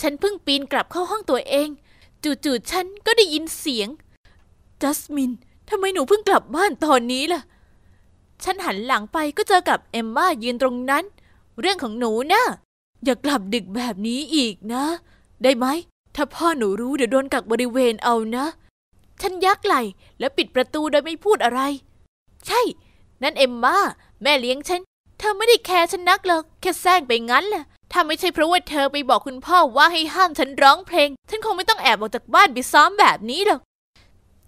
ฉันเพิ่งปีนกลับเข้าห้องตัวเอง จู่ๆฉันก็ได้ยินเสียงจัสมินทำไมหนูเพิ่งกลับบ้านตอนนี้ล่ะฉันหันหลังไปก็เจอกับเอมมายืนตรงนั้น เรื่องของหนูนะ อย่ากลับดึกแบบนี้อีกนะ ได้ไหมถ้าพ่อหนูรู้ เดี๋ยวโดนกักบริเวณเอานะ ฉันยักไหล่ และปิดประตูโดยไม่พูดอะไร ใช่ นั่นเอมมาแม่เลี้ยงฉันเธอไม่ได้แคร์ฉันนักหรอกแค่แซงไปงั้นแหละถ้าไม่ใช่เพราะว่าเธอไปบอกคุณพ่อว่าให้ห้ามฉันร้องเพลง ฉันคงไม่ต้องแอบออกจากบ้านไปซ้อมแบบนี้หรอก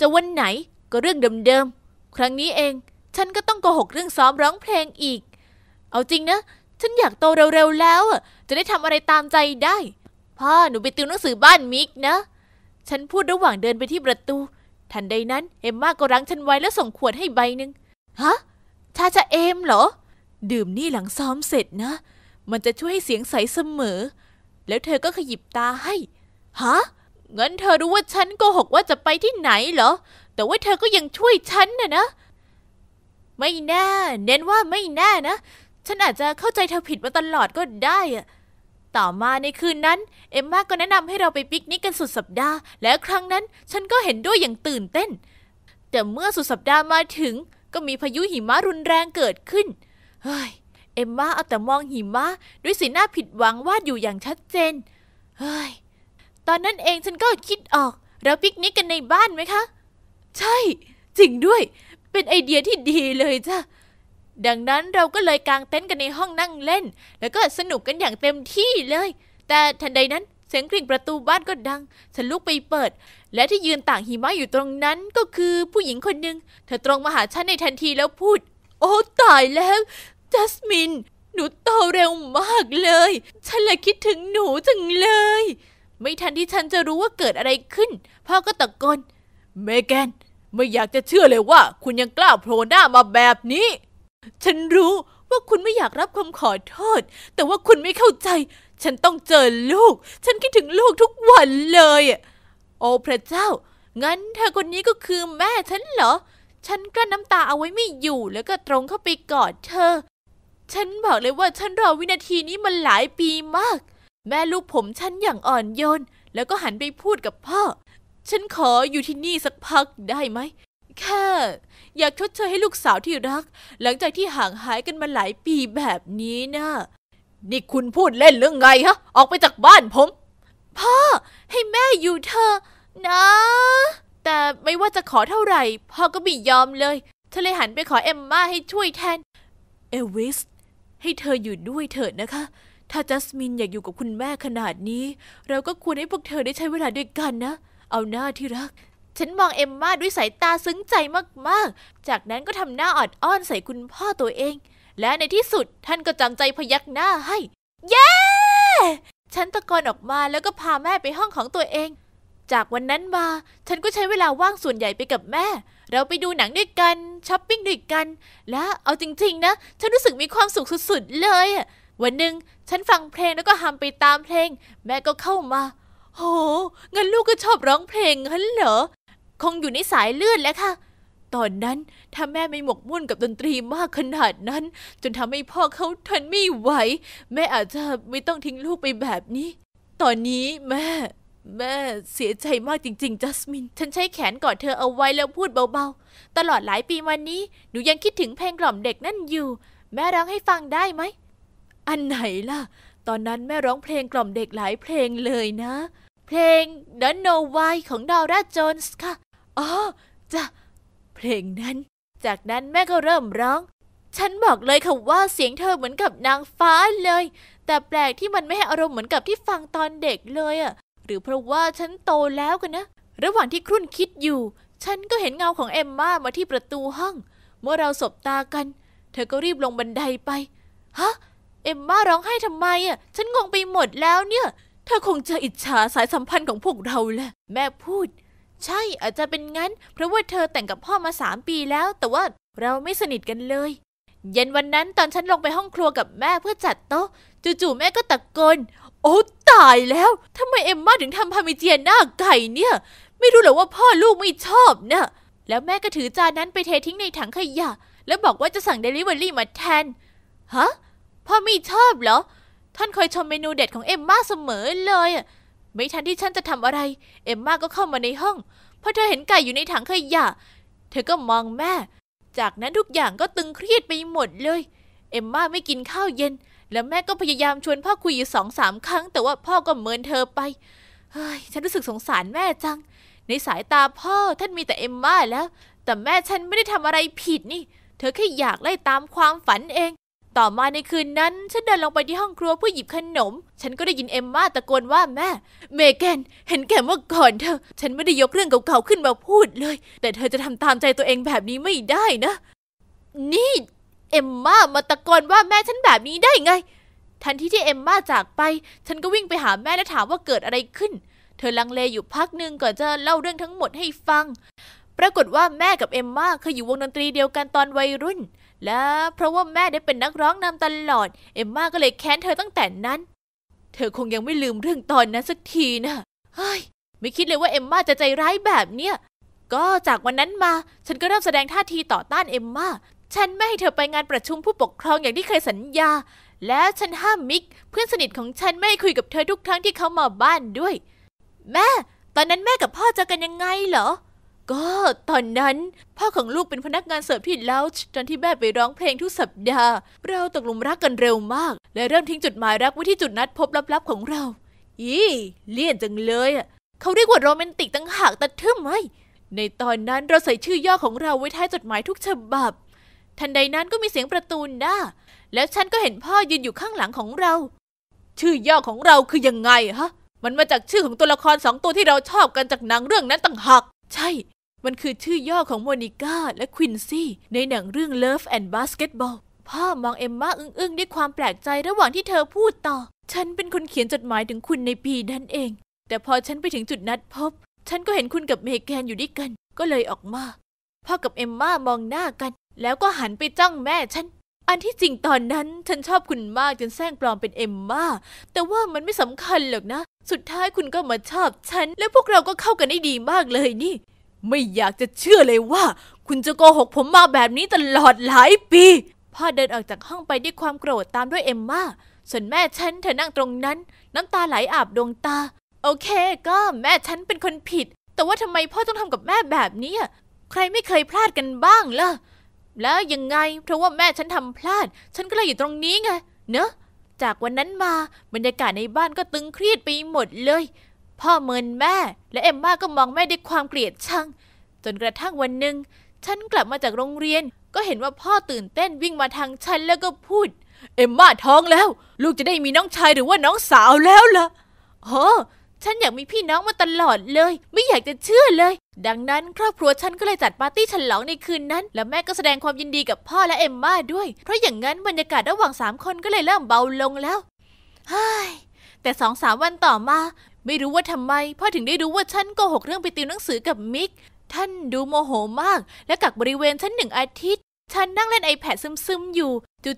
จะวันไหนก็เรื่องเดิมๆ ครั้งนี้เอง ฉันก็ต้องโกหกเรื่องซ้อมร้องเพลงอีก เอาจริงนะ ฉันอยากโตเร็วๆ แล้วจะได้ทำอะไรตามใจได้ พ่อหนูไปติวหนังสือบ้านมิกนะ ฉันพูดระหว่างเดินไปที่ประตู ทันใดนั้นเอมมาก็รั้งฉันไว้แล้วส่งขวดให้ใบหนึ่งฮะชาจะเอมเหรอ ดื่มนี่หลังซ้อมเสร็จนะมันจะช่วยให้เสียงใสเสมอ แล้วเธอก็ขยิบตาให้ ฮะงั้นเธอรู้ว่าฉันโกหกว่าจะไปที่ไหนเหรอ แต่ว่าเธอก็ยังช่วยฉันน่ะนะ ไม่แน่เน้นว่าไม่แน่นะ ฉันอาจจะเข้าใจเธอผิดมาตลอดก็ได้อะ ต่อมาในคืนนั้น เอมมาก็แนะนำให้เราไปปิกนิกกันสุดสัปดาห์ และครั้งนั้นฉันก็เห็นด้วยอย่างตื่นเต้น แต่เมื่อสุดสัปดาห์มาถึง ก็มีพายุหิมะรุนแรงเกิดขึ้น เฮ้ยเอ็มว่าเอาแต่มองหิมะด้วยสีหน้าผิดหวังวาดอยู่อย่างชัดเจน เฮ้ย ตอนนั้นเองฉันก็คิดออก เราปิกนิกกันในบ้านไหมคะ ใช่ จริงด้วย เป็นไอเดียที่ดีเลยจ้ะดังนั้นเราก็เลยกางเต็นท์กันในห้องนั่งเล่น แล้วก็สนุกกันอย่างเต็มที่เลย แต่ทันใดนั้นเสียงกริ่งประตูบ้านก็ดังฉันลุกไปเปิด และที่ยืนต่างหิมะอยู่ตรงนั้นก็คือผู้หญิงคนหนึ่งเธอตรงมาหาฉันในทันทีแล้วพูด โอ้ตายแล้วจัสมินหนูโตเร็วมากเลย ฉันเลยคิดถึงหนูจังเลย ไม่ทันที่ฉันจะรู้ว่าเกิดอะไรขึ้น พ่อก็ตะโกนเมแกน ไม่อยากจะเชื่อเลยว่าคุณยังกล้าโผล่หน้ามาแบบนี้ ฉันรู้ว่าคุณไม่อยากรับคำขอโทษ แต่ว่าคุณไม่เข้าใจ ฉันต้องเจอลูก ฉันคิดถึงลูกทุกวันเลยโอ้พระเจ้า งั้นเธอคนนี้ก็คือแม่ฉันเหรอ ฉันกลั้นน้ำตาเอาไว้ไม่อยู่แล้วก็ตรงเข้าไปกอดเธอฉันบอกเลยว่าฉันรอวินาทีนี้มันหลายปีมาก แม่ลูกผมฉันอย่างอ่อนโยนแล้วก็หันไปพูดกับพ่อ ฉันขออยู่ที่นี่สักพักได้ไหมแค่ อยากชดเชยให้ลูกสาวที่รัก หลังจากที่ห่างหายกันมาหลายปีแบบนี้นะนี่คุณพูดเล่นเรื่องไงฮะ ออกไปจากบ้านผม พ่อ ให้แม่อยู่เธอนะ แต่ไม่ว่าจะขอเท่าไหร่พ่อก็ไม่ยอมเลยเธอเลยหันไปขอเอมมาให้ช่วยแทนเอลวิสให้เธออยู่ด้วยเถิดนะคะ ถ้าจัสมินอยากอยู่กับคุณแม่ขนาดนี้ เราก็ควรให้พวกเธอได้ใช้เวลาด้วยกันนะ เอาหน้าที่รัก ฉันมองเอมมาด้วยสายตาซึ้งใจมากๆ จากนั้นก็ทำหน้าออดอ้อนใส่คุณพ่อตัวเอง และในที่สุดท่านก็จำใจพยักหน้าให้เย้ yeah! ฉันตะโกนออกมาแล้วก็พาแม่ไปห้องของตัวเอง จากวันนั้นมาฉันก็ใช้เวลาว่างส่วนใหญ่ไปกับแม่เราไปดูหนังด้วยกันช้อปปิ้งด้วยกัน และเอาจริง ๆ นะ ฉันรู้สึกมีความสุขสุด ๆ เลย วันหนึ่งฉันฟังเพลงแล้วก็ฮัมไปตามเพลง แม่ก็เข้ามาโหงั้นลูกก็ชอบร้องเพลงฮั้นเหรอ คงอยู่ในสายเลือดแล้วค่ะ ตอนนั้น ถ้าแม่ไม่หมกมุ่นกับดนตรีมากขนาดนั้น จนทำให้พ่อเขาทนไม่ไหว แม่อาจจะไม่ต้องทิ้งลูกไปแบบนี้ ตอนนี้แม่แม่เสียใจมากจริงๆจัสมิน ฉันใช้แขนกอดเธอเอาไว้แล้วพูดเบาๆ ตลอดหลายปีมานี้ หนูยังคิดถึงเพลงกล่อมเด็กนั่นอยู่ แม่ร้องให้ฟังได้ไหม อันไหนล่ะ ตอนนั้นแม่ร้องเพลงกล่อมเด็กหลายเพลงเลยนะ เพลง the n o w a h y ของดอร่าจอนส์ค่ะอ๋อจ้ะ เพลงนั้น จากนั้นแม่ก็เริ่มร้อง ฉันบอกเลยค่ะว่าเสียงเธอเหมือนกับนางฟ้าเลย แต่แปลกที่มันไม่ให้อารมณ์เหมือนกับที่ฟังตอนเด็กเลยอะหรือเพราะว่าฉันโตแล้วกันนะ ระหว่างที่ครุ่นคิดอยู่ ฉันก็เห็นเงาของเอมมามาที่ประตูห้อง เมื่อเราสบตากัน เธอก็รีบลงบันไดไป ฮะ เอมมาร้องไห้ทำไมอ่ะ ฉันงงไปหมดแล้วเนี่ยเธอคงจะอิจฉาสายสัมพันธ์ของพวกเราแหละ แม่พูด ใช่อาจจะเป็นงั้น เพราะว่าเธอแต่งกับพ่อมาสามปีแล้ว แต่ว่าเราไม่สนิทกันเลย เย็นวันนั้นตอนฉันลงไปห้องครัวกับแม่เพื่อจัดโต๊ะ จู่ๆแม่ก็ตะโกนอ้ตายแล้ว ทำไมเอ็มมาถึงทำพามิเจียนหน้าไก่เนี่ย ไม่รู้หรอว่าพ่อลูกไม่ชอบนะแล้วแม่ก็ถือจานนั้นไปเททิ้งในถังขยะ แล้วบอกว่าจะสั่งเดลิเวอรี่มาแทน ฮะ พ่อไม่ชอบเหรอ ท่านคอยชมเมนูเด็ดของเอ็มมาเสมอเลยไม่ทันที่ฉันจะทำอะไร เอ็มมาก็เข้ามาในห้อง พอเธอเห็นไก่อยู่ในถังขยะ เธอก็มองแม่ จากนั้นทุกอย่างก็ตึงเครียดไปหมดเลย เอ็มมาไม่กินข้าวเย็นแล้วแม่ก็พยายามชวนพ่อคุยอยู่สองสามครั้ง แต่ว่าพ่อก็เมินเธอไป เฮ้ย ฉันรู้สึกสงสารแม่จัง ในสายตาพ่อท่านมีแต่เอมม่าแล้ว แต่แม่ฉันไม่ได้ทำอะไรผิดนี่ เธอแค่อยากไล่ตามความฝันเอง ต่อมาในคืนนั้น ฉันเดินลงไปที่ห้องครัวเพื่อหยิบขนม ฉันก็ได้ยินเอมม่าตะโกนว่าแม่ เมแกนเห็นแก่เมื่อก่อนเธอ ฉันไม่ได้ยกเรื่องเก่าๆขึ้นมาพูดเลย แต่เธอจะทำตามใจตัวเองแบบนี้ไม่ได้นะ นี่เอมม่ามาตะโกนว่าแม่ฉันแบบนี้ได้ไง ทันทีที่เอมม่าจากไป ฉันก็วิ่งไปหาแม่และถามว่าเกิดอะไรขึ้น เธอลังเลอยู่พักหนึ่งก่อนจะเล่าเรื่องทั้งหมดให้ฟัง ปรากฏว่าแม่กับเอมม่าเคยอยู่วงดนตรีเดียวกันตอนวัยรุ่น และเพราะว่าแม่ได้เป็นนักร้องนำตลอด เอมม่าก็เลยแค้นเธอตั้งแต่นั้น เธอคงยังไม่ลืมเรื่องตอนนั้นสักทีนะเฮ้ย ไม่คิดเลยว่าเอมม่าจะใจร้ายแบบเนี้ยก็จากวันนั้นมาฉันก็เริ่มแสดงท่าทีต่อต้านเอมม่าฉันไม่ให้เธอไปงานประชุมผู้ปกครองอย่างที่เคยสัญญา และฉันห้ามมิก เพื่อนสนิทของฉันไม่ให้คุยกับเธอทุกครั้งที่เขามาบ้านด้วย แม่ ตอนนั้นแม่กับพ่อเจอกันยังไงเหรอ ก็ตอนนั้นพ่อของลูกเป็นพนักงานเสิร์ฟที่เลาจ์จนที่แม่ไปร้องเพลงทุกสัปดาห์ เราตกหลุมรักกันเร็วมาก และเริ่มทิ้งจุดหมายรักไว้ที่จุดนัดพบลับๆของเรา อีเลี่ยนจังเลยอ่ะ เขาเรียกว่าโรแมนติกตั้งหากแต่ทึ่มไหมในตอนนั้นเราใส่ชื่อย่อของเราไว้ท้ายจดหมายทุกฉบับทันใดนั้นก็มีเสียงประตูน้าแล้วฉันก็เห็นพ่อยืนอยู่ข้างหลังของเรา ชื่อย่อของเราคือยังไงฮะ มันมาจากชื่อของตัวละครสองตัวที่เราชอบกันจากหนังเรื่องนั้นต่างหาก ใช่ มันคือชื่อย่อของโมนิก้าและควินซี่ในหนังเรื่อง Love and Basketball พ่อมองเอมมาอึ้งๆด้วยความแปลกใจระหว่างที่เธอพูดต่อ ฉันเป็นคนเขียนจดหมายถึงคุณในปีนั้นเอง แต่พอฉันไปถึงจุดนัด พบ ฉันก็เห็นคุณกับเมแกนอยู่ด้วยกัน ก็เลยออกมา พ่อกับเอมมามองหน้ากันแล้วก็หันไปจ้องแม่ฉัน อันที่จริงตอนนั้นฉันชอบคุณมากจนแซงปลอมเป็นเอมมาแต่ว่ามันไม่สำคัญหรอกนะ สุดท้ายคุณก็มาชอบฉัน และพวกเราก็เข้ากันได้ดีมากเลยนี่ ไม่อยากจะเชื่อเลยว่า คุณจะโกหกผมมาแบบนี้ตลอดหลายปี พ่อเดินออกจากห้องไปด้วยความโกรธตามด้วยเอมมาส่วนแม่ฉันเธอนั่งตรงนั้น น้ำตาไหลอาบดวงตา โอเค ก็แม่ฉันเป็นคนผิด แต่ว่าทำไมพ่อต้องทำกับแม่แบบนี้ใครไม่เคยพลาดกันบ้างล่ะแล้วยังไงเพราะว่าแม่ฉันทำพลาดฉันก็เลยอยู่ตรงนี้ไงเนอะจากวันนั้นมาบรรยากาศในบ้านก็ตึงเครียดไปหมดเลย พ่อเมินแม่และเอมม่าก็มองแม่ด้วยความเกลียดชังจนกระทั่งวันหนึ่งฉันกลับมาจากโรงเรียนก็เห็นว่าพ่อตื่นเต้นวิ่งมาทางฉันแล้วก็พูด เอมม่าท้องแล้ว ลูกจะได้มีน้องชายหรือว่าน้องสาวแล้วล่ะอฮอฉันอยากมีพี่น้องมาตลอดเลยไม่อยากจะเชื่อเลย ดังนั้น ครอบครัวฉันก็เลยจัดปาร์ตี้ฉลองในคืนนั้น และแม่ก็แสดงความยินดีกับพ่อและเอมม่าด้วย เพราะอย่างนั้นบรรยากาศระหว่างสามคนก็เลยเริ่มเบาลงแล้วฮแต่สองสามวันต่อมา ไม่รู้ว่าทำไมพ่อถึงได้รู้ว่าฉันโกหกเรื่องไปติวหนังสือกับมิกท่านดูโมโหมาก และกักบริเวณฉันหนึ่งอาทิตย์ฉันนั่งเล่น iPad ซึมๆอยู่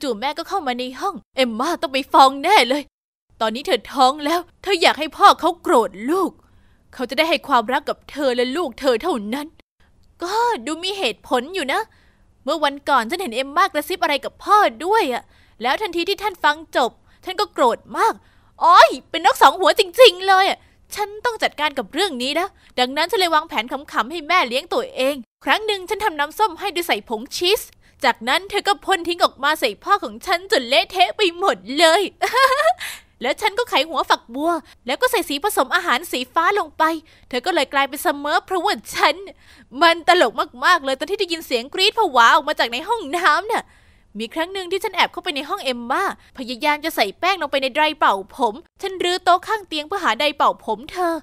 จู่ๆแม่ก็เข้ามาในห้อง เอมม่าต้องไปฟ้องแน่เลยตอนนี้เธอท้องแล้ว เธออยากให้พ่อเขาโกรธลูก เขาจะได้ให้ความรักกับเธอและลูกเธอเท่านั้น ก็ดูมีเหตุผลอยู่นะ เมื่อวันก่อนฉันเห็นเอ็มมากระซิบอะไรกับพ่อด้วยอะ แล้วทันทีที่ท่านฟังจบ ท่านก็โกรธมากอ้อย เป็นนกสองหัวจริงๆเลยอะฉันต้องจัดการกับเรื่องนี้นะดังนั้นฉันเลยวางแผนขำๆให้แม่เลี้ยงตัวเอง ครั้งหนึ่งฉันทำน้ำส้มให้ด้วยใส่ผงชีสจากนั้นเธอก็พ่นทิ้งออกมาใส่พ่อของฉันจนเละเทะไปหมดเลยแล้วฉันก็ไขหัวฝักบัว แล้วก็ใส่สีผสมอาหารสีฟ้าลงไป เธอก็เลยกลายเป็นสเมอร์เพราะว่าฉัน มันตลกมากๆเลยตอนที่ได้ยินเสียงกรี๊ดผวาออกมาจากในห้องน้ำเนี่ยมีครั้งหนึ่งที่ฉันแอบเข้าไปในห้องเอมมาพยายามจะใส่แป้งลงไปในไดร์เป่าผม ฉันรื้อโต๊ะข้างเตียงเพื่อหาไดร์เป่าผมเธอ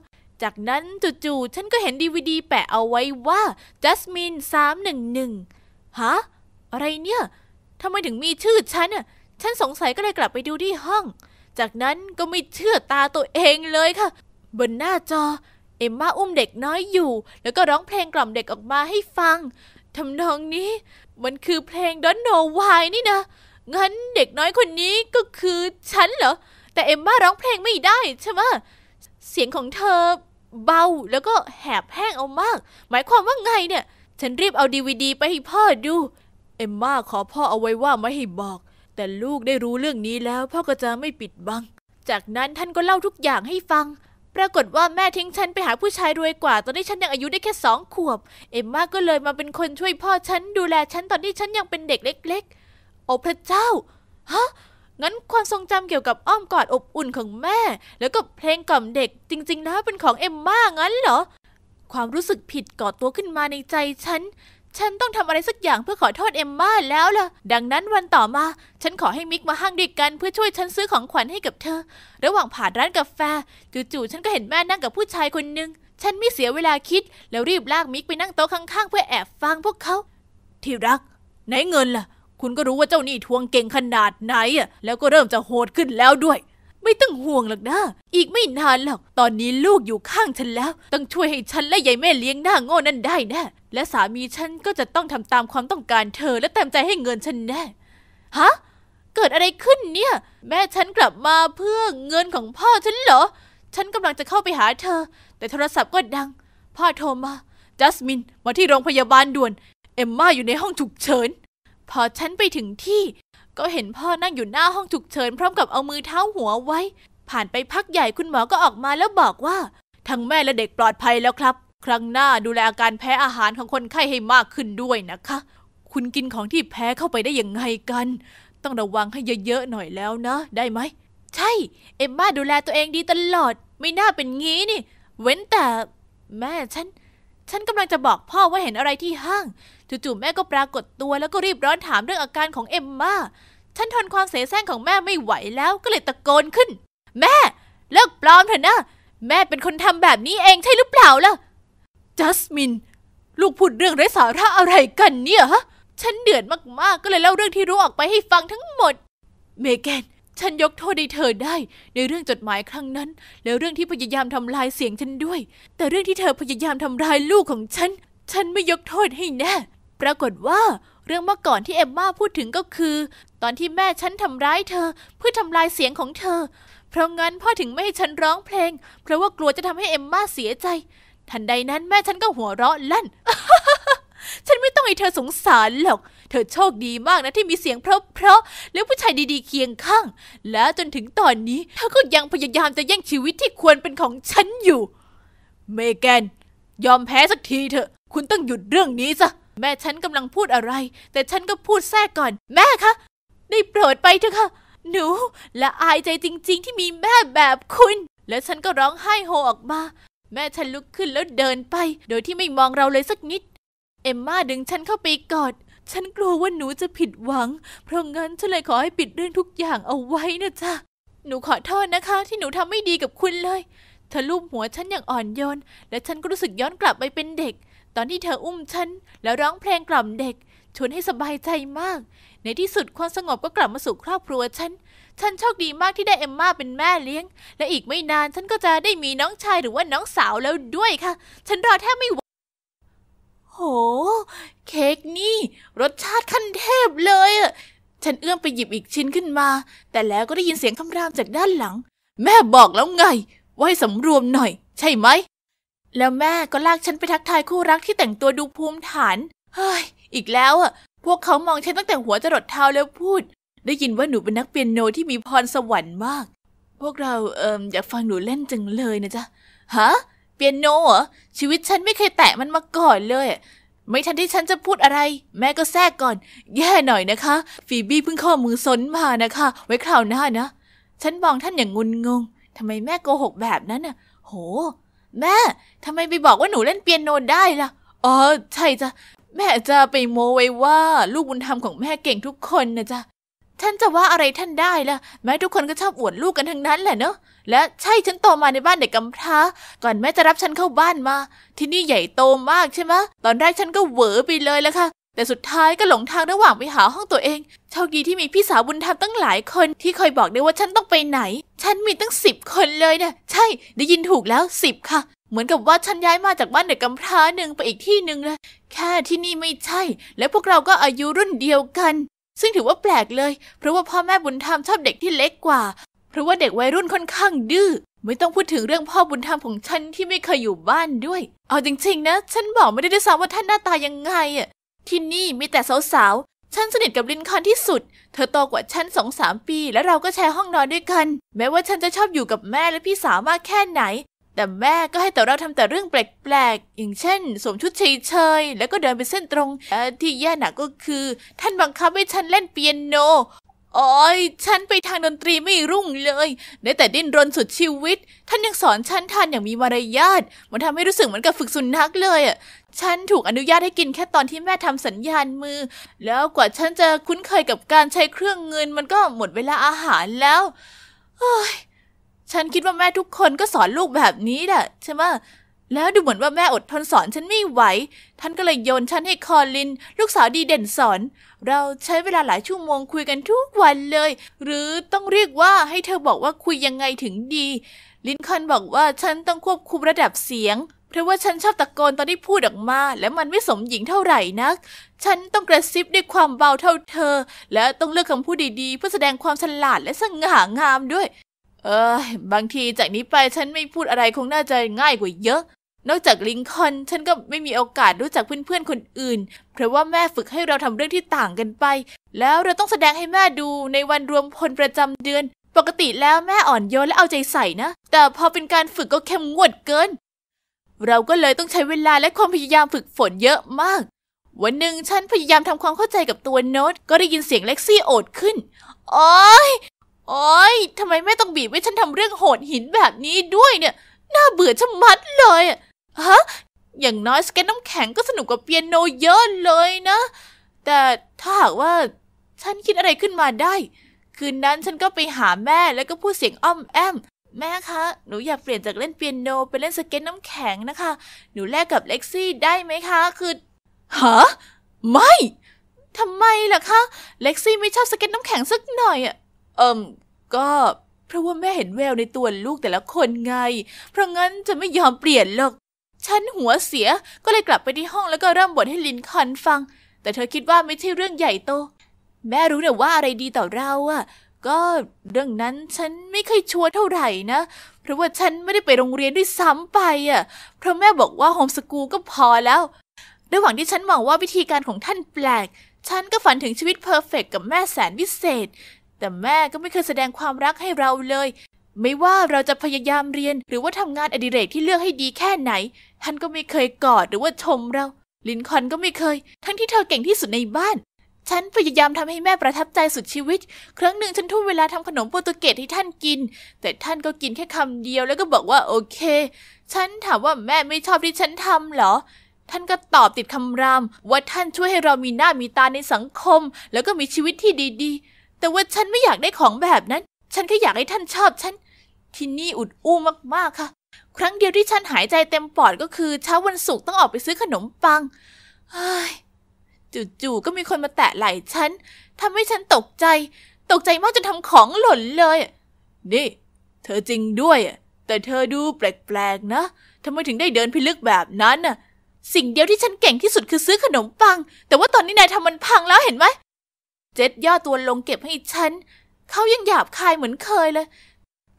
จากนั้นจู่ๆฉันก็เห็นดีวดีแปะเอาไว้ว่าจัสมินสามหนึ่งหนึ่งฮะอะไรเนี่ยทำไมถึงมีชื่อฉันอ่ะฉันสงสัยก็เลยกลับไปดูที่ห้องจากนั้นก็ไม่เชื่อตาตัวเองเลยค่ะ บนหน้าจอ เอมมาอุ้มเด็กน้อยอยู่ แล้วก็ร้องเพลงกล่อมเด็กออกมาให้ฟังทำนองนี้มันคือเพลงดอนโนวายนี่นะงั้นเด็กน้อยคนนี้ก็คือฉันเหรอ แต่เอมมาร้องเพลงไม่ได้ใช่ไหมเสียงของเธอเบาแล้วก็แหบแห้งเอามาก หมายความว่าไงเนี่ย ฉันรีบเอาดีวดีไปให้พ่อดู เอมมาขอพ่อเอาไว้ว่าไม่ให้บอกแต่ลูกได้รู้เรื่องนี้แล้วพ่อก็จะไม่ปิดบัง จากนั้นท่านก็เล่าทุกอย่างให้ฟัง ปรากฏว่าแม่ทิ้งฉันไปหาผู้ชายรวยกว่าตอนที่ฉันยังอายุได้แค่สองขวบ เอ็มมาก็เลยมาเป็นคนช่วยพ่อฉัน ดูแลฉันตอนที่ฉันยังเป็นเด็กเล็ก ๆ โอ้พระเจ้า ฮะ งั้นความทรงจำเกี่ยวกับอ้อมกอดอบอุ่นของแม่ แล้วก็เพลงกล่อมเด็ก จริงๆแล้วเป็นของเอ็มมางั้นเหรอ ความรู้สึกผิดก่อตัวขึ้นมาในใจฉันฉันต้องทำอะไรสักอย่างเพื่อขอโทษเอมมาแล้วล่ะ ดังนั้นวันต่อมา ฉันขอให้มิกมาห้างด้วยกันเพื่อช่วยฉันซื้อของขวัญให้กับเธอ ระหว่างผ่านร้านกาแฟจู่ๆฉันก็เห็นแม่นั่งกับผู้ชายคนหนึ่ง ฉันไม่เสียเวลาคิด แล้วรีบลากมิกไปนั่งโต๊ะข้าง ๆ เพื่อแอบฟังพวกเขา ที่รัก ไหนเงินล่ะ คุณก็รู้ว่าเจ้านี่ทวงเก่งขนาดไหนอ่ะแล้วก็เริ่มจะโหดขึ้นแล้วด้วยไม่ต้องห่วงหรอกนะ อีกไม่นานหรอก ตอนนี้ลูกอยู่ข้างฉันแล้ว ต้องช่วยให้ฉันและยายแม่เลี้ยงหน้าโง่นั่นได้แนะ่และสามีฉันก็จะต้องทำตามความต้องการเธอและเต็มใจให้เงินฉันแน่ ฮะ เกิดอะไรขึ้นเนี่ย แม่ฉันกลับมาเพื่อเงินของพ่อฉันเหรอ ฉันกำลังจะเข้าไปหาเธอ แต่โทรศัพท์ก็ดัง พ่อโทรมาจัสมิน มาที่โรงพยาบาลด่วน เอมมาอยู่ในห้องฉุกเฉินพอฉันไปถึงที่ก็เห็นพ่อนั่งอยู่หน้าห้องฉุกเฉินพร้อมกับเอามือเท้าหัวไว้ ผ่านไปพักใหญ่คุณหมอก็ออกมาแล้วบอกว่า ทั้งแม่และเด็กปลอดภัยแล้วครับ ครั้งหน้าดูแลอาการแพ้อาหารของคนไข้ให้มากขึ้นด้วยนะคะ คุณกินของที่แพ้เข้าไปได้ยังไงกัน ต้องระวังให้เยอะๆหน่อยแล้วนะ ได้ไหมใช่ เอ็มม่าดูแลตัวเองดีตลอด ไม่น่าเป็นงี้นี่ เว้นแต่แม่ฉันฉันกำลังจะบอกพ่อว่าเห็นอะไรที่ห้างจู่ๆแม่ก็ปรากฏตัวแล้วก็รีบร้อนถามเรื่องอาการของเอ็มมาฉันทนความเสแสร้งของแม่ไม่ไหวแล้วก็เลยตะโกนขึ้น แม่ เลิกปลอมเถอะนะ แม่เป็นคนทำแบบนี้เองใช่หรือเปล่าล่ะจัสมิน ลูกพูดเรื่องไร้สาระอะไรกันเนี่ยฮะฉันเดือดมากๆ ก็เลยเล่าเรื่องที่รู้ออกไปให้ฟังทั้งหมดเมแกนฉันยกโทษให้เธอได้ในเรื่องจดหมายครั้งนั้นแล้วเรื่องที่พยายามทำลายเสียงฉันด้วย แต่เรื่องที่เธอพยายามทำลายลูกของฉัน ฉันไม่ยกโทษให้แน่ ปรากฏว่าเรื่องเมื่อก่อนที่เอมมาพูดถึงก็คือ ตอนที่แม่ฉันทำร้ายเธอเพื่อทำลายเสียงของเธอ เพราะงั้นพ่อถึงไม่ให้ฉันร้องเพลงเพราะว่ากลัวจะทำให้เอมมาเสียใจ ทันใดนั้นแม่ฉันก็หัวเราะลั่นฉันไม่ต้องให้เธอสงสารหรอก เธอโชคดีมากนะที่มีเสียงเพราะๆ แล้วผู้ชายดีๆเคียงข้าง และจนถึงตอนนี้ เธอก็ยังพยายามจะแย่งชีวิตที่ควรเป็นของฉันอยู่ เมแกนยอมแพ้สักทีเถอะ คุณต้องหยุดเรื่องนี้ซะ แม่ฉันกำลังพูดอะไร แต่ฉันก็พูดแทรกก่อน แม่คะได้โปรดไปเถอะค่ะ หนู และอายใจจริงๆที่มีแม่แบบคุณ และฉันก็ร้องไห้โฮออกมา แม่ฉันลุกขึ้นแล้วเดินไป โดยที่ไม่มองเราเลยสักนิดเอมมาดึงฉันเข้าไปกอด ฉันกลัวว่าหนูจะผิดหวัง เพราะงั้นฉันเลยขอให้ปิดเรื่องทุกอย่างเอาไว้นะจ๊ะ หนูขอโทษนะคะ ที่หนูทำไม่ดีกับคุณเลยเธอลูบหัวฉันอย่างอ่อนโยน และฉันก็รู้สึกย้อนกลับไปเป็นเด็ก ตอนที่เธออุ้มฉันแล้วร้องเพลงกล่อมเด็กชวนให้สบายใจมาก ในที่สุดความสงบก็กลับมาสู่ครอบครัวฉัน ฉันโชคดีมากที่ได้เอมมาเป็นแม่เลี้ยง และอีกไม่นาน ฉันก็จะได้มีน้องชายหรือว่าน้องสาวแล้วด้วยค่ะ ฉันรอแทบไม่ไหวโห เค้กนี่ รสชาติขั้นเทพเลยอะ ฉันเอื้อมไปหยิบอีกชิ้นขึ้นมา แต่แล้วก็ได้ยินเสียงคำรามจากด้านหลัง แม่บอกแล้วไง ไว้สำรวมหน่อย ใช่ไหม แล้วแม่ก็ลากฉันไปทักทายคู่รักที่แต่งตัวดูภูมิฐานเฮ้ยอีกแล้วอ่ะพวกเขามองฉันตั้งแต่หัวจรดเท้าแล้วพูด ได้ยินว่าหนูเป็นนักเปียโนที่มีพรสวรรค์มาก พวกเราเอ่ออยากฟังหนูเล่นจังเลยนะจ๊ะ ฮะเปียโนเหรอชีวิตฉันไม่เคยแตะมันมาก่อนเลย ไม่ทันที่ฉันจะพูดอะไร แม่ก็แทรกก่อน แย่หน่อยนะคะฟีบี้เพิ่งข้อมือซนมานะคะ ไว้คราวหน้านะ ฉันมองท่านอย่างงุนงง ทำไมแม่โกหกแบบนั้นน่ะ โห แม่ทำไมไปบอกว่าหนูเล่นเปียโนได้ล่ะ อ๋อ ใช่จ้ะแม่จะไปโมไว้ว่าลูกบุญธรรมของแม่เก่งทุกคนนะจ๊ะฉันจะว่าอะไรท่านได้ล่ะแม้ทุกคนก็ชอบอวดลูกกันทั้งนั้นแหละเนอะและใช่ฉันโตมาในบ้านเด็กกำพร้าก่อนแม่จะรับฉันเข้าบ้านมา ที่นี่ใหญ่โตมากใช่ไหมตอนแรกฉันก็เหวอไปเลยละค่ะ แต่สุดท้ายก็หลงทางระหว่างไปหาห้องตัวเองโชคดีที่มีพี่สาวบุญธรรมตั้งหลายคน ที่คอยบอกได้ว่าฉันต้องไปไหน ฉันมีตั้งสิบคนเลยเนี่ยใช่ได้ยินถูกแล้วสิบค่ะ เหมือนกับว่าฉันย้ายมาจากบ้านเด็กกำพร้าหนึ่งไปอีกที่หนึ่งเลยแค่ที่นี่ไม่ใช่ และพวกเราก็อายุรุ่นเดียวกันซึ่งถือว่าแปลกเลยเพราะว่าพ่อแม่บุญธรรมชอบเด็กที่เล็กกว่า เพราะว่าเด็กวัยรุ่นค่อนข้างดื้อไม่ต้องพูดถึงเรื่องพ่อบุญธรรมของฉันที่ไม่เคยอยู่บ้านด้วย เอาจริงๆนะฉันบอกไม่ได้ด้วยซ้ำว่าท่านหน้าตายังไงอ่ะที่นี่มีแต่สาวๆฉันสนิทกับลินคอนที่สุด เธอโตกว่าฉันสองสามปี แล้วเราก็แชร์ห้องนอนด้วยกัน แม้ว่าฉันจะชอบอยู่กับแม่และพี่สาวมากแค่ไหนแต่แม่ก็ให้แต่เราทำแต่เรื่องแปลกๆ อย่างเช่นสวมชุดเฉยๆแล้วก็เดินไปเส้นตรง ที่แย่หนักก็คือ ท่านบังคับให้ฉันเล่นเปียโนโอ้ยฉันไปทางดนตรีไม่รุ่งเลยได้แต่ดิ้นรนสุดชีวิต ท่านยังสอนฉันทานอย่างมีมารยาท มันทำให้รู้สึกเหมือนกับฝึกสุนัขเลยอ่ะ ฉันถูกอนุญาตให้กินแค่ตอนที่แม่ทำสัญญาณมือ แล้วกว่าฉันจะคุ้นเคยกับการใช้เครื่องเงิน มันก็หมดเวลาอาหารแล้วเฮ้ยฉันคิดว่าแม่ทุกคนก็สอนลูกแบบนี้แหละใช่ไหมแล้วดูเหมือนว่าแม่อดทนสอนฉันไม่ไหว ท่านก็เลยโยนฉันให้คอลิน ลูกสาวดีเด่นสอน เราใช้เวลาหลายชั่วโมงคุยกันทุกวันเลย หรือต้องเรียกว่าให้เธอบอกว่าคุยยังไงถึงดี ลินคอนบอกว่าฉันต้องควบคุมระดับเสียง เพราะว่าฉันชอบตะโกนตอนที่พูดออกมาและมันไม่สมหญิงเท่าไหร่นัก ฉันต้องกระซิบด้วยความเบาเท่าเธอ และต้องเลือกคำพูดดีๆเพื่อแสดงความฉลาดและสง่างามด้วยเออบางทีจากนี้ไปฉันไม่พูดอะไรคงน่าจะง่ายกว่าเยอะ นอกจากลิงคอนฉันก็ไม่มีโอกาสรู้จักเพื่อนๆคนอื่น เพราะว่าแม่ฝึกให้เราทำเรื่องที่ต่างกันไป แล้วเราต้องแสดงให้แม่ดูในวันรวมพลประจำเดือน ปกติแล้วแม่อ่อนโยนและเอาใจใส่นะ แต่พอเป็นการฝึกก็เข้มงวดเกิน เราก็เลยต้องใช้เวลาและความพยายามฝึกฝนเยอะมาก วันหนึ่งฉันพยายามทำความเข้าใจกับตัวโน้ต ก็ได้ยินเสียงเล็กซี่โอดขึ้นโอ้ยโอ้ยทำไมแม่ต้องบีบให้ฉันทำเรื่องโหดหินแบบนี้ด้วยเนี่ย น่าเบื่อชะมัดเลยฮะ อย่างน้อยสเก็ตน้ำแข็งก็สนุกกว่าเปียโนเยอะเลยนะ แต่ถ้าหากว่าฉันคิดอะไรขึ้นมาได้ คืนนั้นฉันก็ไปหาแม่แล้วก็พูดเสียงอ้อมแอม แม่คะ หนูอยากเปลี่ยนจากเล่นเปียโนไปเล่นสเก็ตน้ำแข็งนะคะ หนูแลกกับเล็กซี่ได้ไหมคะ คือ ฮะ ไม่ทำไมล่ะคะ เล็กซี่ไม่ชอบสเก็ตน้ำแข็งสักหน่อยอะเอิมก็เพราะว่าแม่เห็นแววในตัวลูกแต่ละคนไง เพราะงั้นจะไม่ยอมเปลี่ยนหรอก ฉันหัวเสียก็เลยกลับไปที่ห้องแล้วก็เริ่มบ่นให้ลินคอนฟัง แต่เธอคิดว่าไม่ใช่เรื่องใหญ่โต แม่รู้เนี่ยว่าอะไรดีต่อเราอะก็เรื่องนั้นฉันไม่เคยชัวร์เท่าไหร่นะ เพราะว่าฉันไม่ได้ไปโรงเรียนด้วยซ้ำไปอ่ะ เพราะแม่บอกว่าโฮมสกูลก็พอแล้วระหว่างที่ฉันมองว่าวิธีการของท่านแปลก ฉันก็ฝันถึงชีวิตเพอร์เฟกกับแม่แสนวิเศษแต่แม่ก็ไม่เคยแสดงความรักให้เราเลย ไม่ว่าเราจะพยายามเรียน หรือว่าทำงานอดิเรกที่เลือกให้ดีแค่ไหน ท่านก็ไม่เคยกอดหรือว่าชมเรา ลินคอนก็ไม่เคย ทั้งที่เธอเก่งที่สุดในบ้าน ฉันพยายามทำให้แม่ประทับใจสุดชีวิต ครั้งหนึ่งฉันทุ่มเวลาทำขนมโปรตุเกสให้ท่านกิน แต่ท่านก็กินแค่คำเดียว แล้วก็บอกว่าโอเค ฉันถามว่าแม่ไม่ชอบที่ฉันทำเหรอ ท่านก็ตอบติดคำรามว่าท่านช่วยให้เรามีหน้ามีตาในสังคม แล้วก็มีชีวิตที่ดี ๆแต่ว่าฉันไม่อยากได้ของแบบนั้น ฉันแค่อยากให้ท่านชอบฉัน ที่นี่อุดอู้มากๆค่ะ ครั้งเดียวที่ฉันหายใจเต็มปอดก็คือ เช้าวันศุกร์ต้องออกไปซื้อขนมปังจู่ๆก็มีคนมาแตะไหล่ฉัน ทำให้ฉันตกใจ ตกใจมากจนทำของหล่นเลย นี่ เธอจริงด้วย แต่เธอดูแปลก ๆ นะ ทำไมถึงได้เดินพิลึกแบบนั้นน่ะ สิ่งเดียวที่ฉันเก่งที่สุดคือซื้อขนมปัง แต่ว่าตอนนี้นายทำมันพังแล้วเห็นไหมเจ็ดย่อตัวลงเก็บให้ฉัน เขายังหยาบคายเหมือนเคยเลย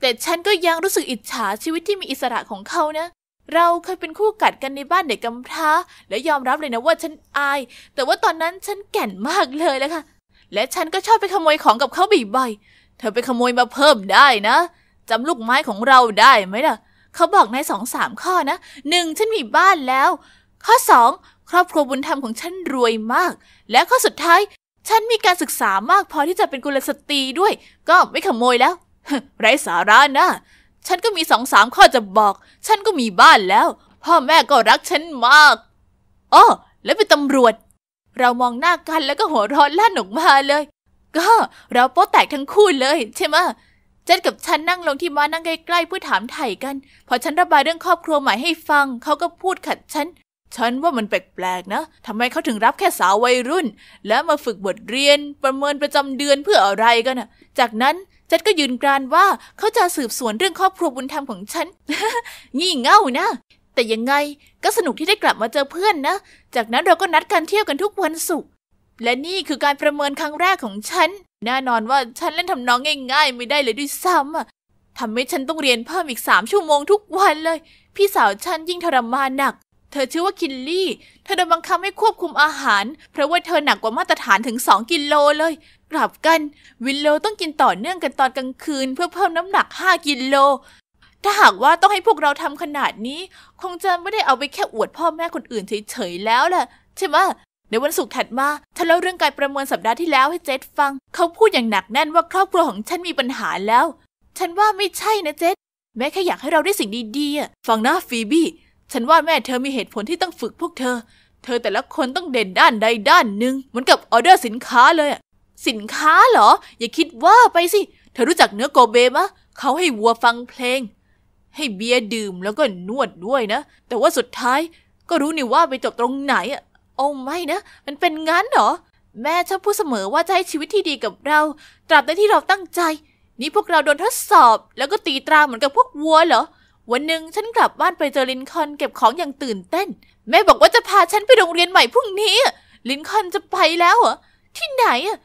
แต่ฉันก็ยังรู้สึกอิจฉาชีวิตที่มีอิสระของเขานะ เราเคยเป็นคู่กัดกันในบ้านเด็กกำพร้าและยอมรับเลยนะว่าฉันอาย แต่ว่าตอนนั้นฉันแก่นมากเลยแหละค่ะและฉันก็ชอบไปขโมยของกับเขาบีบใบเธอไปขโมยมาเพิ่มได้นะ จำลูกไม้ของเราได้ไหมล่ะเขาบอกในสองสามข้อนะหนึ่งฉันมีบ้านแล้ว ข้อสองครอบครัวบุญธรรมของฉันรวยมาก และข้อสุดท้ายฉันมีการศึกษามากพอที่จะเป็นกุลสตรีด้วย ก็ไม่ขโมยแล้วไร้สาระนะ ฉันก็มีสองสามข้อจะบอก ฉันก็มีบ้านแล้ว พ่อแม่ก็รักฉันมากอ๋อแล้วเป็นตำรวจ เรามองหน้ากันแล้วก็หัวเราะลั่นออกมาเลย ก็เราโป๊แตกทั้งคู่เลยใช่ไหมเจนกับฉันนั่งลงที่ม้านั่งใกล้ๆเพื่อถามไถ่กัน พอฉันระบายเรื่องครอบครัวใหม่ให้ฟังเขาก็พูดขัดฉันฉันว่ามันแปลกๆนะ ทำไมเขาถึงรับแค่สาววัยรุ่น แล้วมาฝึกบทเรียนประเมินประจำเดือนเพื่ออะไรกันนะจากนั้นจัดก็ยืนกรานว่าเขาจะสืบสวนเรื่องครอบครัวบุญธรรมของฉัน งี่เง่านะ แต่ยังไงก็สนุกที่ได้กลับมาเจอเพื่อนนะ จากนั้นเราก็นัดการเที่ยวกันทุกวันศุกร์ และนี่คือการประเมินครั้งแรกของฉัน แน่นอนว่าฉันเล่นทำน้องง่ายๆไม่ได้เลยด้วยซ้ำอ่ะทำให้ฉันต้องเรียนเพิ่มอีกสามชั่วโมงทุกวันเลย พี่สาวฉันยิ่งทรมานหนักเธอชื่อว่าคินลี่ เธอโดนบังคับให้ควบคุมอาหาร เพราะว่าเธอหนักกว่ามาตรฐานถึง 2กิโลเลย กลับกัน วินโลต้องกินต่อเนื่องกันตอนกลางคืนเพื่อเพิ่มน้ำหนัก 5 กิโล ถ้าหากว่าต้องให้พวกเราทำขนาดนี้ คงจะไม่ได้เอาไปแค่อวดพ่อแม่คนอื่นเฉยๆแล้วล่ะ ใช่ไหม ในวันศุกร์ถัดมาฉันเล่าเรื่องการประเมินสัปดาห์ที่แล้วให้เจษฟัง เขาพูดอย่างหนักแน่นว่าครอบครัวของฉันมีปัญหาแล้ว ฉันว่าไม่ใช่นะเจษแม่แค่อยากให้เราได้สิ่งดีๆฟังนะฟีบี้ฉันว่าแม่เธอมีเหตุผลที่ต้องฝึกพวกเธอ เธอแต่ละคนต้องเด่นด้านใดด้านหนึ่งเหมือนกับออเดอร์สินค้าเลยอะสินค้าเหรอ อย่าคิดว่าไปสิ เธอรู้จักเนื้อโกเบมะเขาให้วัวฟังเพลง ให้เบียร์ดื่มแล้วก็นวดด้วยนะ แต่ว่าสุดท้ายก็รู้นี่ว่าไปจบตรงไหนอะโอ้ไม่นะ มันเป็นงั้นเหรอ แม่ชอบพูดเสมอว่าจะให้ชีวิตที่ดีกับเรา ตราบใดที่เราตั้งใจ นี่พวกเราโดนทดสอบ แล้วก็ตีตราเหมือนกับพวกวัวเหรอวันหนึ่งฉันกลับบ้านไปเจอลินคอนเก็บของอย่างตื่นเต้น แม่บอกว่าจะพาฉันไปโรงเรียนใหม่พรุ่งนี้ ลินคอนจะไปแล้วเหรอที่ไหนอ่ะ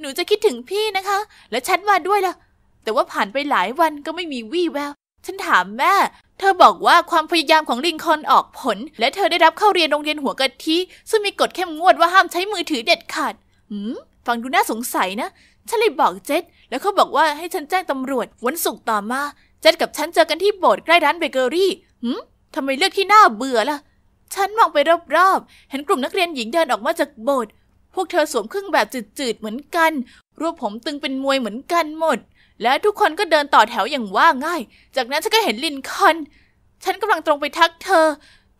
หนูจะคิดถึงพี่นะคะ และฉันมาด้วยล่ะ แต่ว่าผ่านไปหลายวันก็ไม่มีวี่แววฉันถามแม่ เธอบอกว่าความพยายามของลินคอนออกผล และเธอได้รับเข้าเรียนโรงเรียนหัวกะทิซึ่งมีกฎเข้มงวดว่าห้ามใช้มือถือเด็ดขาดหืมฟังดูน่าสงสัยนะฉันเลยบอกเจดแล้วเขาบอกว่าให้ฉันแจ้งตำรวจวันศุกร์ต่อมาเจนกับฉันเจอกันที่โบสถ์ใกล้ร้านเบเกอรี่หืมทำไมเลือกที่น่าเบื่อล่ะ ฉันมองไปรอบๆ เห็นกลุ่มนักเรียนหญิงเดินออกมาจากโบสถ์ พวกเธอสวมเครื่องแบบจืดๆ เหมือนกันรูปผมตึงเป็นมวยเหมือนกันหมด และทุกคนก็เดินต่อแถวอย่างว่าง่าย จากนั้นฉันก็เห็นลินคอน ฉันกำลังตรงไปทักเธอ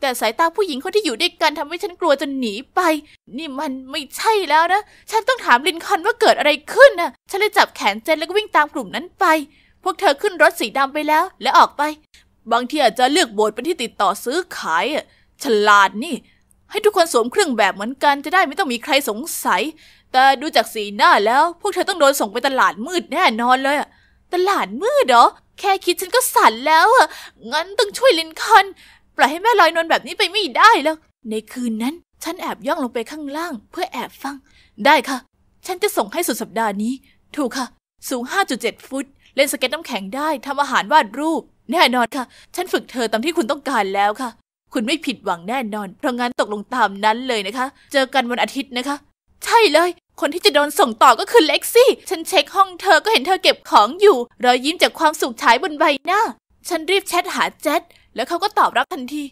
แต่สายตาผู้หญิงคนที่อยู่ด้วยกันทำให้ฉันกลัวจนหนีไป นี่มันไม่ใช่แล้วนะ ฉันต้องถามลินคอนว่าเกิดอะไรขึ้นนะฉันเลยจับแขนเจนแล้วก็วิ่งตามกลุ่มนั้นไปพวกเธอขึ้นรถสีดำไปแล้วและออกไป บางทีอาจจะเลือกโบสถ์เป็นที่ติดต่อซื้อขายอ่ะฉลาดนี่ ให้ทุกคนสวมเครื่องแบบเหมือนกันจะได้ไม่ต้องมีใครสงสัย แต่ดูจากสีหน้าแล้ว พวกเธอต้องโดนส่งไปตลาดมืดแน่นอนเลยอ่ะ ตลาดมืดเหรอ แค่คิดฉันก็สั่นแล้วอ่ะ งั้นต้องช่วยลินคอนปล่อยให้แม่ลอยนวลแบบนี้ไปไม่ได้แล้ว ในคืนนั้นฉันแอบย่องลงไปข้างล่าง เพื่อแอบฟัง ได้ค่ะ ฉันจะส่งให้สุดสัปดาห์นี้ ถูกค่ะ สูง 5.7 ฟุตเล่นสเก็ตน้ำแข็งได้ ทำอาหารวาดรูป แน่นอนค่ะ ฉันฝึกเธอตามที่คุณต้องการแล้วค่ะ คุณไม่ผิดหวังแน่นอน เพราะงั้นตกลงตามนั้นเลยนะคะ เจอกันวันอาทิตย์นะคะ ใช่เลย คนที่จะโดนส่งต่อก็คือเล็กซี่ ฉันเช็คห้องเธอก็เห็นเธอเก็บของอยู่ รอยยิ้มจากความสุขฉายบนใบหน้า ฉันรีบแชทหาแจ็ดแล้วเขาก็ตอบรับทันที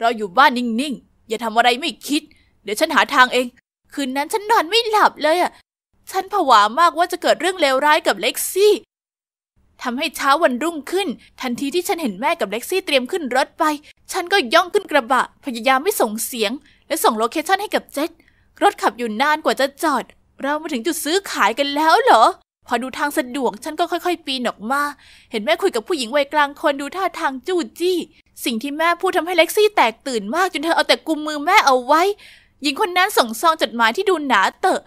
เราอยู่บ้านนิ่งๆ อย่าทำอะไรไม่คิด เดี๋ยวฉันหาทางเอง คืนนั้นฉันนอนไม่หลับเลยอ่ะ ฉันผวามากว่าจะเกิดเรื่องเลวร้ายกับเล็กซี่ทำให้เช้าวันรุ่งขึ้น ทันทีที่ฉันเห็นแม่กับเล็กซี่เตรียมขึ้นรถไป ฉันก็ย่องขึ้นกระบะ พยายามไม่ส่งเสียง และส่งโลเคชั่นให้กับเจษรถขับอยู่นานกว่าจะจอด เรามาถึงจุดซื้อขายกันแล้วเหรอ พอดูทางสะดวก ฉันก็ค่อยๆปีนออกมา เห็นแม่คุยกับผู้หญิงวัยกลางคนดูท่าทางจู้จี้สิ่งที่แม่พูดทำให้เล็กซี่แตกตื่นมากจนเธอเอาแต่กุมมือแม่เอาไว้หญิงคนนั้นส่งซองจดหมายที่ดูหนาเตอะ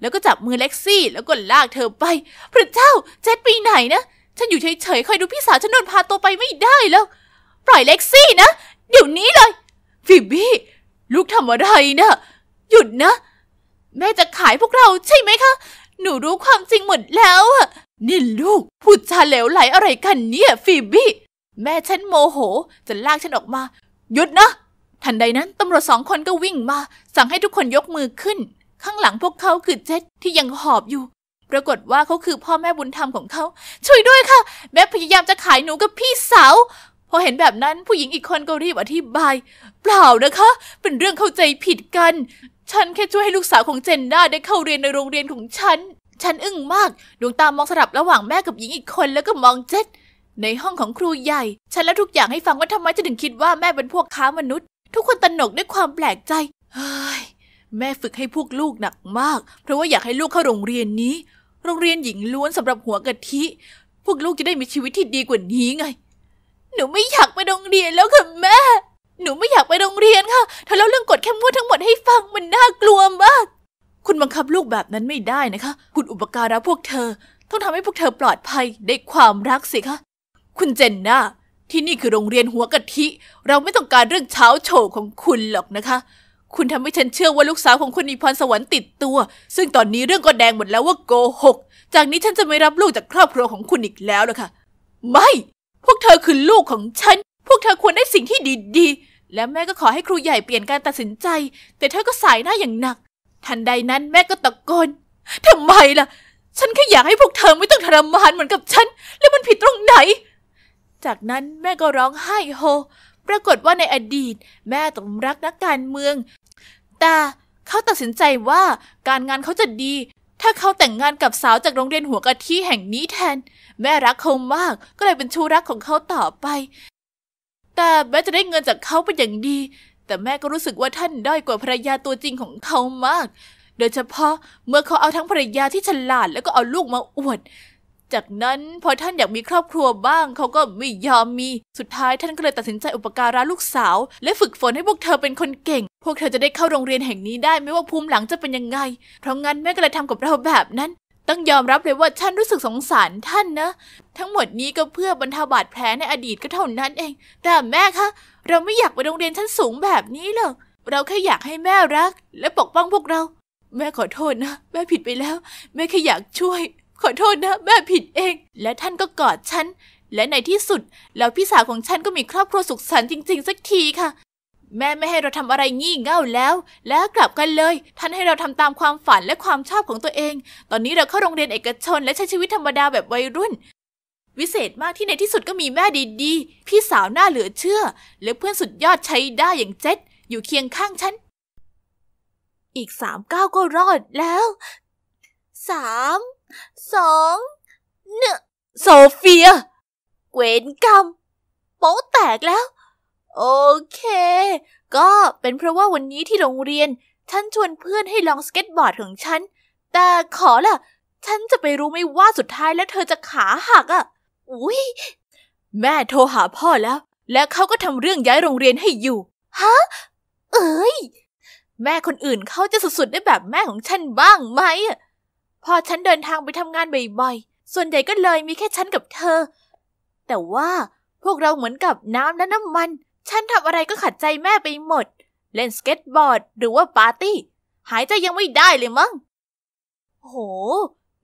แล้วก็จับมือเล็กซี่แล้วก็ลากเธอไปพระเจ้าเจษไปไหนนะฉันอยู่เฉยๆคอยดูพี่สาวฉันโดนพาตัวไปไม่ได้แล้ว ปล่อยเล็กซี่นะ เดี๋ยวนี้เลย ฟิบบี้ ลูกทำอะไรนะ หยุดนะ แม่จะขายพวกเราใช่ไหมคะ หนูรู้ความจริงหมดแล้วอะนี่ลูก พูดชาเหลวไหลอะไรกันเนี่ย ฟิบบี้ แม่ฉันโมโห จะลากฉันออกมา หยุดนะ ทันใดนั้นตำรวจสองคนก็วิ่งมา สั่งให้ทุกคนยกมือขึ้น ข้างหลังพวกเขาคือเจดที่ยังหอบอยู่ปรากฏว่าเขาคือพ่อแม่บุญธรรมของเขาช่วยด้วยค่ะ แม่พยายามจะขายหนูกับพี่สาวพอเห็นแบบนั้นผู้หญิงอีกคนก็รีบอธิบาย เปล่านะคะ เป็นเรื่องเข้าใจผิดกัน ฉันแค่ช่วยให้ลูกสาวของเจนด้าได้เข้าเรียนในโรงเรียนของฉันฉันอึ้งมาก ดวงตามองสลับระหว่างแม่กับหญิงอีกคนแล้วก็มองเจตในห้องของครูใหญ่ ฉันเล่าทุกอย่างให้ฟังว่าทำไมจะถึงคิดว่าแม่เป็นพวกค้ามนุษย์ ทุกคนตะหนกด้วยความแปลกใจเฮ้ยแม่ฝึกให้พวกลูกหนักมากเพราะว่าอยากให้ลูกเข้าโรงเรียนนี้โรงเรียนหญิงล้วนสำหรับหัวกะทิ พวกลูกจะได้มีชีวิตที่ดีกว่านี้ไง หนูไม่อยากไปโรงเรียนแล้วค่ะแม่ หนูไม่อยากไปโรงเรียนค่ะเธอเล่าเรื่องกฎแค่มงวดทั้งหมดให้ฟังมันน่ากลัวมาก คุณบังคับลูกแบบนั้นไม่ได้นะคะ คุณอุปการะพวกเธอ ต้องทำให้พวกเธอปลอดภัยได้ความรักสิคะคุณเจนน่า ที่นี่คือโรงเรียนหัวกะทิ เราไม่ต้องการเรื่องเช้าโฉของคุณหรอกนะคะคุณทำให้ฉันเชื่อว่าลูกสาวของคุณมีพรสวรรค์ติดตัว ซึ่งตอนนี้เรื่องก็แดงหมดแล้วว่าโกหกจากนี้ฉันจะไม่รับลูกจากครอบครัวของคุณอีกแล้วละค่ะ ไม่ พวกเธอคือลูกของฉัน พวกเธอควรได้สิ่งที่ดีๆและแม่ก็ขอให้ครูใหญ่เปลี่ยนการตัดสินใจ แต่เธอก็สายหน้าอย่างหนัก ทันใดนั้นแม่ก็ตะโกนทำไมล่ะฉันแค่อยากให้พวกเธอไม่ต้องทรมานเหมือนกับฉัน แล้วมันผิดตรงไหน จากนั้นแม่ก็ร้องไห้โฮ ปรากฏว่าในอดีต แม่ตกรักนักการเมือง่เขาตัดสินใจว่าการงานเขาจะดี ถ้าเขาแต่งงานกับสาวจากโรงเรียนหัวกะทิแห่งนี้แทน แม่รักเขามากก็เลยเป็นชู้รักของเขาต่อไป แต่แม้จะได้เงินจากเขาเป็นอย่างดี แต่แม่ก็รู้สึกว่าท่านด้อยกว่าภรรยาตัวจริงของเขามาก โดยเฉพาะเมื่อเขาเอาทั้งภรรยาที่ฉลาดแล้วก็เอาลูกมาอวดจากนั้นพอท่านอยากมีครอบครัวบ้างเขาก็ไม่ยอมมีสุดท้ายท่านก็เลยตัดสินใจอุปการะลูกสาว และฝึกฝนให้พวกเธอเป็นคนเก่ง พวกเธอจะได้เข้าโรงเรียนแห่งนี้ได้ ไม่ว่าภูมิหลังจะเป็นยังไงเพราะงั้นแม่ก็เลยทำกับเราแบบนั้น ต้องยอมรับเลยว่าฉันรู้สึกสงสารท่านนะ ทั้งหมดนี้ก็เพื่อบรรเทาบาดแผลในอดีตก็เท่านั้นเอง แต่แม่คะเราไม่อยากไปโรงเรียนชั้นสูงแบบนี้หรอกเราแค่อยากให้แม่รักและปกป้องพวกเรา แม่ขอโทษนะแม่ผิดไปแล้วแม่แค่อยากช่วยขอโทษนะ แม่ผิดเอง และท่านก็กอดฉันและในที่สุดแล้วพี่สาวของฉันก็มีครอบครัวสุขสันต์จริงๆสักทีค่ะ แม่ไม่ให้เราทำอะไรงี่เง่าแล้ว แล้วกลับกันเลย ท่านให้เราทำตามความฝันและความชอบของตัวเอง ตอนนี้เราเข้าโรงเรียนเอกชนและใช้ชีวิตธรรมดาแบบวัยรุ่น วิเศษมากที่ในที่สุดก็มีแม่ดีๆพี่สาวน่าเหลือเชื่อและเพื่อนสุดยอดใช้ได้อย่างเจ็ดอยู่เคียงข้างฉันอีกสามเก้าก็รอดแล้วสามสองเนโซเฟียเวนกรรมโป๊แตกแล้ว โอเค ก็เป็นเพราะว่าวันนี้ที่โรงเรียนฉันชวนเพื่อนให้ลองสเก็ตบอร์ดของฉันแต่ขอล่ะ ฉันจะไปรู้ไม่ว่าสุดท้ายแล้วเธอจะขาหักอะ่ะอุ้ยแม่โทรหาพ่อแล้ว และเขาก็ทำเรื่องย้ายโรงเรียนให้อยู่ฮะเอ้ยแม่คนอื่นเขาจะสุดๆได้แบบแม่ของฉันบ้างไหมอ่ะพอฉันเดินทางไปทำงานบ่อยๆ ส่วนใหญ่ก็เลยมีแค่ฉันกับเธอ แต่ว่าพวกเราเหมือนกับน้ำและน้ำมัน ฉันทำอะไรก็ขัดใจแม่ไปหมด เล่นสเก็ตบอร์ด หรือว่าปาร์ตี้หายใจยังไม่ได้เลยมั้งโห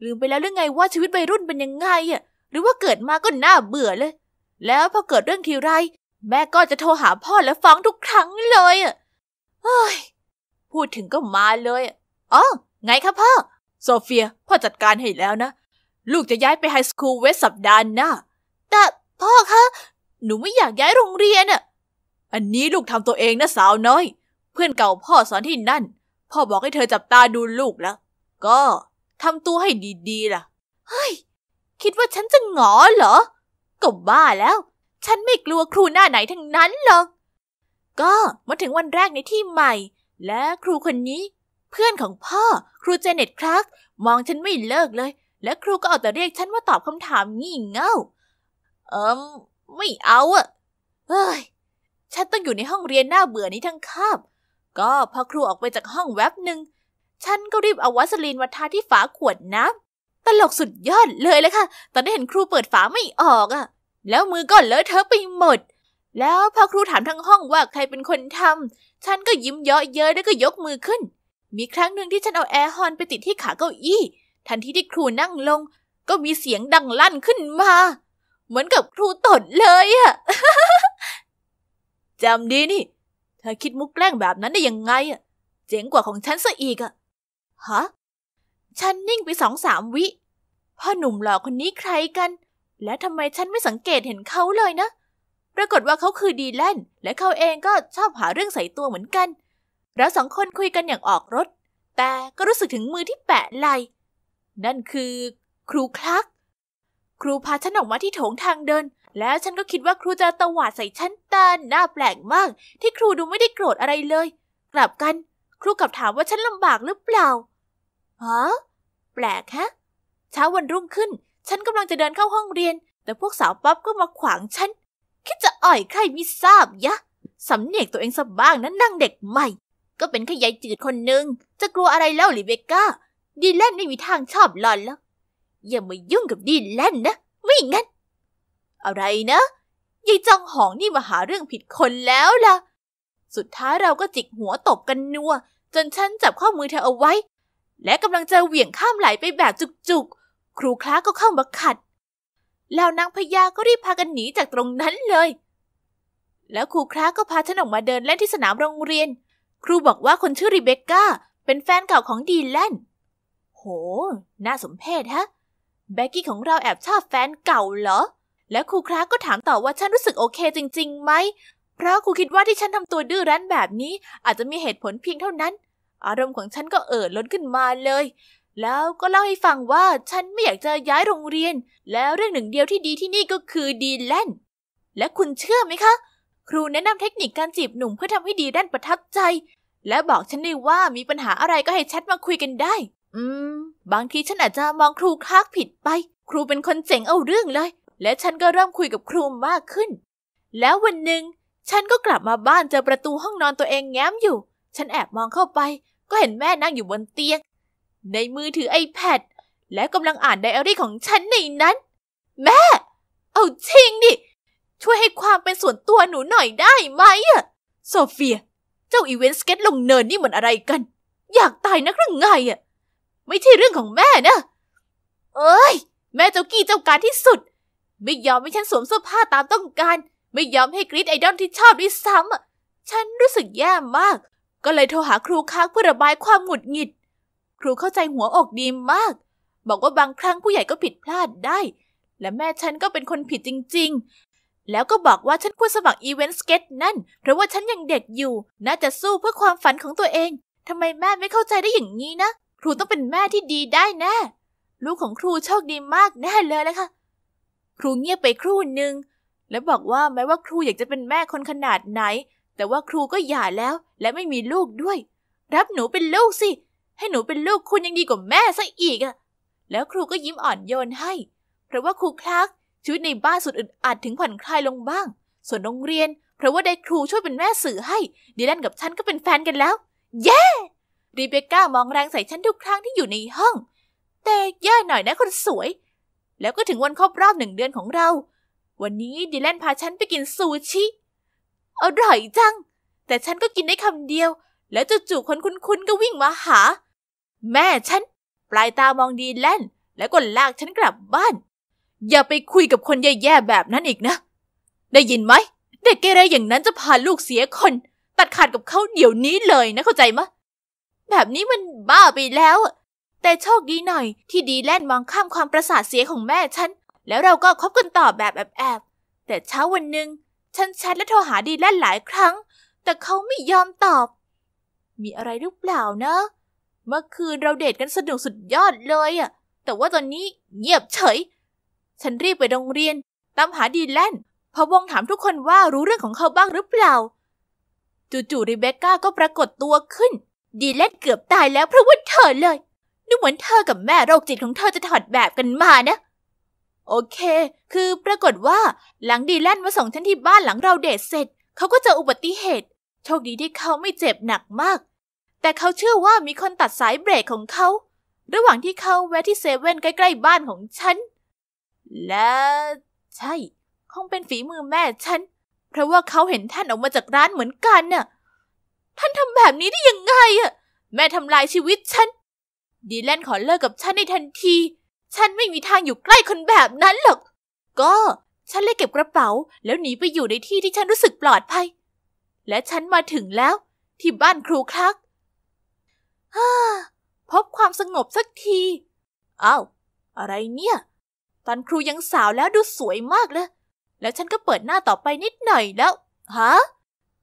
ลืมไปแล้วเรื่องไงว่าชีวิตวัยรุ่นเป็นยังไงอ่ะหรือว่าเกิดมาก็น่าเบื่อเลย แล้วพอเกิดเรื่องทีไร แม่ก็จะโทรหาพ่อและฟ้องทุกครั้งเลยอ่ะเฮ้ย พูดถึงก็มาเลยอ๋อ ไงคะพ่อโซเฟียพ่อจัดการให้แล้วนะ ลูกจะย้ายไปไฮสคูลเวสสัปดาห์หน้าแต่พ่อคะ หนูไม่อยากย้ายโรงเรียนอะอันนี้ลูกทำตัวเองนะสาวน้อย เพื่อนเก่าพ่อสอนที่นั่น พ่อบอกให้เธอจับตาดูลูกแล้ว ก็ทำตัวให้ดีๆล่ะเฮ้ยคิดว่าฉันจะงอเหรอ ก็บ้าแล้ว ฉันไม่กลัวครูหน้าไหนทั้งนั้นหรอกก็มาถึงวันแรกในที่ใหม่ และครูคนนี้เพื่อนของพ่อครูเจเน็ตครัก มองฉันไม่เลิกเลย และครูก็เอาแต่เรียกฉันว่าตอบคำถามงี่เง่า เอิมไม่เอาอะเฮ้ย ฉันต้องอยู่ในห้องเรียนหน้าเบื่อนี้ทั้งคาบก็พอครูออกไปจากห้องแวบหนึ่งฉันก็รีบเอาวัสลีนมาทาที่ฝาขวดน้ำตลกสุดยอดเลยเลยค่ะตอนได้เห็นครูเปิดฝาไม่ออกอะแล้วมือก็เลอะเทอะไปหมด แล้วพอครูถามทั้งห้องว่าใครเป็นคนทำฉันก็ยิ้มเยาะเย้ยแล้วก็ยกมือขึ้นมีครั้งหนึ่งที่ฉันเอาแอร์ฮอนไปติดที่ขาเก้าอี้ ทันทีที่ครูนั่งลง ก็มีเสียงดังลั่นขึ้นมา เหมือนกับครูตดเลยอะจำดีนี่เธอคิดมุกแกล้งแบบนั้นได้ยังไงอะเจ๋งกว่าของฉันซะอีกอะฮะฉันนิ่งไปสองสามวิพ่อหนุ่มหล่อคนนี้ใครกัน และทำไมฉันไม่สังเกตเห็นเขาเลยนะ ปรากฏว่าเขาคือดีแลนและเขาเองก็ชอบหาเรื่องใส่ตัวเหมือนกันเราสองคนคุยกันอย่างออกรถ แต่ก็รู้สึกถึงมือที่แปะไหลนั่นคือ ครูคลัก ครูพาฉันออกมาที่โถงทางเดิน แล้วฉันก็คิดว่าครูจะตะวาดใส่ฉันตาหน้าแปลกมากที่ครูดูไม่ได้โกรธอะไรเลย กลับกัน ครูกลับถามว่าฉันลำบากหรือเปล่าฮะแปลกฮะ เช้าวันรุ่งขึ้น ฉันกำลังจะเดินเข้าห้องเรียน แต่พวกสาวป๊อปก็มาขวางฉัน คิดจะอ่อยใครไม่ทราบยะสำเนียกตัวเองซะบ้างนันนั่งเด็กใหม่ก็เป็นขยายจืดคนหนึ่ง จะกลัวอะไรแล้วหรือเบก้า ดีแลนไม่มีทางชอบหลอนแล้ว อย่ามายุ่งกับดีแลนนะ ไม่งั้น อะไรนะยายจองหองนี่มาหาเรื่องผิดคนแล้วล่ะ สุดท้ายเราก็จิกหัวตบกันนัวจนฉันจับข้อมือเธอเอาไว้ และกำลังจะเหวี่ยงข้ามไหลไปแบบจุกๆ ครูคล้าก็เข้ามาขัด แล้วนางพญาก็รีบพากันหนีจากตรงนั้นเลย แล้วครูคล้าก็พาฉันออกมาเดินเล่นที่สนามโรงเรียนครูบอกว่าคนชื่อริเบคก้าเป็นแฟนเก่าของดีแลน โห น่าสมเพชฮะ แบกกี้ของเราแอบชอบแฟนเก่าเหรอ แล้วครูคราก็ถามต่อว่าฉันรู้สึกโอเคจริงๆ ไหม เพราะครูคิดว่าที่ฉันทำตัวดื้อรั้นแบบนี้อาจจะมีเหตุผลเพียงเท่านั้น อารมณ์ของฉันก็เอ่อล้นขึ้นมาเลย แล้วก็เล่าให้ฟังว่าฉันไม่อยากจะย้ายโรงเรียน แล้วเรื่องหนึ่งเดียวที่ดีที่นี่ก็คือดีแลน และคุณเชื่อไหมคะครูแนะนำเทคนิคการจีบหนุ่มเพื่อทำให้ดีด้านประทับใจ และบอกฉันด้วยว่ามีปัญหาอะไรก็ให้แชทมาคุยกันได้ อืมบางทีฉันอาจจะมองครูคลากผิดไป ครูเป็นคนเจ๋งเอาเรื่องเลย และฉันก็เริ่มคุยกับครูมากขึ้น แล้ววันหนึ่งฉันก็กลับมาบ้านเจอประตูห้องนอนตัวเองแง้มอยู่ ฉันแอบมองเข้าไป ก็เห็นแม่นั่งอยู่บนเตียง ในมือถือ iPad และกำลังอ่านไดอารี่ของฉันในนั้นแม่ เอาจริงดิช่วยให้ความเป็นส่วนตัวหนูหน่อยได้ไหมอะโซเฟีย เจ้าอีเวนต์สเก็ตลงเนินนี่เหมือนอะไรกัน อยากตายนักหรือไงอะไม่ใช่เรื่องของแม่นะเอ้ย แม่เจ้ากี้เจ้าการที่สุด ไม่ยอมให้ฉันสวมเสื้อผ้าตามต้องการ ไม่ยอมให้กรีดไอดอลที่ชอบด้วยซ้ำอะฉันรู้สึกแย่มาก ก็เลยโทรหาครูค้างเพื่อระบายความหงุดหงิด ครูเข้าใจหัวอกดีมาก บอกว่าบางครั้งผู้ใหญ่ก็ผิดพลาดได้ และแม่ฉันก็เป็นคนผิดจริงแล้วก็บอกว่าฉันควรสมัครอีเวนต์สเก็ตนั่นเพราะว่าฉันยังเด็กอยู่ น่าจะสู้เพื่อความฝันของตัวเองทำไมแม่ไม่เข้าใจได้อย่างนี้นะครูต้องเป็นแม่ที่ดีได้แน่ลูกของครูโชคดีมากแน่เลยนะคะครูเงียบไปครู่หนึ่งแล้วบอกว่าแม้ว่าครูอยากจะเป็นแม่คนขนาดไหน แต่ว่าครูก็หย่าแล้วและไม่มีลูกด้วย รับหนูเป็นลูกสิให้หนูเป็นลูกคุณยังดีกว่าแม่ซะอีกอะแล้วครูก็ยิ้มอ่อนโยนให้ เพราะว่าครูคลากชีวิตในบ้านสุดอึดอัดถึงผ่อนคลายลงบ้าง ส่วนโรงเรียน เพราะว่าได้ครูช่วยเป็นแม่สื่อให้ ดีแลนกับฉันก็เป็นแฟนกันแล้ว เย้ yeah! รีเบคก้ามองแรงใส่ฉันทุกครั้งที่อยู่ในห้อง แต่แย่หน่อยนะคนสวย แล้วก็ถึงวันครบรอบหนึ่งเดือนของเรา วันนี้ดีแลนพาฉันไปกินซูชิ อร่อยจัง แต่ฉันก็กินได้คำเดียว แล้วจู่ๆคนคุ้นๆก็วิ่งมาหา แม่ฉัน ปลายตามองดีแลนแล้วก็ลากฉันกลับบ้านอย่าไปคุยกับคนแย่ๆแบบนั้นอีกนะ ได้ยินไหมเด็กเกเรอย่างนั้นจะพาลูกเสียคน ตัดขาดกับเขาเดี๋ยวนี้เลยนะเข้าใจมะ แบบนี้มันบ้าไปแล้ว แต่โชคดีหน่อยที่ดีแลนมองข้ามความประสาทเสียของแม่ฉัน แล้วเราก็คบกันต่อแบบแอบๆ แต่เช้าวันหนึ่งฉันแชทและโทรหาดีแลนหลายครั้ง แต่เขาไม่ยอมตอบ มีอะไรหรือเปล่านะ เมื่อคืนเราเดทกันสนุกสุดยอดเลยอะ แต่ว่าตอนนี้เงียบเฉยฉันรีบไปโรงเรียนตามหาดีแลนพะวงถามทุกคนว่ารู้เรื่องของเขาบ้างหรือเปล่า จู่ๆริเบคก้าก็ปรากฏตัวขึ้น ดีแลนเกือบตายแล้วเพราะว่าเธอเลย ดูเหมือนเธอกับแม่โรคจิตของเธอจะถอดแบบกันมานะ โอเค คือปรากฏว่าหลังดีแลนมาส่งฉันที่บ้านหลังเราเดทเสร็จเขาก็เจออุบัติเหตุ โชคดีที่เขาไม่เจ็บหนักมาก แต่เขาเชื่อว่ามีคนตัดสายเบรกของเขาระหว่างที่เขาแวะที่เซเว่นใกล้ๆ บ้านของฉันและใช่คงเป็นฝีมือแม่ฉัน เพราะว่าเขาเห็นท่านออกมาจากร้านเหมือนกันน่ะท่านทำแบบนี้ได้ยังไงอ่ะ แม่ทำลายชีวิตฉัน ดีแลนขอเลิกกับฉันในทันที ฉันไม่มีทางอยู่ใกล้คนแบบนั้นหรอก ก็ ฉันเลยเก็บกระเป๋า แล้วหนีไปอยู่ในที่ที่ฉันรู้สึกปลอดภัย และฉันมาถึงแล้ว ที่บ้านครูคลักฮ่าพบความสงบสักทีอา้าวอะไรเนี่ยตอนครูยังสาวแล้วดูสวยมากเลย แล้วฉันก็เปิดหน้าต่อไปนิดหน่อยแล้ว ฮะ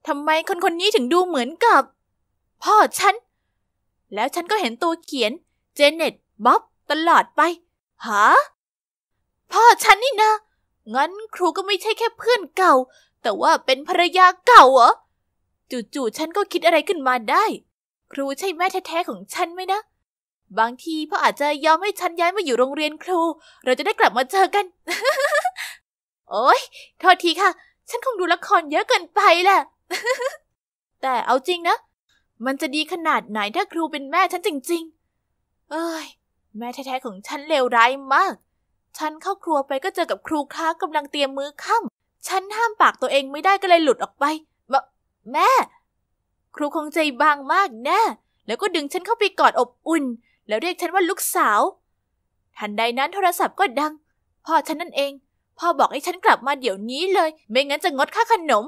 ทำไมคนคนนี้ถึงดูเหมือนกับ พ่อฉัน แล้วฉันก็เห็นตัวเขียนเจเน็ตบ๊อบตลอดไป ฮะ พ่อฉันนี่นะ งั้นครูก็ไม่ใช่แค่เพื่อนเก่า แต่ว่าเป็นภรรยาเก่าเหรอจู่ๆฉันก็คิดอะไรขึ้นมาได้ ครูใช่แม่แท้ ๆ ของฉันไหมนะบางทีพ่ออาจจะยอมให้ฉันย้ายมาอยู่โรงเรียนครู เราจะได้กลับมาเจอกัน โอ๊ย โทษทีค่ะ ฉันคงดูละครเยอะเกินไปแหละ แต่เอาจริงนะ มันจะดีขนาดไหนถ้าครูเป็นแม่ฉันจริงๆ เอ้ยแม่แท้ๆ ของฉันเลวร้ายมาก ฉันเข้าครัวไปก็เจอกับครูค้ากำลังเตรียมมื้อค่ำฉันห้ามปากตัวเองไม่ได้ก็เลยหลุดออกไปมแม่ ครูคงใจบางมากแน่ แล้วก็ดึงฉันเข้าไปกอดอบอุ่นแล้วเรียกฉันว่าลูกสาว ทันใดนั้นโทรศัพท์ก็ดัง พ่อฉันนั่นเอง พ่อบอกให้ฉันกลับมาเดี๋ยวนี้เลย ไม่งั้นจะงดค่าขนม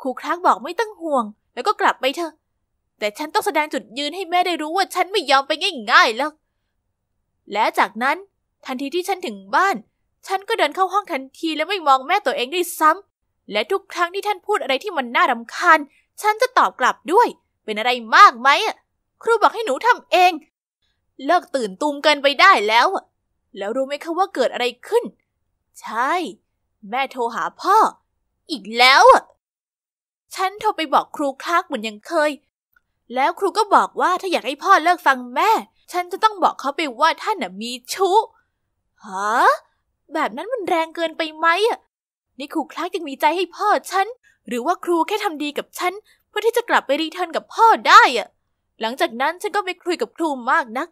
ครูครักบอกไม่ต้องห่วง แล้วก็กลับไปเถอะ แต่ฉันต้องแสดงจุดยืนให้แม่ได้รู้ว่าฉันไม่ยอมไปง่ายๆแล้ว และจากนั้น ทันทีที่ฉันถึงบ้าน ฉันก็เดินเข้าห้องทันทีและไม่มองแม่ตัวเองด้วยซ้ำ และทุกครั้งที่ท่านพูดอะไรที่มันน่ารำคาญ ฉันจะตอบกลับด้วย เป็นอะไรมากไหมครูบอกให้หนูทำเองเลิกตื่นตูมกันไปได้แล้ว แล้วรู้ไหมคะว่าเกิดอะไรขึ้น ใช่ แม่โทรหาพ่อ อีกแล้วอ่ะฉันโทรไปบอกครูคลักเหมือนยังเคย แล้วครูก็บอกว่าถ้าอยากให้พ่อเลิกฟังแม่ ฉันจะต้องบอกเขาไปว่าท่านน่ะมีชู้ฮะ แบบนั้นมันแรงเกินไปไหมอ่ะ นี่ครูคลักยังมีใจให้พ่อ ฉัน หรือว่าครูแค่ทำดีกับฉันเพื่อที่จะกลับไปรีเทิร์นกับพ่อได้อ่ะ หลังจากนั้นฉันก็ไปคุยกับครูมากนัก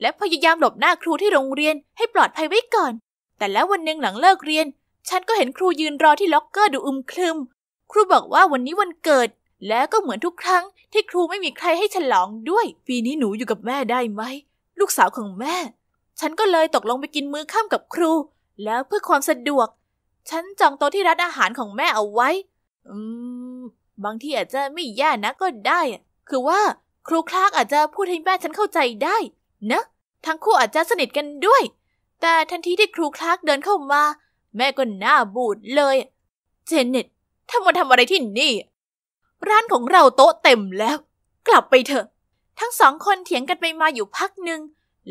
และพยายามหลบหน้าครูที่โรงเรียนให้ปลอดภัยไว้ก่อน แต่แล้ววันหนึ่งหลังเลิกเรียน ฉันก็เห็นครูยืนรอที่ล็อกเกอร์ดูอึมครึม ครูบอกว่าวันนี้วันเกิด แล้วก็เหมือนทุกครั้ง ที่ครูไม่มีใครให้ฉลองด้วย ปีนี้หนูอยู่กับแม่ได้ไหม ลูกสาวของแม่ ฉันก็เลยตกลงไปกินมื้อข้ามกับครู แล้วเพื่อความสะดวก ฉันจองโต๊ะที่ร้านอาหารของแม่เอาไว้ อืม บางทีอาจจะไม่แย่นะก็ได้ คือว่าครูคลากอาจจะพูดให้แม่ฉันเข้าใจได้นะทั้งคู่อาจจะสนิทกันด้วย แต่ทันทีที่ครูคลาร์กเดินเข้ามา แม่ก็หน้าบูดเลย เจเน็ตถ้ามาทำอะไรที่นี่ ร้านของเราโต๊ะเต็มแล้ว กลับไปเถอะ ทั้งสองคนเถียงกันไปมาอยู่พักหนึ่ง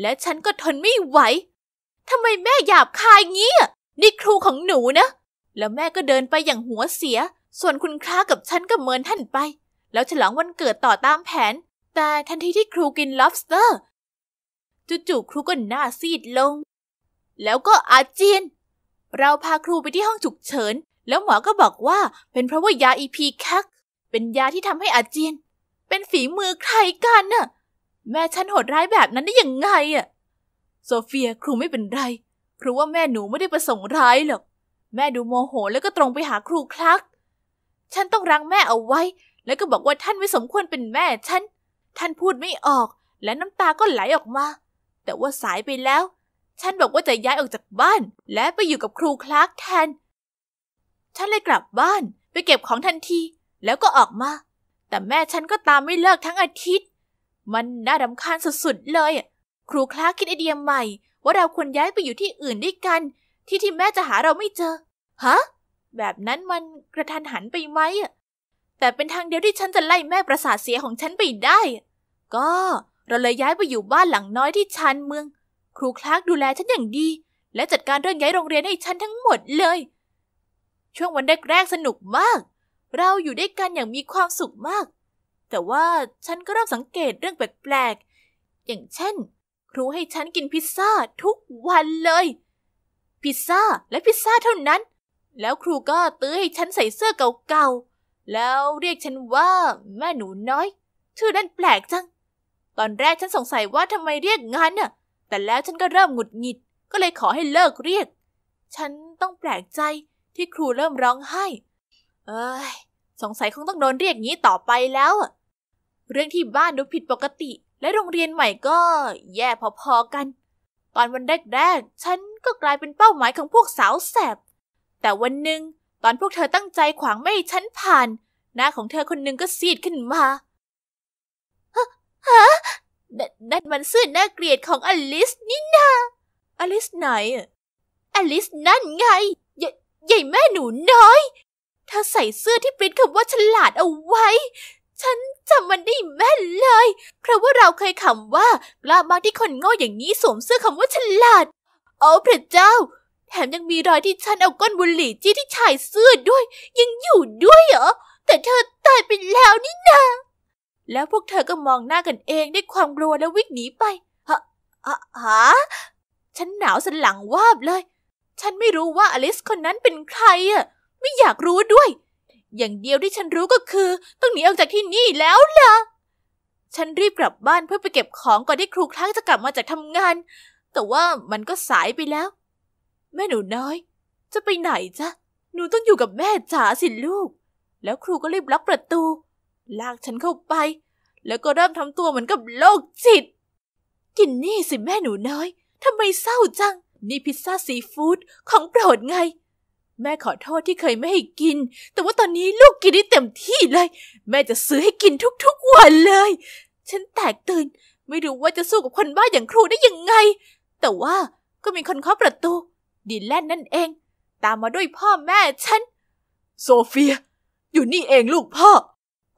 และฉันก็ทนไม่ไหว ทำไมแม่หยาบคายงี้นี่ครูของหนูนะ แล้วแม่ก็เดินไปอย่างหัวเสีย ส่วนคุณคล้ากับฉันก็เมินท่านไป แล้วฉลองวันเกิดต่อตามแผน แต่ทันทีที่ครูกิน lobster จู่ๆครูก็หน้าซีดลง แล้วก็อาเจียนเราพาครูไปที่ห้องฉุกเฉิน แล้วหมอก็บอกว่า เป็นเพราะว่ายาอีพีคักเป็นยาที่ทำให้อาเจียนเป็นฝีมือใครกันน่ะ แม่ฉันโหดร้ายแบบนั้นได้ยังไงอะโซเฟียครูไม่เป็นไรครูว่าแม่หนูไม่ได้ประสงค์ร้ายหรอก แม่ดูโมโหแล้วก็ตรงไปหาครูคลัก ฉันต้องรังแม่เอาไว้ แล้วก็บอกว่าท่านไม่สมควรเป็นแม่ฉัน ท่านพูดไม่ออก และน้ำตา ก็ไหลออกมาแต่ว่าสายไปแล้ว ฉันบอกว่าจะย้ายออกจากบ้าน และไปอยู่กับครูคลาร์กแทน ฉันเลยกลับบ้านไปเก็บของทันที แล้วก็ออกมา แต่แม่ฉันก็ตามไม่เลิกทั้งอาทิตย์ มันน่ารำคาญสุดๆเลย ครูคลาร์กคิดไอเดียใหม่ ว่าเราควรย้ายไปอยู่ที่อื่นด้วยกัน ที่ที่แม่จะหาเราไม่เจอ ฮะ แบบนั้นมันกระทันหันไปไหมแต่เป็นทางเดียวที่ฉันจะไล่แม่ประสาทเสียของฉันไปได้ ก็เราเลยย้ายไปอยู่บ้านหลังน้อยที่ชานเมือง ครูคลากดูแลฉันอย่างดี และจัดการเรื่องย้ายโรงเรียนให้ฉันทั้งหมดเลย ช่วงวันแรกๆสนุกมาก เราอยู่ด้วยกันอย่างมีความสุขมาก แต่ว่าฉันก็เริ่มสังเกตเรื่องแปลกๆ อย่างเช่น ครูให้ฉันกินพิซซ่าทุกวันเลย พิซซ่าและพิซซ่าเท่านั้น แล้วครูก็ตื้อให้ฉันใส่เสื้อเก่าๆ แล้วเรียกฉันว่าแม่หนูน้อย ชื่อนั่นแปลกจังตอนแรกฉันสงสัยว่าทำไมเรียกงั้นน่ะ แต่แล้วฉันก็เริ่มหงุดหงิด ก็เลยขอให้เลิกเรียก ฉันต้องแปลกใจที่ครูเริ่มร้องไห้ เอ้ยสงสัยคงต้องโดนเรียกงี้ต่อไปแล้ว เรื่องที่บ้านดูผิดปกติ และโรงเรียนใหม่ก็ แย่พอๆกัน ตอนวันแรกๆ ฉันก็กลายเป็นเป้าหมายของพวกสาวแสบ แต่วันหนึ่งตอนพวกเธอตั้งใจขวางไม่ให้ฉันผ่าน หน้าของเธอคนหนึ่งก็ซีดขึ้นมาฮะนั่นมันเสื้อหน้าเกลียดของอลิสนี่นา อลิสไหนอะอลิสนั่นไงใหญ่แม่หนูน้อยเธอใส่เสื้อที่ปริ้นคำว่าฉลาดเอาไว้ ฉันจำมันได้แม่นเลย เพราะว่าเราเคยขำว่า กล้ามากที่คนโง่อย่างนี้สวมเสื้อคำว่าฉลาดโอ้พระเจ้า แถมยังมีรอยที่ฉันเอาก้นบุหรี่จี้ที่ชายเสื้อด้วย ยังอยู่ด้วยเหรอ แต่เธอตายไปแล้วนี่นาะแล้วพวกเธอก็มองหน้ากันเองด้วยความกลัวแล้ววิ่งหนีไปฮะฮะฮะฉันหนาวสันหลังวาบเลย ฉันไม่รู้ว่าอลิสคนนั้นเป็นใครอ่ะไม่อยากรู้ด้วย อย่างเดียวที่ฉันรู้ก็คือ ต้องหนีออกจากที่นี่แล้วล่ะ ฉันรีบกลับบ้านเพื่อไปเก็บของก่อนที่ครูคลังจะกลับมาจากทำงาน แต่ว่ามันก็สายไปแล้ว แม่หนูน้อย จะไปไหนจ๊ะหนูต้องอยู่กับแม่จ๋าสิลูก แล้วครูก็รีบล็อกประตูลากฉันเข้าไปแล้วก็เริ่มทำตัวเหมือนกับโรคจิต กินนี่สิแม่หนูน้อยทำไมเศร้าจังนี่พิซซ่าซีฟู้ดของโปรดไง แม่ขอโทษที่เคยไม่ให้กิน แต่ว่าตอนนี้ลูกกินได้เต็มที่เลย แม่จะซื้อให้กินทุก ๆ วันเลย ฉันแตกตื่นไม่รู้ว่าจะสู้กับคนบ้าอย่างครูได้ยังไง แต่ว่าก็มีคนเคาะประตู ดินแลนนั่นเอง ตามมาด้วยพ่อแม่ฉัน โซเฟีย อยู่นี่เองลูกพ่อ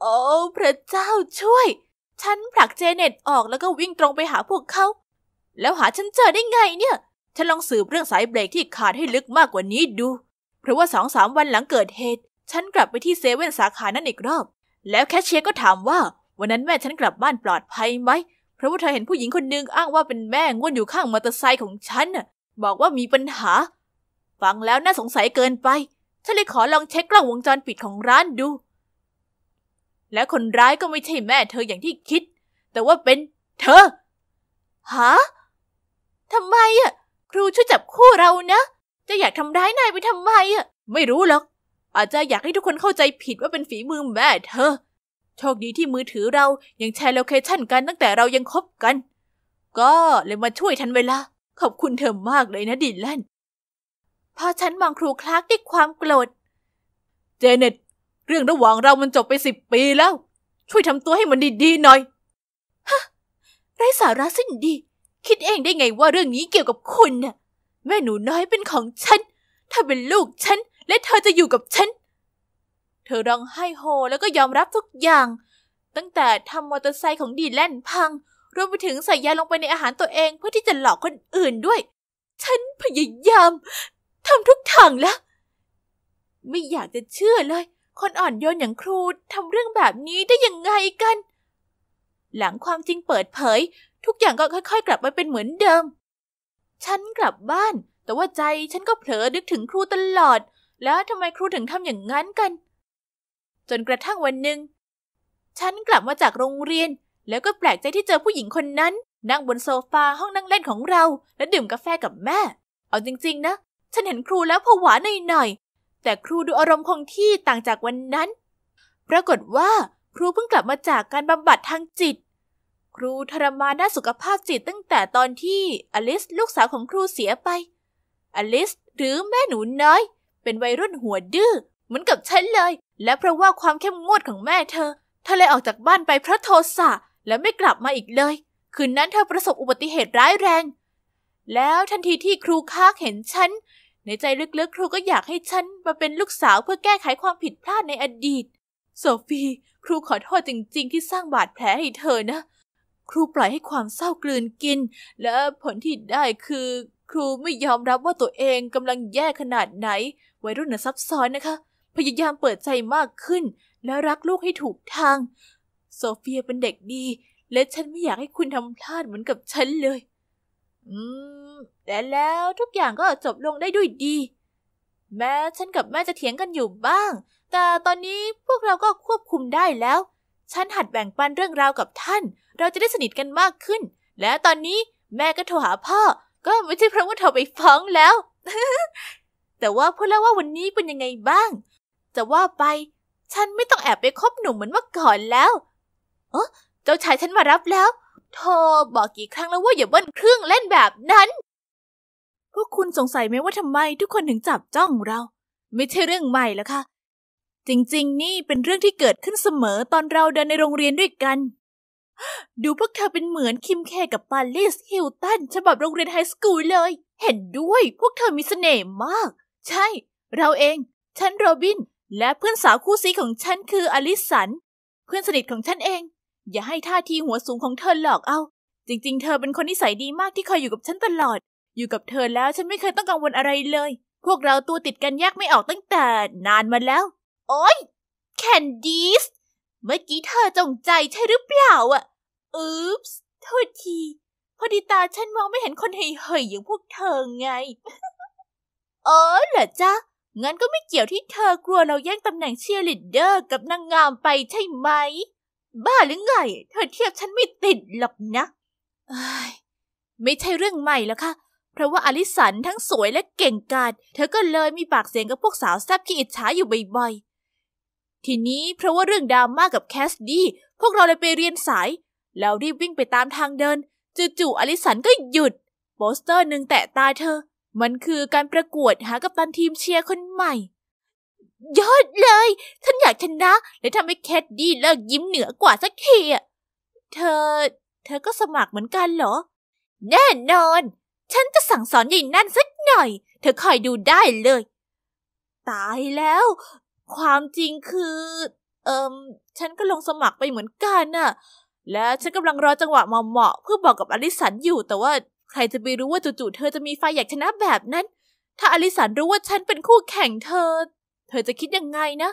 โอ้พระเจ้าช่วย ฉันผลักเจเน็ตออกแล้วก็วิ่งตรงไปหาพวกเขา แล้วหาฉันเจอได้ไงเนี่ย ฉันลองสืบเรื่องสายเบรกที่ขาดให้ลึกมากกว่านี้ดู เพราะว่าสองสามวันหลังเกิดเหตุ ฉันกลับไปที่เซเว่นสาขานั่นอีกรอบ แล้วแคชเชียร์ก็ถามว่า วันนั้นแม่ฉันกลับบ้านปลอดภัยไหม เพราะว่าเธอเห็นผู้หญิงคนนึงอ้างว่าเป็นแม่ง่วนอยู่ข้างมอเตอร์ไซค์ของฉันน่ะ บอกว่ามีปัญหา ฟังแล้วน่าสงสัยเกินไป ฉันเลยขอลองเช็คกล้องวงจรปิดของร้านดูและคนร้ายก็ไม่ใช่แม่เธออย่างที่คิด แต่ว่าเป็น เธอ ฮะทำไมอะ ครูช่วยจับคู่เรานะ จะอยากทำร้ายนายไปทำไมอะ ไม่รู้หรอก อาจจะอยากให้ทุกคนเข้าใจผิดว่าเป็นฝีมือแม่เธอ โชคดีที่มือถือเรายังแชร์โลเคชั่นกันตั้งแต่เรายังคบกัน ก็เลยมาช่วยทันเวลา ขอบคุณเธอมากเลยนะดิแลนพอฉันมองครูคลาร์กด้วยความโกรธ เจเน็ตเรื่องระหว่างเรามันจบไปสิบปีแล้ว ช่วยทำตัวให้มันดีๆหน่อย ฮะไร้สาระสิ้นดี คิดเองได้ไงว่าเรื่องนี้เกี่ยวกับคุณน่ะ แม่หนูน้อยเป็นของฉัน ถ้าเป็นลูกฉัน และเธอจะอยู่กับฉัน เธอร้องไห้โฮแล้วก็ยอมรับทุกอย่าง ตั้งแต่ทำมอเตอร์ไซค์ของดีแลนพัง รวมไปถึงใส่ยาลงไปในอาหารตัวเองเพื่อที่จะหลอกคนอื่นด้วย ฉันพยายามทำทุกทางแล้ว ไม่อยากจะเชื่อเลยคนอ่อนโยนอย่างครูทำเรื่องแบบนี้ได้ยังไงกัน หลังความจริงเปิดเผย ทุกอย่างก็ค่อย ๆ กลับมาเป็นเหมือนเดิม ฉันกลับบ้าน แต่ว่าใจฉันก็เผลอนึกถึงครูตลอด แล้วทำไมครูถึงทำอย่างนั้นกัน จนกระทั่งวันหนึ่ง ฉันกลับมาจากโรงเรียน แล้วก็แปลกใจที่เจอผู้หญิงคนนั้นนั่งบนโซฟาห้องนั่งเล่นของเรา และดื่มกาแฟกับแม่ เอาจริง ๆ นะ ฉันเห็นครูแล้วผวาหน่อยแต่ครูดูอารมณ์คงที่ต่างจากวันนั้น ปรากฏว่าครูเพิ่งกลับมาจากการบำบัดทางจิต ครูทรมานด้านสุขภาพจิตตั้งแต่ตอนที่อลิสลูกสาวของครูเสียไป อลิสหรือแม่หนูน้อย เป็นวัยรุ่นหัวดื้อเหมือนกับฉันเลย และเพราะว่าความเข้มงวดของแม่เธอเธอเลยออกจากบ้านไปเพราะโทสะ และไม่กลับมาอีกเลย คืนนั้นเธอประสบอุบัติเหตุร้ายแรง แล้วทันทีที่ครูคากเห็นฉันในใจลึกๆ ครูก็อยากให้ฉันมาเป็นลูกสาวเพื่อแก้ไขความผิดพลาดในอดีต โซฟี ครูขอโทษจริงๆที่สร้างบาดแผลให้เธอนะ ครูปล่อยให้ความเศร้ากลืนกิน และผลที่ได้คือ ครูไม่ยอมรับว่าตัวเองกำลังแย่ขนาดไหนวัยรุ่นน่ะซับซ้อนนะคะ พยายามเปิดใจมากขึ้น และรักลูกให้ถูกทาง โซเฟียเป็นเด็กดี และฉันไม่อยากให้คุณทำพลาดเหมือนกับฉันเลยอืมแต่แล้วทุกอย่างก็จบลงได้ด้วยดี แม้ฉันกับแม่จะเถียงกันอยู่บ้าง แต่ตอนนี้พวกเราก็ควบคุมได้แล้ว ฉันหัดแบ่งปันเรื่องราวกับท่าน เราจะได้สนิทกันมากขึ้น และตอนนี้แม่ก็โทรหาพ่อ ก็ไม่ใช่เพราะว่าเธอไปฟ้องแล้วแต่ว่าพูดแล้วว่าวันนี้เป็นยังไงบ้าง จะว่าไปฉันไม่ต้องแอบไปคบหนุ่มเหมือนเมื่อก่อนแล้ว เออเจ้าชายฉันมารับแล้วเธอบอกกี่ครั้งแล้วว่าอย่าเบิ้ลเครื่องเล่นแบบนั้น พวกคุณสงสัยไหมว่าทำไมทุกคนถึงจับจ้องเรา ไม่ใช่เรื่องใหม่แล้วค่ะ จริงๆ นี่เป็นเรื่องที่เกิดขึ้นเสมอตอนเราเดินในโรงเรียนด้วยกัน ดูพวกเธอเป็นเหมือนคิมแคกับปาลิสฮิลตัน ฉบับโรงเรียนไฮสคูลเลย เห็นด้วยพวกเธอมีเสน่ห์มาก ใช่ เราเอง ฉันโรบิน และเพื่อนสาวคู่ซีของฉันคืออลิสัน เพื่อนสนิทของฉันเองอย่าให้ท่าทีหัวสูงของเธอหลอกเอา จริง ๆ เธอเป็นคนนิสัยดีมากที่คอยอยู่กับฉันตลอด อยู่กับเธอแล้วฉันไม่เคยต้องกังวลอะไรเลย พวกเราตัวติดกันแยกไม่ออกตั้งแต่ นานมาแล้ว โอ๊ย แคนดิสเมื่อกี้เธอจงใจใช่หรือเปล่าอ่ะอึ๊บโทษที พอดีตาฉันมองไม่เห็นคนเห่ยๆอย่างพวกเธอไง เออเหรอจ๊ะ งั้นก็ไม่เกี่ยวที่เธอกลัวเราแย่งตำแหน่งเชียร์ลีดเดอร์กับนางงามไปใช่ไหมบ้าหรือไงเธอเทียบฉันไม่ติดหรอกนะไม่ใช่เรื่องใหม่ละค่ะ เพราะว่าอลิสันทั้งสวยและเก่งกาจเธอก็เลยมีปากเสียงกับพวกสาวแซบขี้อิจฉาอยู่บ่อยๆ ทีนี้เพราะว่าเรื่องดราม่ากับแคสดี้พวกเราเลยไปเรียนสาย แล้วรีบวิ่งไปตามทางเดินจู่ๆอลิสันก็หยุดโปสเตอร์หนึ่งแตะตาเธอ มันคือการประกวดหากัปตันทีมเชียร์คนใหม่ยอดเลย ฉันอยากชนะ และทำให้แคดดี้เลิกยิ้มเหนือกว่าสักทีอ่ะ เธอ เธอก็สมัครเหมือนกันเหรอ แน่นอน ฉันจะสั่งสอนยายนั่นสักหน่อย เธอคอยดูได้เลย ตายแล้ว ความจริงคือ เอิมฉันก็ลงสมัครไปเหมือนกันน่ะ และฉันกำลังรอจังหวะเหมาะเพื่อบอกกับอลิสันอยู่แต่ว่า ใครจะไปรู้ว่าจู่ๆเธอจะมีไฟอยากชนะแบบนั้น ถ้าอลิสันรู้ว่าฉันเป็นคู่แข่งเธอเธอจะคิดยังไงนะ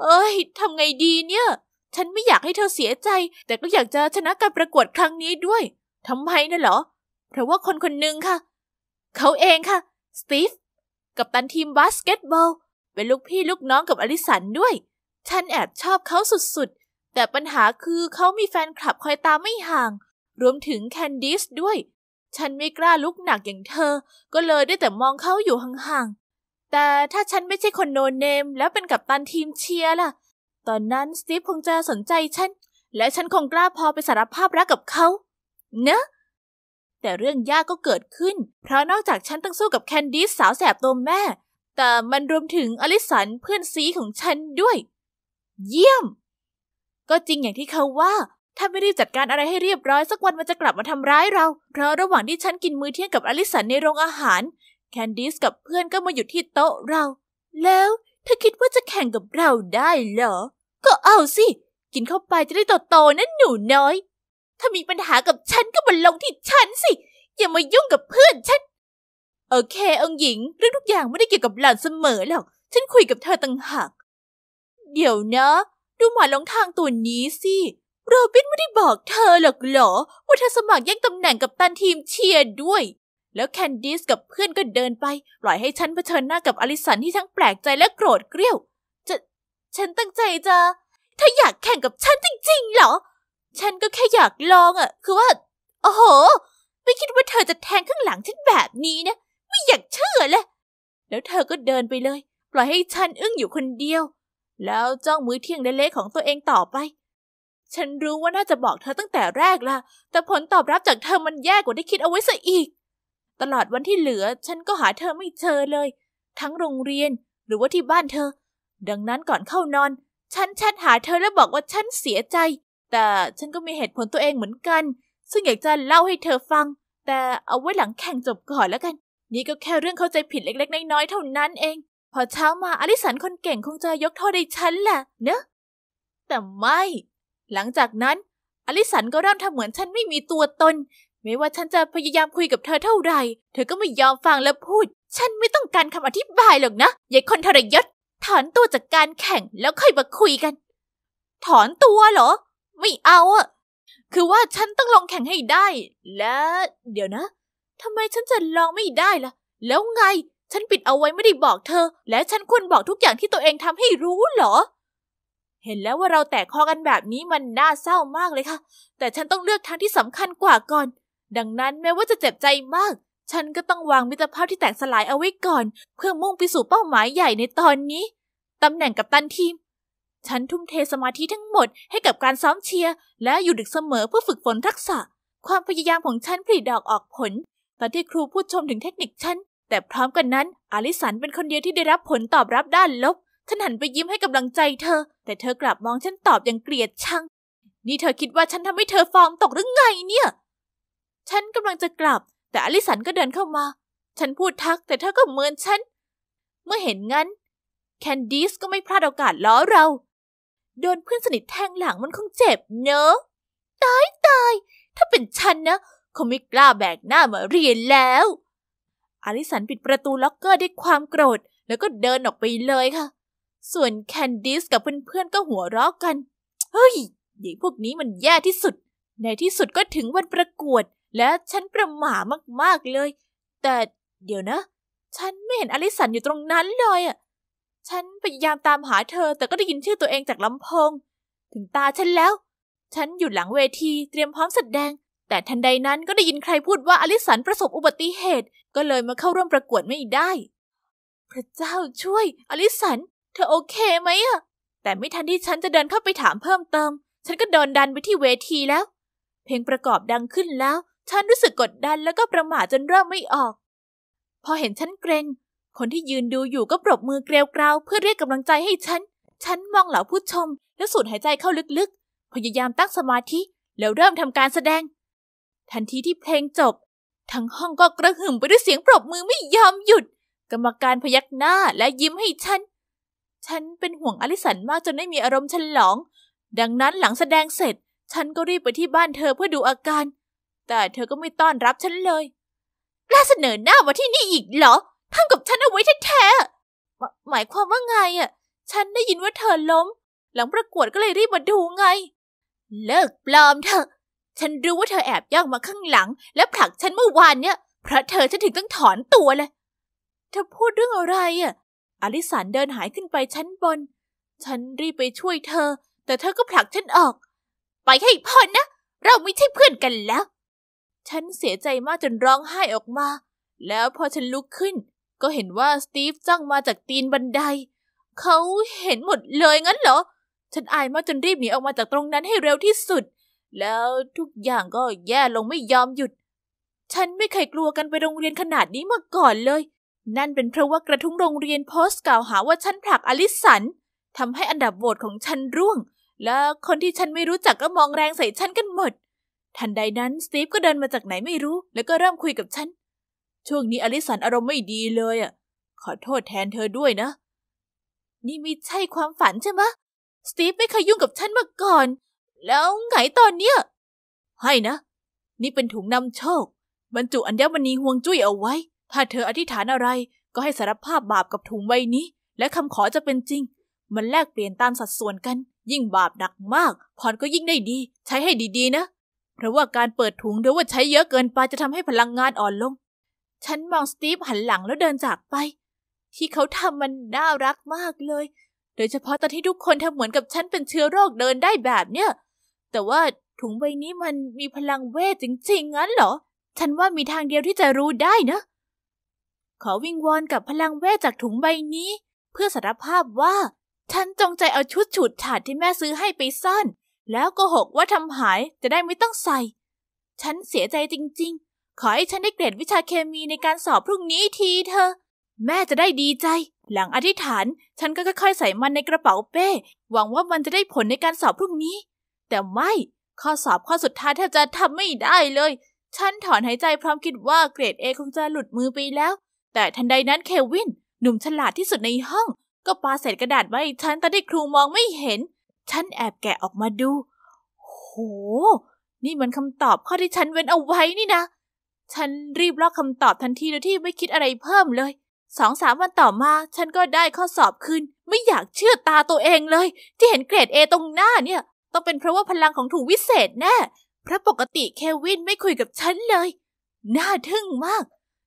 เอ้ย ทำไงดีเนี่ย ฉันไม่อยากให้เธอเสียใจ แต่ก็อยากจะชนะการประกวดครั้งนี้ด้วย ทำไมนะเหรอ เพราะว่าคนคนหนึ่งค่ะ เขาเองค่ะ สตีฟกับตันทีมบาสเกตบอล เป็นลูกพี่ลูกน้องกับอลิสันด้วย ฉันแอบชอบเขาสุดๆ แต่ปัญหาคือเขามีแฟนคลับคอยตามไม่ห่าง รวมถึงแคนดิสด้วย ฉันไม่กล้าลุกหนักอย่างเธอ ก็เลยได้แต่มองเขาอยู่ห่างแต่ถ้าฉันไม่ใช่คนโนเนม แล้วเป็นกัปตันทีมเชียร์ล่ะ ตอนนั้นสตีฟคงจะสนใจฉัน และฉันคงกล้าพอไปสารภาพรักกับเขา เนะ แต่เรื่องยากก็เกิดขึ้น เพราะนอกจากฉันต้องสู้กับแคนดี้สาวแสบตัวแม่ แต่มันรวมถึงอลิสันเพื่อนซีของฉันด้วย เยี่ยม ก็จริงอย่างที่เขาว่า ถ้าไม่รีบจัดการอะไรให้เรียบร้อยสักวันมันจะกลับมาทำร้ายเรา เพราะระหว่างที่ฉันกินมื้อเที่ยงกับอลิสันในโรงอาหารแคนดิสกับเพื่อนก็มาหยุดที่โต๊ะเรา แล้วเธอคิดว่าจะแข่งกับเราได้เหรอ ก็เอาสิ กินเข้าไปจะได้โตๆนะหนูน้อย ถ้ามีปัญหากับฉันก็มาลงที่ฉันสิ อย่ามายุ่งกับเพื่อนฉัน โอเคองหญิง เรื่องทุกอย่างไม่ได้เกี่ยวกับหล่อนเสมอหรอก ฉันคุยกับเธอต่างหาก เดี๋ยวนะ ดูหมาลงทางตัวนี้สิโรบินไม่ได้บอกเธอหรอกเหรอว่าเธอสมัครแย่งตำแหน่งกับตันทีมเชียร์ด้วยแล้วแคนดิสกับเพื่อนก็เดินไปปล่อยให้ฉันเผชิญหน้ากับอลิสันที่ทั้งแปลกใจและโกรธเกรี้ยวจะฉันตั้งใจจะเธออยากแข่งกับฉันจริงๆ เหรอ ฉันก็แค่อยากลองอะ คือว่า โอ้โห ไม่คิดว่าเธอจะแทงข้างหลังฉันแบบนี้นะ ไม่อยากเชื่อเลย แล้วเธอก็เดินไปเลย ปล่อยให้ฉันอึ้งอยู่คนเดียว แล้วจ้องมือเที่ยงเล็กๆของตัวเองต่อไป ฉันรู้ว่าน่าจะบอกเธอตั้งแต่แรกละแต่ผลตอบรับจากเธอมันแย่กว่าที่คิดเอาไว้ซะอีกตลอดวันที่เหลือฉันก็หาเธอไม่เจอเลย ทั้งโรงเรียนหรือว่าที่บ้านเธอ ดังนั้นก่อนเข้านอนฉันแชทหาเธอแล้วบอกว่าฉันเสียใจ แต่ฉันก็มีเหตุผลตัวเองเหมือนกัน ซึ่งอยากจะเล่าให้เธอฟัง แต่เอาไว้หลังแข่งจบก่อนแล้วกัน นี่ก็แค่เรื่องเข้าใจผิดเล็กๆน้อยๆเท่านั้นเอง พอเช้ามาอลิสันคนเก่งคงจะยกโทษให้ฉันแหละเนอะแต่ไม่หลังจากนั้นอลิสันก็เริ่มทำเหมือนฉันไม่มีตัวตนไม่ว่าฉันจะพยายามคุยกับเธอเท่าไหร่เธอก็ไม่ยอมฟังและพูด ฉันไม่ต้องการคำอธิบายหรอกนะยายคนทรยศ ถอนตัวจากการแข่งแล้วค่อยมาคุยกัน ถอนตัวเหรอ ไม่เอาอะ คือว่าฉันต้องลองแข่งให้ได้ และ เดี๋ยวนะ ทำไมฉันจะลองไม่ได้ล่ะ แล้วไง ฉันปิดเอาไว้ไม่ได้บอกเธอ และฉันควรบอกทุกอย่างที่ตัวเองทำให้รู้เหรอ เห็นแล้วว่าเราแตกคอกันแบบนี้มันน่าเศร้ามากเลยค่ะ แต่ฉันต้องเลือกทางที่สำคัญกว่าก่อนดังนั้นแม้ว่าจะเจ็บใจมาก ฉันก็ต้องวางมิตรภาพที่แตกสลายเอาไว้ก่อน เพื่อมุ่งไปสู่เป้าหมายใหญ่ในตอนนี้ ตำแหน่งกัปตันทีม ฉันทุ่มเทสมาธิทั้งหมดให้กับการซ้อมเชียร์และอยู่ดึกเสมอเพื่อฝึกฝนทักษะ ความพยายามของฉันผลิดอกออกผล ตอนที่ครูพูดชมถึงเทคนิคฉัน แต่พร้อมกันนั้นอาลิสันเป็นคนเดียวที่ได้รับผลตอบรับด้านลบฉันหันไปยิ้มให้กำลังใจเธอ แต่เธอกลับมองฉันตอบอย่างเกลียดชังนี่เธอคิดว่าฉันทำให้เธอฟอร์มตกหรือไงเนี่ยฉันกำลังจะกลับ แต่อลิสันก็เดินเข้ามา ฉันพูดทักแต่เธอก็เหมือนฉันเมื่อเห็นงั้น แคนดิสก็ไม่พลาดโอกาสล้อเรา โดนเพื่อนสนิทแทงหลังมันคงเจ็บเนอะตายตายถ้าเป็นฉันนะคงไม่กล้าแบกหน้ามาเรียนแล้วอลิสันปิดประตูล็อกเกอร์ด้วยความโกรธ แล้วก็เดินออกไปเลยค่ะ ส่วนแคนดิสกับเพื่อนๆก็หัวเราะกันเฮ้ยเด็กพวกนี้มันแย่ที่สุด ในที่สุดก็ถึงวันประกวดและฉันประหม่ามาก ๆ เลย แต่เดี๋ยวนะ ฉันไม่เห็นอลิสันอยู่ตรงนั้นเลยอ่ะ ฉันพยายามตามหาเธอ แต่ก็ได้ยินชื่อตัวเองจากลำโพง ถึงตาฉันแล้ว ฉันอยู่หลังเวทีเตรียมพร้อมแสดง แต่ทันใดนั้นก็ได้ยินใครพูดว่าอลิสันประสบอุบัติเหตุ ก็เลยมาเข้าร่วมประกวดไม่ได้ พระเจ้าช่วย อลิสัน เธอโอเคไหมอ่ะ แต่ไม่ทันที่ฉันจะเดินเข้าไปถามเพิ่มเติม ฉันก็โดนดันไปที่เวทีแล้ว เพลงประกอบดังขึ้นแล้วฉันรู้สึกกดดันแล้วก็ประหม่าจนเริ่มไม่ออก พอเห็นฉันเกรง คนที่ยืนดูอยู่ก็ปรบมือเกลียวกราวเพื่อเรียกกำลังใจให้ฉัน ฉันมองเหล่าผู้ชมแล้วสูดหายใจเข้าลึกๆ พยายามตั้งสมาธิแล้วเริ่มทำการแสดง ทันทีที่เพลงจบ ทั้งห้องก็กระหึ่มไปด้วยเสียงปรบมือไม่ยอมหยุด กรรมการพยักหน้าและยิ้มให้ฉัน ฉันเป็นห่วงอลิสันมากจนไม่มีอารมณ์ฉลอง ดังนั้นหลังแสดงเสร็จ ฉันก็รีบไปที่บ้านเธอเพื่อดูอาการแต่เธอก็ไม่ต้อนรับฉันเลยกล้าเสนอหน้ามาที่นี่อีกเหรอทำกับฉันเอาไว้แท้ๆ หมายความว่าไงอ่ะ ฉันได้ยินว่าเธอล้ม หลังประกวดก็เลยรีบมาดูไง เลิกปลอมเถอะ ฉันรู้ว่าเธอแอบย่องมาข้างหลัง และผลักฉันเมื่อวานเนี่ยเพราะเธอฉันถึงต้องถอนตัวเลย เธอพูดเรื่องอะไรอ่ะ อลิสันเดินหายขึ้นไปชั้นบน ฉันรีบไปช่วยเธอ แต่เธอก็ผลักฉันออก ไปให้พ้นนะ เราไม่ใช่เพื่อนกันแล้วฉันเสียใจมากจนร้องไห้ออกมา แล้วพอฉันลุกขึ้น ก็เห็นว่าสตีฟจ้องมาจากตีนบันได เขาเห็นหมดเลยงั้นเหรอ ฉันอายมากจนรีบหนีออกมาจากตรงนั้นให้เร็วที่สุด แล้วทุกอย่างก็แย่ลงไม่ยอมหยุด ฉันไม่เคยกลัวกันไปโรงเรียนขนาดนี้มาก่อนเลย นั่นเป็นเพราะว่ากระทุ้งโรงเรียนโพสต์กล่าวหาว่าฉันผลักอลิสันทำให้อันดับโหวตของฉันร่วง และคนที่ฉันไม่รู้จักก็มองแรงใส่ฉันกันหมดทันใดนั้น สตีฟก็เดินมาจากไหนไม่รู้ แล้วก็เริ่มคุยกับฉัน ช่วงนี้อลิสันอารมณ์ไม่ดีเลยอ่ะ ขอโทษแทนเธอด้วยนะ นี่ไม่ใช่ความฝันใช่ไหมสตีฟไม่เคยยุ่งกับฉันมาก่อน แล้วไงตอนเนี้ยให้นะ นี่เป็นถุงนำโชคบรรจุอัญมณีห่วงจุ้ยเอาไว้ ถ้าเธออธิษฐานอะไร ก็ให้สารภาพบาปกับถุงใบนี้ และคำขอจะเป็นจริง มันแลกเปลี่ยนตามสัดส่วนกัน ยิ่งบาปหนักมากผ่อนก็ยิ่งได้ดี ใช้ให้ดีๆ นะเพราะว่าการเปิดถุงเดี๋ยวว่าใช้เยอะเกินไปจะทำให้พลังงานอ่อนลง ฉันมองสตีฟหันหลังแล้วเดินจากไป ที่เขาทำมันน่ารักมากเลย โดยเฉพาะตอนที่ทุกคนทำเหมือนกับฉันเป็นเชื้อโรคเดินได้แบบเนี้ย แต่ว่าถุงใบนี้มันมีพลังเวทจริงๆ งั้นเหรอ ฉันว่ามีทางเดียวที่จะรู้ได้นะ ขอวิงวอนกับพลังเวทจากถุงใบนี้ เพื่อสารภาพว่าฉันจงใจเอาชุดฉุดฉาดที่แม่ซื้อให้ไปซ่อนแล้วก็หกว่าทำหายจะได้ไม่ต้องใส่ ฉันเสียใจจริงๆ ขอให้ฉันได้เกรดวิชาเคมีในการสอบพรุ่งนี้ทีเธอ แม่จะได้ดีใจ หลังอธิษฐาน ฉันก็ค่อยๆใส่มันในกระเป๋าเป้ หวังว่ามันจะได้ผลในการสอบพรุ่งนี้ แต่ไม่ข้อสอบข้อสุดท้ายแทบจะทำไม่ได้เลย ฉันถอนหายใจพร้อมคิดว่าเกรดเอคงจะหลุดมือไปแล้ว แต่ทันใดนั้นเควินหนุ่มฉลาดที่สุดในห้อง ก็ปาเศษกระดาษไว้ฉันตตนที่ครูมองไม่เห็นฉันแอบแกะออกมาดู โห นี่มันคำตอบข้อที่ฉันเว้นเอาไว้นี่นะ ฉันรีบลอกคำตอบทันทีโดยที่ไม่คิดอะไรเพิ่มเลย สองสามวันต่อมา ฉันก็ได้ข้อสอบคืนไม่อยากเชื่อตาตัวเองเลย ที่เห็นเกรดเอตรงหน้าเนี่ย ต้องเป็นเพราะว่าพลังของถุงวิเศษแน่ เพราะปกติเควินไม่คุยกับฉันเลย น่าทึ่งมาก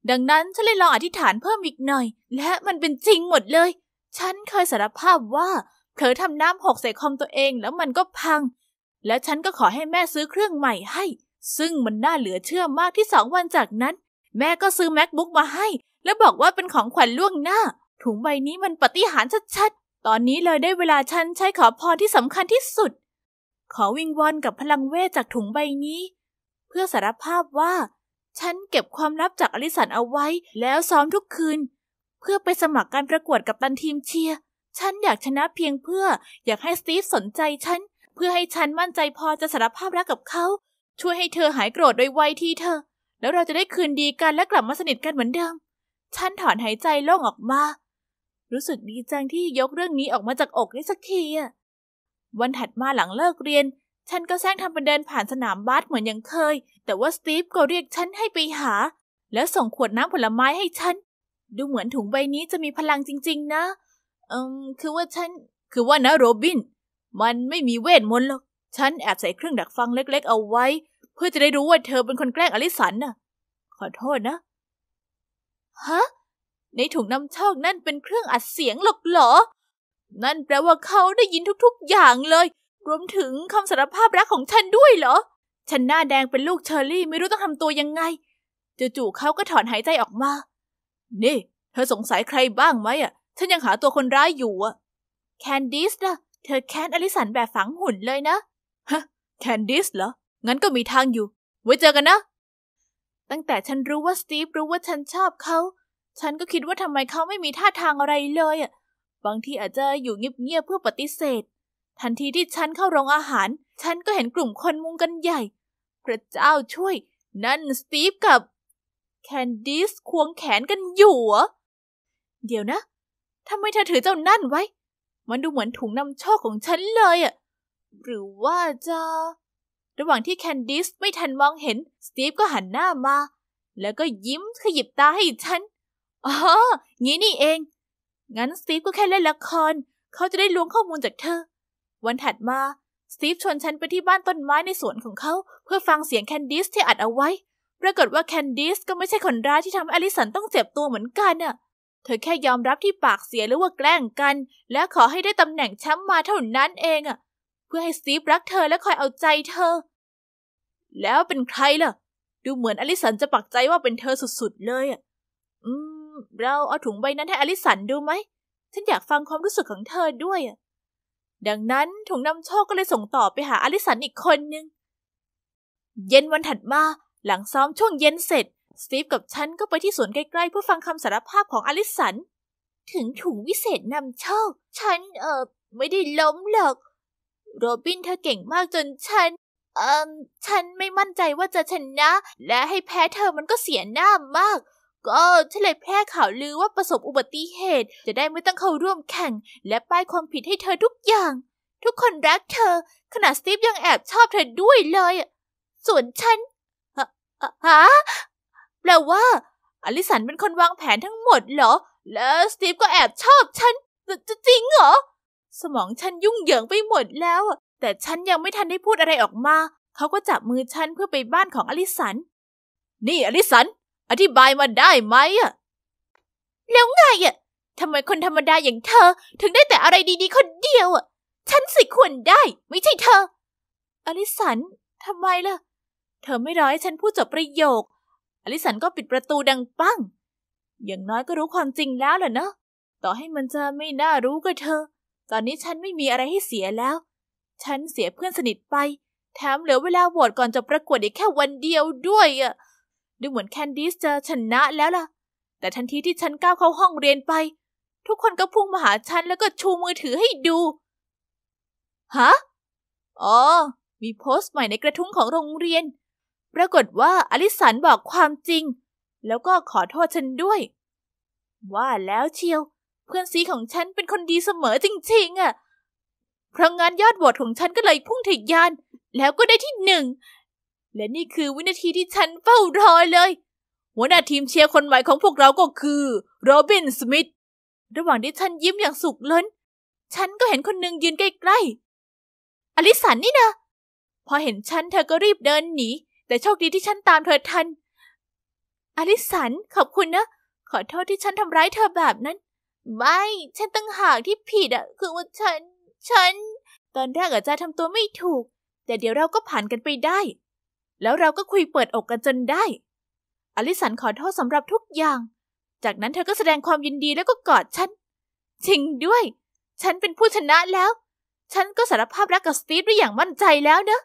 ดังนั้นฉันเลยลองอธิษฐานเพิ่มอีกหน่อย และมันเป็นจริงหมดเลย ฉันเคยสารภาพว่าเธอทำน้ำหกใส่คอมตัวเองแล้วมันก็พัง และฉันก็ขอให้แม่ซื้อเครื่องใหม่ให้ ซึ่งมันน่าเหลือเชื่อมากที่สองวันจากนั้น แม่ก็ซื้อ macbook มาให้ และบอกว่าเป็นของขวัญล่วงหน้า ถุงใบนี้มันปฏิหารชัดๆ ตอนนี้เลยได้เวลาฉันใช้ขอพรที่สำคัญที่สุด ขอวิงวอนกับพลังเวทจากถุงใบนี้ เพื่อสารภาพว่า ฉันเก็บความลับจากอลิสันเอาไว้แล้วซ้อมทุกคืน เพื่อไปสมัครการประกวดกับตันทีมเชียร์ฉันอยากชนะเพียงเพื่อ อยากให้สตีฟสนใจฉัน เพื่อให้ฉันมั่นใจพอจะสารภาพรักกับเขา ช่วยให้เธอหายโกรธโดยไวทีเธอ แล้วเราจะได้คืนดีกันและกลับมาสนิทกันเหมือนเดิม ฉันถอนหายใจโล่งออกมา รู้สึกดีจัง ที่ยกเรื่องนี้ออกมาจากอกได้สักทีอะวันถัดมาหลังเลิกเรียน ฉันก็แซงทำเป็นเดินผ่านสนามบาสเหมือนอย่างเคย แต่ว่าสตีฟก็เรียกฉันให้ไปหา แล้วส่งขวดน้ำผลไม้ให้ฉันดูเหมือนถุงใบนี้จะมีพลังจริง ๆ นะอืมคือว่าฉัน คือว่านะโรบิน มันไม่มีเวทมนต์หรอก ฉันแอบใส่เครื่องดักฟังเล็ก ๆ เอาไว้ เพื่อจะได้รู้ว่าเธอเป็นคนแกล้งอลิสันน่ะ ขอโทษนะฮะในถุงน้ำโชคนั่นเป็นเครื่องอัดเสียงหรอกเหรอ นั่นแปลว่าเขาได้ยินทุกๆ อย่างเลย รวมถึงคำสารภาพรักของฉันด้วยเหรอ ฉันหน้าแดงเป็นลูกเชอรี่ ไม่รู้ต้องทำตัวยังไงจู่ๆเขาก็ถอนหายใจออกมานี่ เธอสงสัยใครบ้างไหมอ่ะฉันยังหาตัวคนร้ายอยู่อะแคนดิสนะเธอแค้นอลิสันแบบฝังหุ่นเลยนะ ฮะ แคนดิสเหรอ งั้นก็มีทางอยู่ ไว้เจอกันนะ ตั้งแต่ฉันรู้ว่าสตีฟรู้ว่าฉันชอบเขา ฉันก็คิดว่าทำไมเขาไม่มีท่าทางอะไรเลยอ่ะ บางทีอาจจะอยู่เงียบๆเพื่อปฏิเสธ ทันทีที่ฉันเข้าโรงอาหาร ฉันก็เห็นกลุ่มคนมุงกันใหญ่ พระเจ้าช่วย นั่นสตีฟกับ แคนดิสควงแขนกันอยู่เหรอเดี๋ยวนะทำไมเธอถือเจ้านั่นไว้ มันดูเหมือนถุงนำโชคของฉันเลยอะ หรือว่าจะระหว่างที่แคนดิสไม่ทันมองเห็น สตีฟก็หันหน้ามา แล้วก็ยิ้มขยิบตาให้ฉัน อ๋อ งี้นี่เอง งั้นสตีฟก็แค่เล่นละคร เขาจะได้ล้วงข้อมูลจากเธอ วันถัดมา สตีฟชวนฉันไปที่บ้านต้นไม้ในสวนของเขา เพื่อฟังเสียงแคนดิสที่อัดเอาไว้ ปรากฏว่าแคนดิสก็ไม่ใช่คนร้ายที่ทำอลิสันต้องเจ็บตัวเหมือนกันน่ะเธอแค่ยอมรับที่ปากเสียหรือว่าแกล้งกัน และขอให้ได้ตำแหน่งแชมป์มาเท่านั้นเองอะเพื่อให้สตีฟรักเธอและคอยเอาใจเธอ แล้วเป็นใครล่ะ ดูเหมือนอลิสันจะปักใจว่าเป็นเธอสุด ๆเลยอะอืม เราเอาถุงใบนั้นให้อลิสันดูไหม ฉันอยากฟังความรู้สึกของเธอด้วยอะดังนั้นถุงนำโชคก็เลยส่งต่อไปหาอลิสันอีกคนนึง เย็นวันถัดมา หลังซ้อมช่วงเย็นเสร็จสตีฟกับฉันก็ไปที่สวนใกล้ๆเพื่อฟังคำสารภาพของอลิสัน ถึงถุงวิเศษนำโชคฉันเออไม่ได้ล้มหรอกโรบินเธอเก่งมากจนฉัน เออฉันไม่มั่นใจว่าจะชนะ และให้แพ้เธอมันก็เสียหน้ามาก ก็ฉันเลยแพร่ข่าวลือว่าประสบอุบัติเหตุจะได้ไม่ต้องเข้าร่วมแข่งและป้ายความผิดให้เธอทุกอย่าง ทุกคนรักเธอขนาดสตีฟยังแอบชอบเธอด้วยเลย ส่วนฉันฮะแปลว่า อลิสันเป็นคนวางแผนทั้งหมดเหรอ แล้วสตีฟก็แอบชอบฉันจจริงเหรอ สมองฉันยุ่งเหยิงไปหมดแล้ว แต่ฉันยังไม่ทันได้พูดอะไรออกมา เขาก็จับมือฉันเพื่อไปบ้านของอลิสัน นี่อลิสัน อธิบายมาได้ไหมอะแล้วไงอะทำไมคนธรรมดาอย่างเธอ ถึงได้แต่อะไรดีๆคนเดียวอะฉันสิควรได้ ไม่ใช่เธอ อลิสันทำไมล่ะ เธอไม่รอให้ฉันพูดจบประโยคอลิสันก็ปิดประตูดังปังอย่างน้อยก็รู้ความจริงแล้วเหระเนาะต่อให้มันจะไม่น่ารู้ก็เธอ ตอนนี้ฉันไม่มีอะไรให้เสียแล้ว ฉันเสียเพื่อนสนิทไป แถมเหลือเวลาโหวตก่อนจะประกวดอีกแค่วันเดียวด้วยอะดูเหมือนแคนดิสจะชนะแล้วล่ะ แต่ทันทีที่ฉันก้าวเข้าห้องเรียนไป ทุกคนก็พุ่งมาหาฉันแล้วก็ชูมือถือให้ดู ฮะ อ๋อ มีโพสต์ใหม่ในกระทุ้งของโรงเรียนปรากฏว่าอลิสันบอกความจริง แล้วก็ขอโทษฉันด้วย ว่าแล้วเชียว เพื่อนซีของฉันเป็นคนดีเสมอจริงๆอะ่ะเพราะงานยอดบหวตของฉัน ก็เลยพุ่งถึงยาน แล้วก็ได้ที่หนึ่ง และนี่คือวินาทีที่ฉันเฝ้ารอเลย หัวหน้าทีมเชียร์คนใหม่ของพวกเราก็คือโรบินสมิธระหว่างที่ฉันยิ้มอย่างสุขล้น ฉันก็เห็นคนหนึ่งยืนใกล้ๆอลิสันนี่นะพอเห็นฉันเธอก็รีบเดินหนีแต่โชคดีที่ฉันตามเธอทัน อลิสันขอบคุณนะ ขอโทษที่ฉันทำร้ายเธอแบบนั้น ไม่ ฉันตั้งหากที่ผิดอะคือว่าฉัน ฉัน ตอนแรกอาจจะทำตัวไม่ถูก แต่เดี๋ยวเราก็ผ่านกันไปได้ แล้วเราก็คุยเปิดอกกันจนได้ อลิสันขอโทษสำหรับทุกอย่าง จากนั้นเธอก็แสดงความยินดีแล้วก็กอดฉัน จริงด้วย ฉันเป็นผู้ชนะแล้ว ฉันก็สารภาพรักกับสตีฟได้อย่างมั่นใจแล้วนะ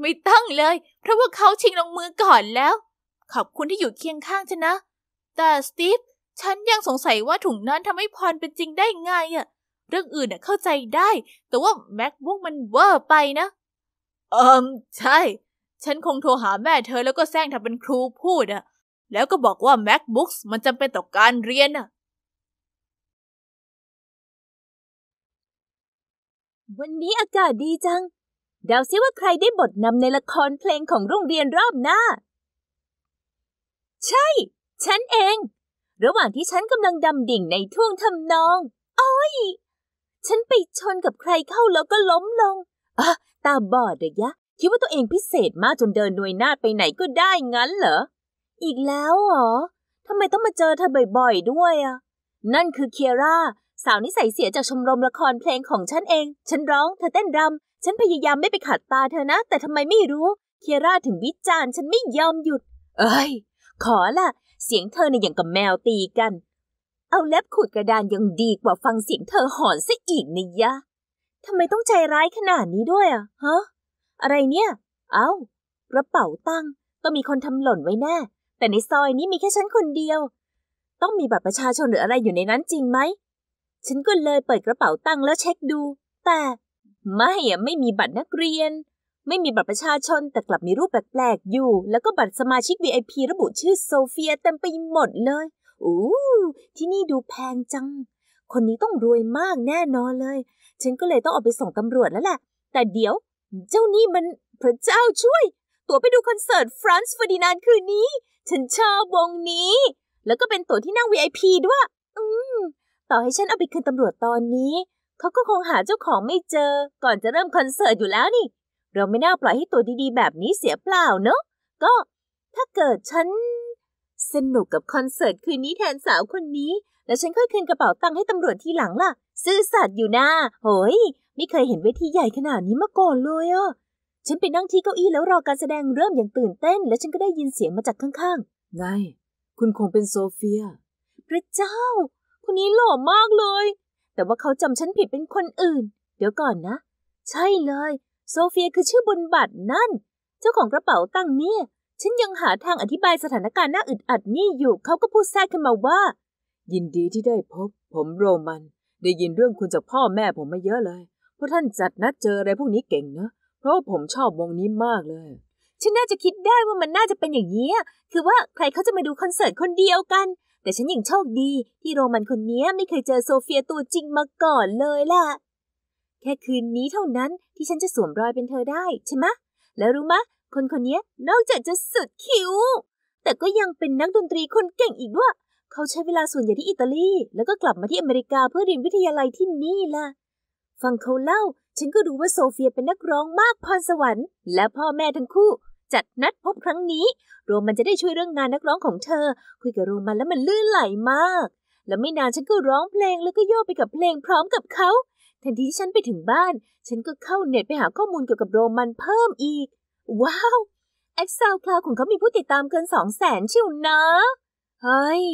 ไม่ต้องเลย เพราะว่าเขาชิงลงมือก่อนแล้ว ขอบคุณที่อยู่เคียงข้างฉันนะ แต่สตีฟฉันยังสงสัยว่าถุงนั้นทำให้พรเป็นจริงได้ไงอะเรื่องอื่นน่เข้าใจได้ แต่ว่าแม็กบุ๊กมันเวอร์ไปนะเอิมใช่ ฉันคงโทรหาแม่เธอแล้วก็แซงทำเป็นครูพูดอะแล้วก็บอกว่าม็กบุ๊กมันจำเป็นต่อการเรียนอะวันนี้อากาศดีจังเดาซิว่าใครได้บทนำในละครเพลงของโรงเรียนรอบหน้า ใช่ ฉันเอง ระหว่างที่ฉันกำลังดำดิ่งในท่วงทำนอง โอ้ย ฉันไปชนกับใครเข้าแล้วก็ล้มลงอะตาบอดเลยยะ คิดว่าตัวเองพิเศษมากจนเดินหน่วยหน้าไปไหนก็ได้งั้นเหรอ อีกแล้วเหรอทำไมต้องมาเจอเธอบ่อยๆด้วยอ่ะ นั่นคือเคียร่า สาวนิสัยเสียจากชมรมละครเพลงของฉันเอง ฉันร้องเธอเต้นรำฉันพยายามไม่ไปขัดตาเธอนะ แต่ทำไมไม่รู้ เคียร่าถึงวิจารณ์ ฉันไม่ยอมหยุด เอ้ยขอละเสียงเธอเนี่ยอย่างกับแมวตีกัน เอาเล็บขูดกระดานยังดีกว่าฟังเสียงเธอหอนซะอีกนะยะทำไมต้องใจร้ายขนาดนี้ด้วยอะฮะอะไรเนี่ย เอา้ากระเป๋าตังค์ต้องมีคนทำหล่นไว้แน่ แต่ในซอยนี้มีแค่ฉันคนเดียว ต้องมีบัตรประชาชนหรืออะไรอยู่ในนั้นจริงไหมฉันก็เลยเปิดกระเป๋าตังค์แล้วเช็คดู แต่ไม่อะไม่มีบัตรนักเรียน ไม่มีบัตรประชาชนแต่กลับมีรูปแปลกๆอยู่ แล้วก็บัตรสมาชิก VIP ระบุชื่อโซเฟีย เต็มไปหมดเลย อู้ที่นี่ดูแพงจัง คนนี้ต้องรวยมากแน่นอนเลย ฉันก็เลยต้องเอาไปส่งตำรวจแล้วแหละ แต่เดี๋ยว เจ้านี่มัน พระเจ้าช่วย ตั๋วไปดูคอนเสิร์ตฟรานซ์ฟอร์ดินานคืนนี้ ฉันชอบวงนี้แล้วก็เป็นตั๋วที่นั่ง VIP ด้วย อืมต่อให้ฉันเอาไปคืนตำรวจตอนนี้เขาก็คงหาเจ้าของไม่เจอ ก่อนจะเริ่มคอนเสิร์ตอยู่แล้วนี่ เราไม่น่าปล่อยให้ตัวดีๆ แบบนี้เสียเปล่าเนาะ ก็ถ้าเกิดฉันสนุกกับคอนเสิร์ตคืนนี้แทนสาวคนนี้ แล้วฉันค่อยคืนกระเป๋าตังค์ให้ตำรวจทีหลังล่ะ ซื่อสัตย์อยู่นะโหยไม่เคยเห็นเวทีใหญ่ขนาดนี้มาก่อนเลยอ่ะฉันไปนั่งที่เก้าอี้แล้วรอการแสดงเริ่มอย่างตื่นเต้น แล้วฉันก็ได้ยินเสียงมาจากข้างๆ ไง คุณคงเป็นโซเฟีย พระเจ้า คนนี้หล่อมากเลยแต่ว่าเขาจำฉันผิดเป็นคนอื่น เดี๋ยวก่อนนะ ใช่เลย โซเฟียคือชื่อบุญบัตรนั่น เจ้าของกระเป๋าตังเนี่ย ฉันยังหาทางอธิบายสถานการณ์น่าอึดอัดนี่อยู่ เขาก็พูดแทรกขึ้นมาว่า ยินดีที่ได้พบ ผมโรมัน ได้ยินเรื่องคุณจากพ่อแม่ผมมาเยอะเลย เพราะท่านจัดนัดเจออะไรพวกนี้เก่งนะ เพราะผมชอบวงนี้มากเลย ฉันน่าจะคิดได้ว่ามันน่าจะเป็นอย่างนี้ คือว่าใครเขาจะมาดูคอนเสิร์ตคนเดียวกันแต่ฉันยังโชคดี ที่โรมันคนนี้ไม่เคยเจอโซเฟียตัวจริงมาก่อนเลยล่ะ แค่คืนนี้เท่านั้นที่ฉันจะสวมรอยเป็นเธอได้ ใช่ไหมแล้วรู้มะ คนคนนี้นอกจากจะสุดคิ้วแต่ก็ยังเป็นนักดนตรีคนเก่งอีกด้วย เขาใช้เวลาส่วนใหญ่ที่อิตาลี แล้วก็กลับมาที่อเมริกาเพื่อเรียนวิทยาลัยที่นี่ล่ะ ฟังเขาเล่าฉันก็รู้ว่าโซเฟียเป็นนักร้องมากพรสวรรค์และพ่อแม่ทั้งคู่จัดนัดพบครั้งนี้ โรมันจะได้ช่วยเรื่องงานนักร้องของเธอ คุยกับโรมันแล้วมันลื่นไหลมาก แล้วไม่นานฉันก็ร้องเพลงแล้วก็โยกไปกับเพลงพร้อมกับเขาทันทีที่ฉันไปถึงบ้าน ฉันก็เข้าเน็ตไปหาข้อมูลเกี่ยวกับโรมันเพิ่มอีก ว้าวแอคซาวคลาวของเขามีผู้ติดตามเกินสองแสนชิวนะเฮ้ย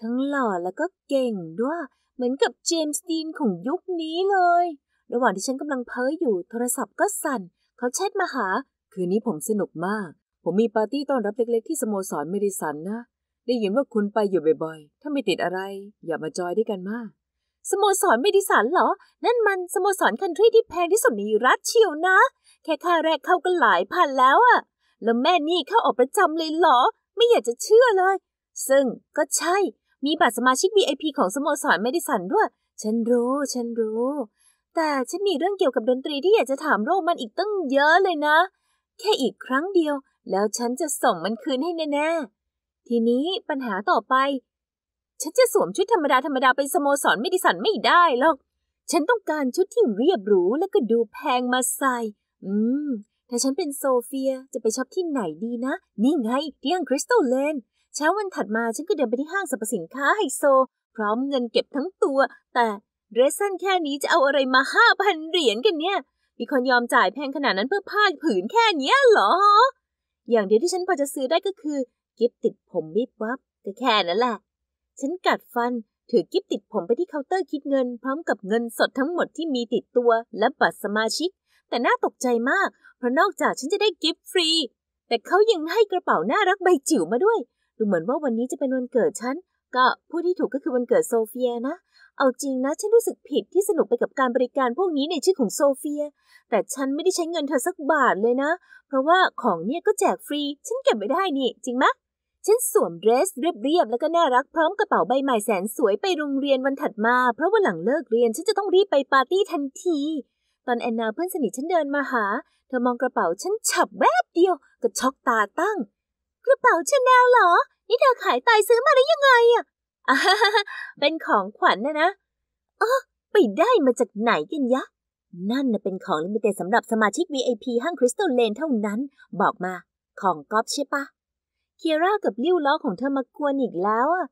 ทั้งหล่อแล้วก็เก่งด้วย เหมือนกับเจมส์ดีนของยุคนี้เลย ระหว่างที่ฉันกำลังเพ้ออยู่ โทรศัพท์ก็สั่นเขาแชทมาหาคืนนี้ผมสนุกมาก ผมมีปาร์ตี้ต้อนรับเล็ก ๆที่สโมสรเมดิสันนะ ได้ยินว่าคุณไปอยู่บ่อยๆ ถ้าไม่ติดอะไร อย่ามาจอยด้วยกันมาก สโมสรเมดิสันเหรอ นั่นมันสโมสรคันทรีที่แพงที่สุดในรัฐเชียวนะ แค่ค่าแรกเข้าก็หลายพันแล้วอะแล้วแม่นี่เข้าออกประจำเลยเหรอ ไม่อยากจะเชื่อเลย ซึ่งก็ใช่ มีบัตรสมาชิก VIP ของสโมสรเมดิสันด้วยฉันรู้ ฉันรู้ แต่ฉันมีเรื่องเกี่ยวกับดนตรีที่อยากจะถามโรมันอีกตั้งเยอะเลยนะแค่อีกครั้งเดียว แล้วฉันจะส่งมันคืนให้แน่ๆ ทีนี้ปัญหาต่อไป ฉันจะสวมชุดธรรมดาธรรมดาไปสโมสรไม่ดิสันไม่ได้หรอก ฉันต้องการชุดที่เรียบหรูและก็ดูแพงมาใส่ อืมถ้าฉันเป็นโซเฟียจะไปช็อปที่ไหนดีนะ นี่ไงที่ห้างคริสตัลเลน เช้าวันถัดมาฉันก็เดินไปที่ห้างสรรพสินค้าไฮโซ พร้อมเงินเก็บทั้งตัว แต่เรสเซนแค่นี้จะเอาอะไรมาห้าพันเหรียญกันเนี่ยมีคนยอมจ่ายแพงขนาดนั้นเพื่อผ้าผืนแค่เนี้ยเหรอ อย่างเดียวที่ฉันพอจะซื้อได้ก็คือกิฟติดผมวิบวับก็แค่นั้นแหละ ฉันกัดฟันถือกิฟติดผมไปที่เคาน์เตอร์คิดเงินพร้อมกับเงินสดทั้งหมดที่มีติดตัวและบัตรสมาชิก แต่น่าตกใจมากเพราะนอกจากฉันจะได้กิฟต์ฟรีแต่เขายังให้กระเป๋าน่ารักใบจิ๋วมาด้วย ดูเหมือนว่าวันนี้จะเป็นวันเกิดฉันก็ผู้ที่ถูกก็คือวันเกิดโซเฟียนะ เอาจริงนะ ฉันรู้สึกผิดที่สนุกไปกับการบริการพวกนี้ในชื่อของโซเฟีย แต่ฉันไม่ได้ใช้เงินเธอสักบาทเลยนะ เพราะว่าของเนี่ยก็แจกฟรี ฉันเก็บไม่ได้นี่จริงไหมฉันสวมเดรส เรียบๆ แล้วก็น่ารักพร้อมกระเป๋าใบใหม่แสนสวยไปโรงเรียนวันถัดมา เพราะว่าหลังเลิกเรียนฉันจะต้องรีบไปปาร์ตี้ทันที ตอนแอนนาเพื่อนสนิทฉันเดินมาหา เธอมองกระเป๋าฉันฉับแวบเดียวก็ช็อกตาตั้ง กระเป๋าชาแนลเหรอนี่เธอขายไตซื้อมาได้ยังไงอ่ะ่าเป็นของขวัญนนะนะอ๋อไปได้มาจากไหนกันยะ นั่นนะเป็นของลิมิเต็ดสำหรับสมาชิก VIP ห้างคริสตัลเลนเท่านั้น บอกมา ของก๊อฟใช่ปะเคียร่ากับลิ้วล้อของเธอมากวนอีกแล้วอ่ะ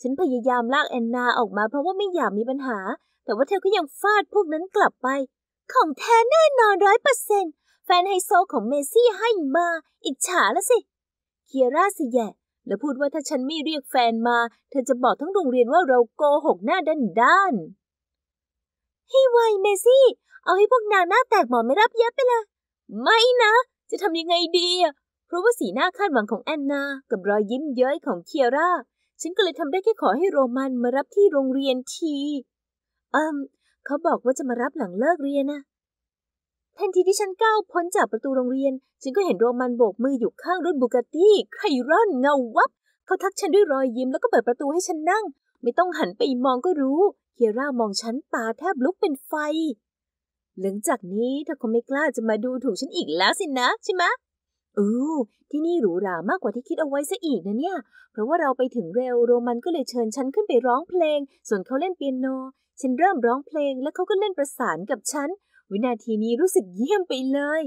ฉันพยายามลากแอนนาออกมาเพราะว่าไม่อยากมีปัญหา แต่ว่าเธอก็ยังฟาดพวกนั้นกลับไป ของแท้แน่นอนร้อยเปอร์เซ็นต์แฟนไฮโซของเมซี่ให้มา อิจฉาละสิ เคียร่าเสียและพูดว่าถ้าฉันไม่เรียกแฟนมา เธอจะบอกทั้งโรงเรียนว่าเราโกหกหน้าด้านด้านให้ไวเมซี่เอาให้พวกนางหน้าแตกหมอไม่รับเย็บไปละไม่นะ จะทำยังไงดีอะเพราะว่าสีหน้าคาดหวังของแอนนา กับรอยยิ้มเย้ยของเคียร่า ฉันก็เลยทำได้แค่ขอให้โรมันมารับที่โรงเรียนที อืม เขาบอกว่าจะมารับหลังเลิกเรียนนะทันทีที่ฉันก้าวพ้นจากประตูโรงเรียนฉันก็เห็นโรมันโบกมืออยู่ข้างรถบูกาตี้ใครร่อนเงาวับเขาทักฉันด้วยรอยยิ้มแล้วก็เปิดประตูให้ฉันนั่ง ไม่ต้องหันไปมองก็รู้เฮียร่ามองฉันตาแทบลุกเป็นไฟ หลังจากนี้เธอคงไม่กล้าจะมาดูถูกฉันอีกแล้วสินะ ใช่ไหมเออที่นี่หรูหรามากกว่าที่คิดเอาไว้ซะอีกนะเนี่ยเพราะว่าเราไปถึงเร็วโรมันก็เลยเชิญฉันขึ้นไปร้องเพลง ส่วนเขาเล่นเปียโน ฉันเริ่มร้องเพลงแล้วเขาก็เล่นประสานกับฉันวินาทีนี้รู้สึกเยี่ยมไปเลย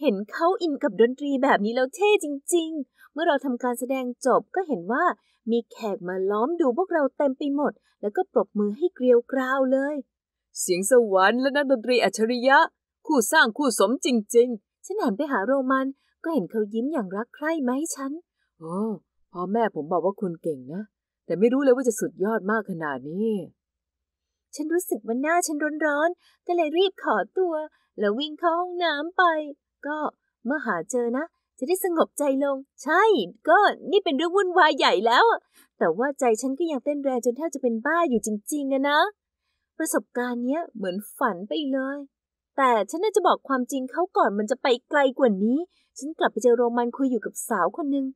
เห็นเขาอินกับดนตรีแบบนี้แล้วเท่จริง ๆ เมื่อเราทำการแสดงจบก็เห็นว่ามีแขกมาล้อมดูพวกเราเต็มไปหมด แล้วก็ปรบมือให้เกลียวกราวเลย เสียงสวรรค์และนักดนตรีอัจฉริยะ คู่สร้างคู่สมจริงๆ ฉันหันไปหาโรมัน ก็เห็นเขายิ้มอย่างรักใคร่ไหมฉัน โอ้พ่อแม่ผมบอกว่าคุณเก่งนะ แต่ไม่รู้เลยว่าจะสุดยอดมากขนาดนี้ฉันรู้สึกว่าหน้าฉันร้อนๆก็เลยรีบขอตัว แล้ววิ่งเข้าห้องน้ำไป ก็เมื่อหาเจอนะ จะได้สงบใจลง ใช่ ก็นี่เป็นเรื่องวุ่นวายใหญ่แล้ว แต่ว่าใจฉันก็ยังเต้นแรงจนแทบจะเป็นบ้าอยู่จริงๆอะนะ ประสบการณ์เนี้ยเหมือนฝันไปเลย แต่ฉันน่าจะบอกความจริงเขาก่อนมันจะไปไกลกว่านี้ ฉันกลับไปเจอโรมันคุยอยู่กับสาวคนหนึ่ง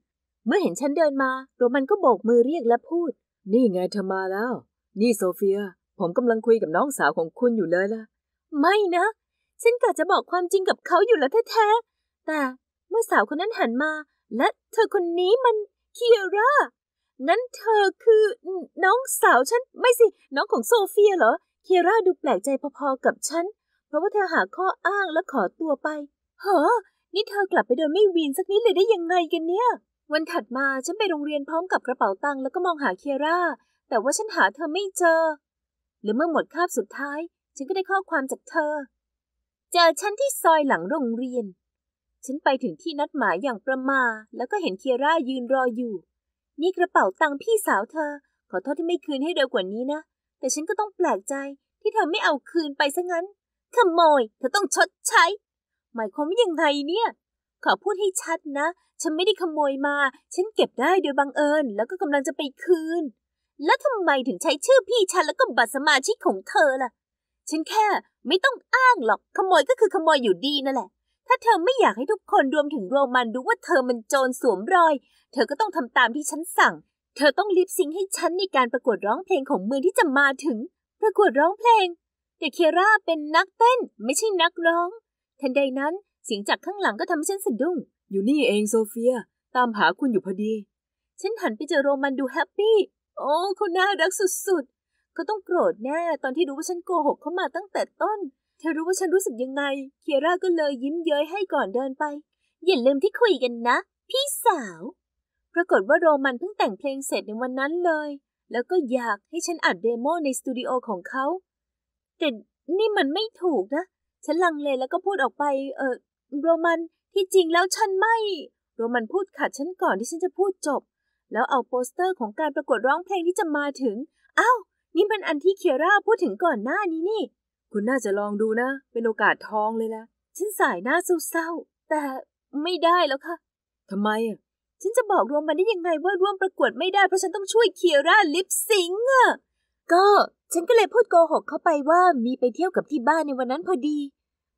เมื่อเห็นฉันเดินมาโรมันก็โบกมือเรียกและพูด นี่ไงเธอมาแล้ว นี่โซเฟียผมกำลังคุยกับน้องสาวของคุณอยู่เลยล่ะ ไม่นะ ฉันกะจะบอกความจริงกับเขาอยู่แล้วแท้ๆ แต่เมื่อสาวคนนั้นหันมา และเธอคนนี้มันเคียร่า นั้นเธอคือน้องสาวฉัน ไม่สิ น้องของโซเฟียเหรอ เคียร่าดูแปลกใจพอๆกับฉัน เพราะว่าเธอหาข้ออ้างและขอตัวไปเฮ้อนี่เธอกลับไปโดยไม่วีนสักนิดเลยได้ยังไงกันเนี่ย วันถัดมาฉันไปโรงเรียนพร้อมกับกระเป๋าตังค์แล้วก็มองหาเคียร่า แต่ว่าฉันหาเธอไม่เจอหรือเมื่อหมดคาบสุดท้ายฉันก็ได้ข้อความจากเธอ เจอฉันที่ซอยหลังโรงเรียน ฉันไปถึงที่นัดหมายอย่างประมา แล้วก็เห็นเคียร่ายืนรออยู่ นี่กระเป๋าตังค์พี่สาวเธอ ขอโทษที่ไม่คืนให้เร็วกว่านี้นะ แต่ฉันก็ต้องแปลกใจที่เธอไม่เอาคืนไปซะงั้น ขโมย เธอต้องชดใช้ หมายความว่ายังไงเนี่ยขอพูดให้ชัดนะ ฉันไม่ได้ขโมยมา ฉันเก็บได้โดยบังเอิญแล้วก็กำลังจะไปคืนแล้วทำไมถึงใช้ชื่อพี่ฉันแล้วก็บัตรสมาชิกของเธอล่ะฉันแค่ไม่ต้องอ้างหรอกขโมยก็คือขโมยอยู่ดีนั่นแหละ ถ้าเธอไม่อยากให้ทุกคนรวมถึงโรมันดูว่าเธอมันโจรสวมรอย เธอก็ต้องทำตามที่ฉันสั่ง เธอต้องลิปซิงให้ฉันในการประกวดร้องเพลงของมือที่จะมาถึง ประกวดร้องเพลง แต่เคียร่าเป็นนักเต้น ไม่ใช่นักร้องทันใดนั้นเสียงจากข้างหลังก็ทำให้ฉันสะดุ้งอยู่นี่เองโซเฟียตามหาคุณอยู่พอดีฉันหันไปเจอโรมันดูแฮปปี้โอ้เขาน่ารักสุดๆ เขาต้องโกรธแน่ ตอนที่รู้ว่าฉันโกหกเขามาตั้งแต่ต้น เธอรู้ว่าฉันรู้สึกยังไง เคียร่าก็เลยยิ้มเย้ยให้ก่อนเดินไป อย่าลืมที่คุยกันนะ พี่สาว ปรากฏว่าโรมันเพิ่งแต่งเพลงเสร็จในวันนั้นเลย แล้วก็อยากให้ฉันอัดเดโมในสตูดิโอของเขา แต่นี่มันไม่ถูกนะ ฉันลังเลแล้วก็พูดออกไป เออโรมันที่จริงแล้วฉันไม่ โรมันพูดขัดฉันก่อนที่ฉันจะพูดจบแล้วเอาโปสเตอร์ของการประกวดร้องเพลงที่จะมาถึง อ้าว นี่เป็นอันที่เคียร่าพูดถึงก่อนหน้านี้นี่ คุณน่าจะลองดูนะ เป็นโอกาสทองเลยละฉันสายหน้าเศร้าๆแต่ไม่ได้แล้วค่ะทำไมอ่ะ ฉันจะบอกรวมมันได้ยังไงว่าร่วมประกวดไม่ได้เพราะฉันต้องช่วยเคียร่าลิปซิงอ่ะ ก็ฉันก็เลยพูดโกหกเข้าไปว่ามีไปเที่ยวกับที่บ้านในวันนั้นพอดี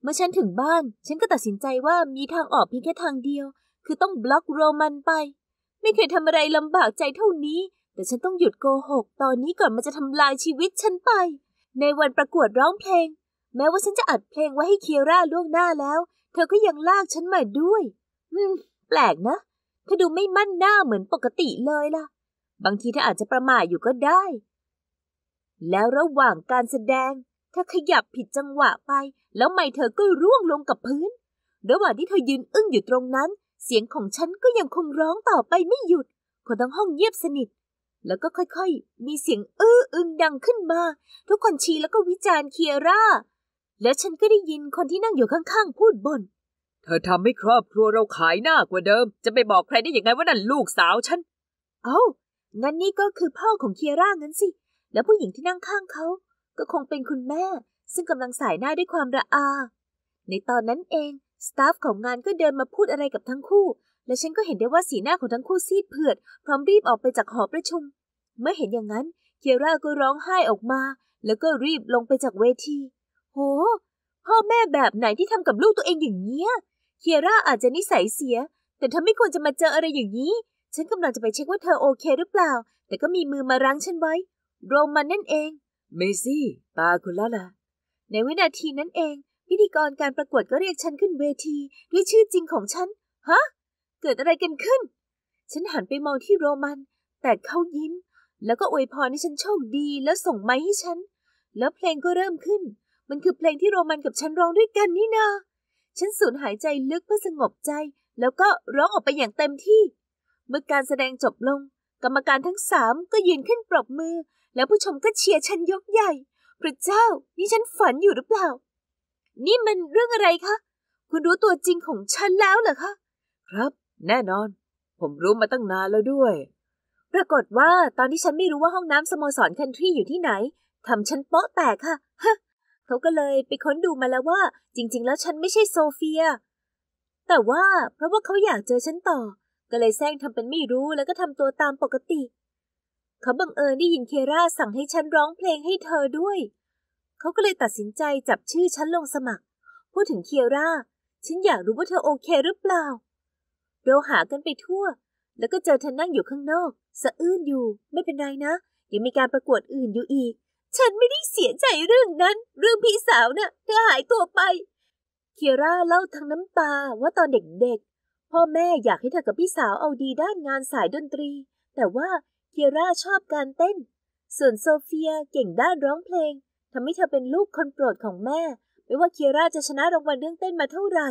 เมื่อฉันถึงบ้าน ฉันก็ตัดสินใจว่ามีทางออกเพียงแค่ทางเดียว คือต้องบล็อกโรมันไปไม่เคยทำอะไรลำบากใจเท่านี้ แต่ฉันต้องหยุดโกหกตอนนี้ก่อนมันจะทำลายชีวิตฉันไป ในวันประกวดร้องเพลง แม้ว่าฉันจะอัดเพลงไว้ให้เคียร่าล่วงหน้าแล้ว เธอก็ยังลากฉันมาด้วย อืม แปลกนะเธอดูไม่มั่นหน้าเหมือนปกติเลยล่ะ บางทีเธออาจจะประมาทอยู่ก็ได้ แล้วระหว่างการแสดงเธอขยับผิดจังหวะไป แล้วไม่เธอก็ร่วงลงกับพื้นระหว่างที่เธอยืนอึ้งอยู่ตรงนั้นเสียงของฉันก็ยังคงร้องต่อไปไม่หยุด คนทั้งห้องเงียบสนิท แล้วก็ค่อยๆ มีเสียงอื้ออึงดังขึ้นมา ทุกคนชี้แล้วก็วิจารณ์เคียร่า แล้วฉันก็ได้ยินคนที่นั่งอยู่ข้าง ๆ พูดบน่นเธอทำให้ครอบครัวเราขายหน้ากว่าเดิม จะไปบอกใครได้ยังไงว่านั่นลูกสาวฉัน เอา้า งั้นนี่ก็คือพ่อของเคียร่างั้นสิ แล้วผู้หญิงที่นั่งข้างเขา ก็คงเป็นคุณแม่ ซึ่งกำลังสายหน้าด้วยความระอา ในตอนนั้นเองสตาฟของงานก็เดินมาพูดอะไรกับทั้งคู่ และฉันก็เห็นได้ว่าสีหน้าของทั้งคู่ซีดเผือดพร้อมรีบออกไปจากหอประชุม เมื่อเห็นอย่างนั้นเคียร่าก็ร้องไห้ออกมา แล้วก็รีบลงไปจากเวที โห พ่อแม่แบบไหนที่ทำกับลูกตัวเองอย่างเนี้ย เคียร่าอาจจะนิสัยเสีย แต่เธอไม่ควรจะมาเจออะไรอย่างนี้ ฉันกำลังจะไปเช็คว่าเธอโอเคหรือเปล่า แต่ก็มีมือมารั้งฉันไว้ โรมันนั่นเอง เมซี่ปาคุณละล่ะ ในวินาทีนั้นเองพิธีกรการประกวดก็เรียกฉันขึ้นเวทีด้วยชื่อจริงของฉัน ฮะ เกิดอะไรกันขึ้น ฉันหันไปมองที่โรมัน แต่เขายิ้ม แล้วก็อวยพรให้ฉันโชคดีแล้วส่งไม้ให้ฉันแล้วเพลงก็เริ่มขึ้น มันคือเพลงที่โรมันกับฉันร้องด้วยกันนี่นา ฉันสูดหายใจ ลึกเพื่อสงบใจ แล้วก็ร้องออกไปอย่างเต็มที่ เมื่อการแสดงจบลง กรรมการทั้งสามก็ยืนขึ้นปรบมือ แล้วผู้ชมก็เชียร์ฉันยกใหญ่พระเจ้านี่ฉันฝันอยู่หรือเปล่านี่มันเรื่องอะไรคะ คุณรู้ตัวจริงของฉันแล้วเหรอคะ ครับ แน่นอน ผมรู้มาตั้งนานแล้วด้วย ปรากฏว่าตอนที่ฉันไม่รู้ว่าห้องน้ำสโมสรคันทรีอยู่ที่ไหนทำฉันโป๊ะแตกค่ะฮะเขาก็เลยไปค้นดูมาแล้วว่า จริงๆ แล้วฉันไม่ใช่โซเฟีย แต่ว่าเพราะว่าเขาอยากเจอฉันต่อ ก็เลยแซงทำเป็นไม่รู้แล้วก็ทำตัวตามปกติ เขาบังเอิญได้ยินเคราสั่งให้ฉันร้องเพลงให้เธอด้วยเขาก็เลยตัดสินใจจับชื่อฉันลงสมัคร พูดถึงเคียร่า ฉันอยากรู้ว่าเธอโอเคหรือเปล่าเราหากันไปทั่ว แล้วก็เจอเธอนั่งอยู่ข้างนอก สะอื้นอยู่ ไม่เป็นไรนะ ยังมีการประกวดอื่นอยู่อีก ฉันไม่ได้เสียใจเรื่องนั้น เรื่องพี่สาวนะ่ะเธอหายตัวไป เคียร่าเล่าทั้งน้ำตาว่าตอนเด็กๆ พ่อแม่อยากให้เธอกับพี่สาวเอาดีด้านงานสายดนตรี แต่ว่าเคียร่าชอบการเต้น ส่วนโซเฟียเก่งด้านร้องเพลงทำให้เธอเป็นลูกคนโปรดของแม่ ไม่ว่าเคียร่าจะชนะรางวัลเรื่องเต้นมาเท่าไหร่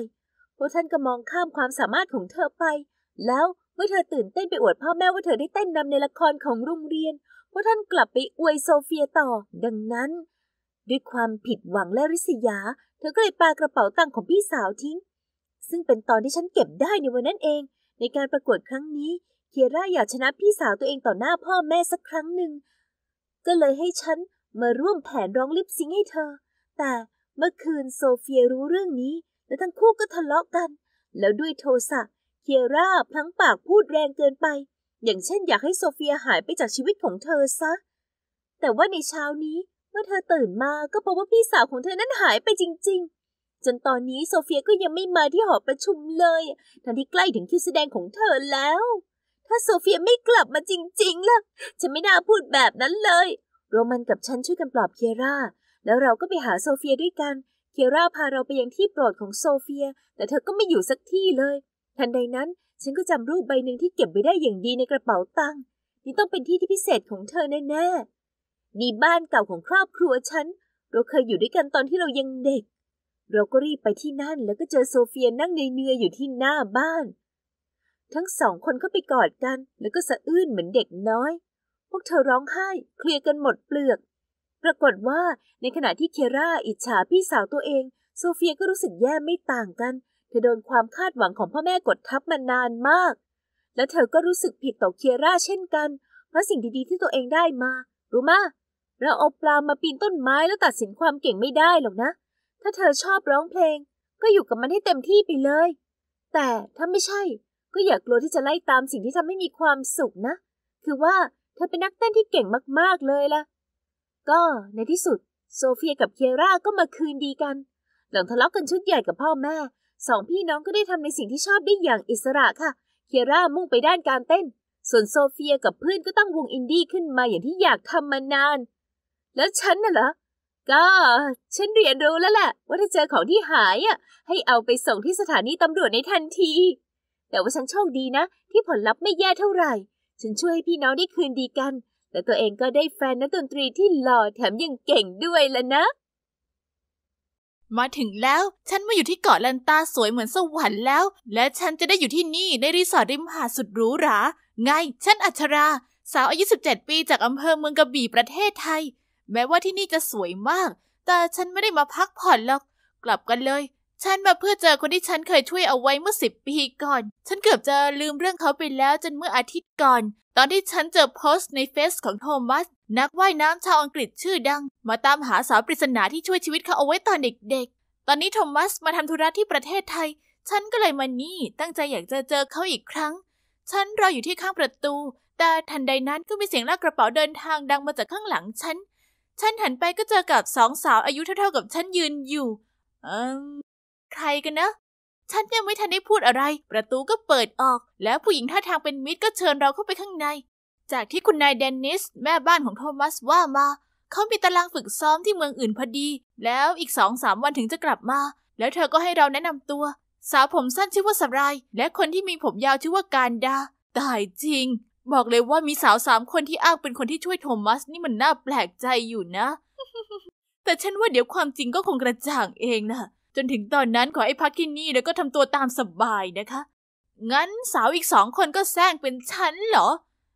พวกท่านก็มองข้ามความสามารถของเธอไป แล้วเมื่อเธอตื่นเต้นไปอวดพ่อแม่ ว่าเธอได้เต้นนำในละครของโรงเรียนพวกท่านกลับไปอวยโซเฟียต่อ ดังนั้น ด้วยความผิดหวังและริษยา เธอก็เลยปากระเป๋าตังค์ของพี่สาวทิ้ง ซึ่งเป็นตอนที่ฉันเก็บได้ในวันนั้นเอง ในการประกวดครั้งนี้ เคียร่าอยากชนะพี่สาวตัวเองต่อหน้าพ่อแม่สักครั้งหนึ่งก็เลยให้ฉันมาร่วมแผนร้องลิปซิงให้เธอ แต่เมื่อคืนโซเฟียรู้เรื่องนี้ และทั้งคู่ก็ทะเลาะกัน แล้วด้วยโทสะ เคียร่าพลั้งปากพูดแรงเกินไป อย่างเช่น อยากให้โซเฟียหายไปจากชีวิตของเธอซะ แต่ว่าในเช้านี้เมื่อเธอตื่นมาก็พบว่าพี่สาวของเธอนั้นหายไปจริง ๆ จนตอนนี้โซเฟียก็ยังไม่มาที่หอประชุมเลย ทันที่ใกล้ถึงคิวแสดงของเธอแล้ว ถ้าโซเฟียไม่กลับมาจริงๆล่ะฉันไม่น่าพูดแบบนั้นเลยโรมันกับฉันช่วยกันปลอบเคียร่าแล้วเราก็ไปหาโซเฟียด้วยกัน เคียร่าพาเราไปยังที่โปรดของโซเฟีย แต่เธอก็ไม่อยู่สักที่เลย ทันใดนั้น ฉันก็จำรูปใบหนึ่งที่เก็บไว้ได้อย่างดีในกระเป๋าตังค์นี่ต้องเป็นที่ที่พิเศษของเธอแน่ๆนี่บ้านเก่าของครอบครัวฉัน เราเคยอยู่ด้วยกันตอนที่เรายังเด็กเราก็รีบไปที่นั่นแล้วก็เจอโซเฟียนั่งเนื่อยๆอยู่ที่หน้าบ้าน ทั้งสองคนเข้าไปกอดกันแล้วก็สะอื้นเหมือนเด็กน้อยพวกเธอร้องไห้เคลียร์กันหมดเปลือก ปรากฏว่าในขณะที่เคราอิจฉาพี่สาวตัวเองโซเฟียก็รู้สึกแย่ไม่ต่างกัน เธอโดนความคาดหวังของพ่อแม่กดทับมานานมาก และเธอก็รู้สึกผิดต่อเคียร่าเช่นกัน เพราะสิ่งดีๆที่ตัวเองได้มา รู้มะเราเอาปลามาปีนต้นไม้แล้วตัดสินความเก่งไม่ได้หรอกนะ ถ้าเธอชอบร้องเพลง ก็อยู่กับมันให้เต็มที่ไปเลย แต่ ถ้าไม่ใช่ ก็อย่ากลัวที่จะไล่ตามสิ่งที่ทำให้มีความสุขนะ คือว่าธอเป็นนักเต้นที่เก่งมากๆ เลยล่ะ ก็ในที่สุดโซเฟียกับเคียร่าก็มาคืนดีกัน หลังทะเลาะกันชุดใหญ่กับพ่อแม่ สองพี่น้องก็ได้ทำในสิ่งที่ชอบได้อย่างอิสระค่ะ เคียร่ามุ่งไปด้านการเต้น ส่วนโซเฟียกับเพื่อนก็ตั้งวงอินดี้ขึ้นมาอย่างที่อยากทำมานาน แล้วฉันน่ะเหรอ ก็ฉันเรียนรู้แล้วแหละว่าถ้าเจอของที่หายอ่ะ ให้เอาไปส่งที่สถานีตำรวจในทันที แต่ว่าฉันโชคดีนะ ที่ผลลัพธ์ไม่แย่เท่าไหร่ฉันช่วยให้พี่น้องได้คืนดีกันแล่ตัวเองก็ได้แฟนนักดนตรีที่หล่อแถมยังเก่งด้วยล่ะนะ มาถึงแล้ว ฉันมาอยู่ที่เกาะลันตาสวยเหมือนสวรรค์แล้ว และฉันจะได้อยู่ที่นี่ในรีสอร์ทริมหาดสุดหรูหรา ไง ฉันอัชรา สาวอายุ17ปีจากอำเภอเมืองกระบี่ประเทศไทย แม้ว่าที่นี่จะสวยมาก แต่ฉันไม่ได้มาพักผ่อนหรอก กลับกันเลยฉันมาเพื่อเจอคนที่ฉันเคยช่วยเอาไว้เมื่อสิบปีก่อน ฉันเกือบจะลืมเรื่องเขาไปแล้วจนเมื่ออาทิตย์ก่อน ตอนที่ฉันเจอโพสต์ในเฟซของโทมัส นักว่ายน้ำชาวอังกฤษชื่อดัง มาตามหาสาวปริศนาที่ช่วยชีวิตเขาเอาไว้ตอนเด็กๆ ตอนนี้โทมัสมาทำธุระที่ประเทศไทย ฉันก็เลยมานี่ตั้งใจอยากจะเจอเขาอีกครั้ง ฉันรออยู่ที่ข้างประตู แต่ทันใดนั้นก็มีเสียงลากกระเป๋าเดินทางดังมาจากข้างหลังฉัน ฉันหันไปก็เจอกับสองสาวอายุเท่าๆ กับฉันยืนอยู่เออใครกันนะ ฉันยังไม่ทันได้พูดอะไร ประตูก็เปิดออก แล้วผู้หญิงท่าทางเป็นมิตรก็เชิญเราเข้าไปข้างใน จากที่คุณนายเดนนิสแม่บ้านของโทมัสว่ามา เขามีตารางฝึกซ้อมที่เมืองอื่นพอดี แล้วอีกสองสามวันถึงจะกลับมา แล้วเธอก็ให้เราแนะนำตัว สาวผมสั้นชื่อว่าสราและคนที่มีผมยาวชื่อว่าการดาตายจริง บอกเลยว่ามีสาวสามคนที่อ้างเป็นคนที่ช่วยโทมัสนี่มันน่าแปลกใจอยู่นะ แต่ฉันว่าเดี๋ยวความจริงก็คงกระจ่างเองนะจนถึงตอนนั้นขอให้พักที่นี่ แล้วก็ทำตัวตามสบายนะคะ งั้นสาวอีกสองคนก็แซงเป็นฉันเหรอ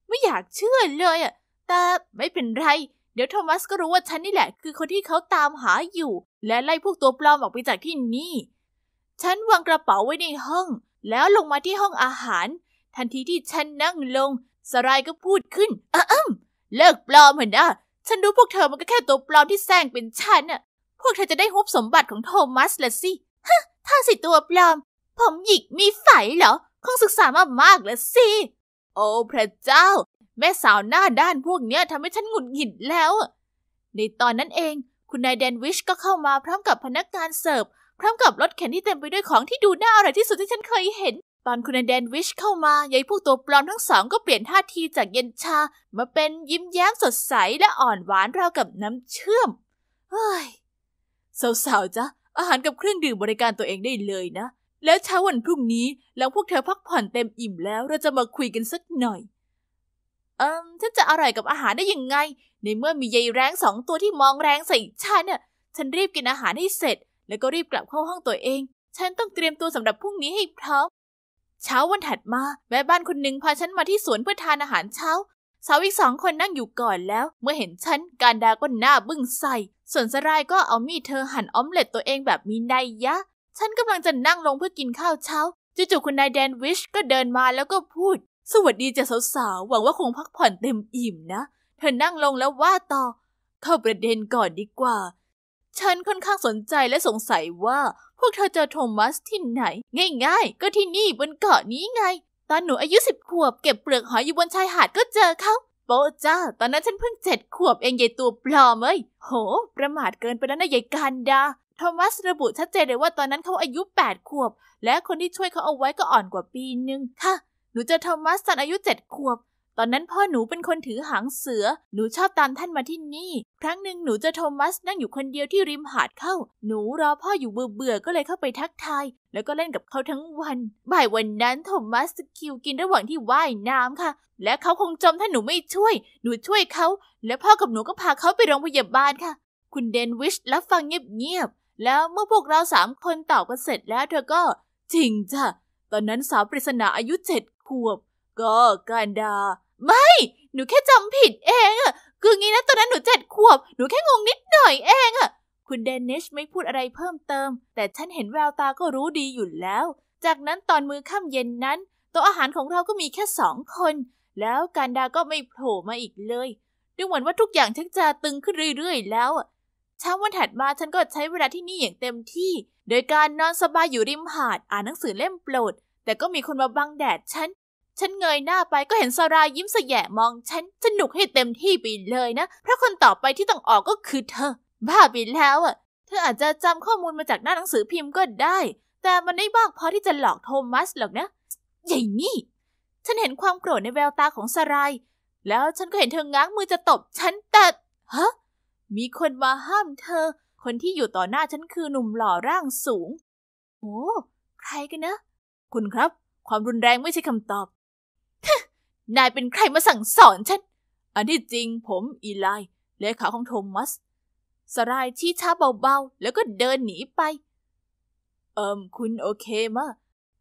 ไม่อยากเชื่อเลยอ่ะแต่ไม่เป็นไร เดี๋ยวโทมัสก็รู้ว่าฉันนี่แหละ คือคนที่เขาตามหาอยู่ และไล่พวกตัวปลอมออกไปจากที่นี่ ฉันวางกระเป๋าไว้ในห้อง แล้วลงมาที่ห้องอาหาร ทันทีที่ฉันนั่งลงสรายก็พูดขึ้นอ้อมเลิกปลอมเหรอนะฉันรู้พวกเธอมันก็แค่ตัวปลอมที่แซงเป็นฉันอะพวกเธอจะได้ฮุบสมบัติของโทมัสละสิ ฮะ ถ้าสิตัวปลอม ผมหยิกมีไฝเหรอ คงศึกษามามากละสิ โอ้ พระเจ้า แม่สาวหน้าด้านพวกเนี้ยทำให้ฉันหงุดหงิดแล้ว ในตอนนั้นเอง คุณนายแดนวิชก็เข้ามาพร้อมกับพนักงานเสิร์ฟ พร้อมกับรถเข็นที่เต็มไปด้วยของที่ดูน่าอร่อยที่สุดที่ฉันเคยเห็น ตอนคุณนายแดนวิช เข้ามายายพวกตัวปลอมทั้งสอง ก็เปลี่ยนท่าทีจากเย็นชา มาเป็นยิ้มแย้มสดใสและอ่อนหวานราวกับน้ำเชื่อม เฮ้ยสาวๆจ้ะอาหารกับเครื่องดื่มบริการตัวเองได้เลยนะ แล้วเช้าวันพรุ่งนี้หลังพวกเธอพักผ่อนเต็มอิ่มแล้ว เราจะมาคุยกันสักหน่อยเอิมฉันจะอร่อยกับอาหารได้ยังไง ในเมื่อมียายแรงสองตัวที่มองแรงใส่ฉันเนี่ยฉันรีบกินอาหารให้เสร็จ แล้วก็รีบกลับเข้าห้องตัวเอง ฉันต้องเตรียมตัวสำหรับพรุ่งนี้ให้พร้อม เช้าวันถัดมา แม่บ้านคนหนึ่งพาฉันมาที่สวนเพื่อทานอาหารเช้า สาวอีกสองคนนั่งอยู่ก่อนแล้ว เมื่อเห็นฉัน การดา ก็หน้าบึ้งใส่ส่วนสรายก็เอามีดเธอหั่นออมเล็ตตัวเองแบบมีนายยะ ฉันกำลังจะนั่งลงเพื่อกินข้าวเช้าจู่ๆคุณนายแดนวิชก็เดินมาแล้วก็พูด สวัสดีจ้ะสาวๆหวังว่าคงพักผ่อนเต็มอิ่มนะ เธอนั่งลงแล้วว่าต่อเข้าประเด็นก่อนดีกว่าฉันค่อนข้างสนใจและสงสัยว่า พวกเธอเจอโทมัสที่ไหน ง่ายๆ ก็ที่นี่บนเกาะนี้ไงตอนหนูอายุสิบขวบเก็บเปลือกหอยอยู่บนชายหาดก็เจอเขาโปจ้า ตอนนั้นฉันเพิ่งเจ็ดขวบเองยายตัวปลอมเอ้ยโห ประมาทเกินไปแล้วนะยายกานดาโทมัสระบุชัดเจนเลยว่าตอนนั้นเขาอายุแปดขวบ และคนที่ช่วยเขาเอาไว้ก็อ่อนกว่าปีนึงค่ะ หนูเจอโทมัสตอนอายุเจ็ดขวบตอนนั้นพ่อหนูเป็นคนถือหางเสือ หนูชอบตามท่านมาที่นี่ ครั้งหนึ่งหนูจะโทมัสนั่งอยู่คนเดียวที่ริมหาดเข้า หนูรอพ่ออยู่เบื่อเบื่อก็เลยเข้าไปทักทาย แล้วก็เล่นกับเขาทั้งวัน บ่ายวันนั้นโทมัสคิวกินระหว่างที่ว่ายน้ำค่ะ และเขาคงจมถ้าหนูไม่ช่วย หนูช่วยเขา และพ่อกับหนูก็พาเขาไปโรงพยาบาลค่ะ คุณเดนวิชรับฟังเงียบ ๆ แล้วเมื่อพวกเราสามคนตอบกันเสร็จแล้วเธอก็ จริงจ้ะตอนนั้นสาวปริศนาอายุเจ็ดขวบ ก็การดาไม่ หนูแค่จำผิดเองอะคืองี้นะตอนนั้นหนูเจ็ดขวบ หนูแค่งงนิดหน่อยเองอะคุณเดนิชไม่พูดอะไรเพิ่มเติม แต่ฉันเห็นแววตาก็รู้ดีอยู่แล้ว จากนั้นตอนมื้อค่ำเย็นนั้นโต๊ะอาหารของเราก็มีแค่สองคน แล้วการดาก็ไม่โผล่มาอีกเลยดูเหมือนว่าทุกอย่างฉันจะตึงขึ้นเรื่อยๆ แล้วเช้าวันถัดมาฉันก็ใช้เวลาที่นี่อย่างเต็มที่ โดยการนอนสบายอยู่ริมหาด อ่านหนังสือเล่มโปรด แต่ก็มีคนมาบังแดดฉันฉันเงยหน้าไปก็เห็นสารายยิ้มแสยะมอง ฉันสนุกให้เต็มที่ไปเลยนะ เพราะคนต่อไปที่ต้องออกก็คือเธอ บ้าบินแล้วอ่ะเธออาจจะจำข้อมูลมาจากหน้าหนังสือพิมพ์ก็ได้ แต่มันไม่มากพอที่จะหลอกโทมัสหรอกนะ ใหญ่นี่ ฉันเห็นความโกรธในแววตาของสาราย แล้วฉันก็เห็นเธอง้างมือจะตบฉันแต่ฮะมีคนมาห้ามเธอ คนที่อยู่ต่อหน้าฉันคือหนุ่มหล่อร่างสูงโอ้ใครกันนะ คุณครับ ความรุนแรงไม่ใช่คำตอบนายเป็นใครมาสั่งสอนฉัน อันที่จริงผม อีไล เลขาของโทมัสสลายที่ช้าเบาๆ แล้วก็เดินหนีไป เอิมคุณโอเคมะ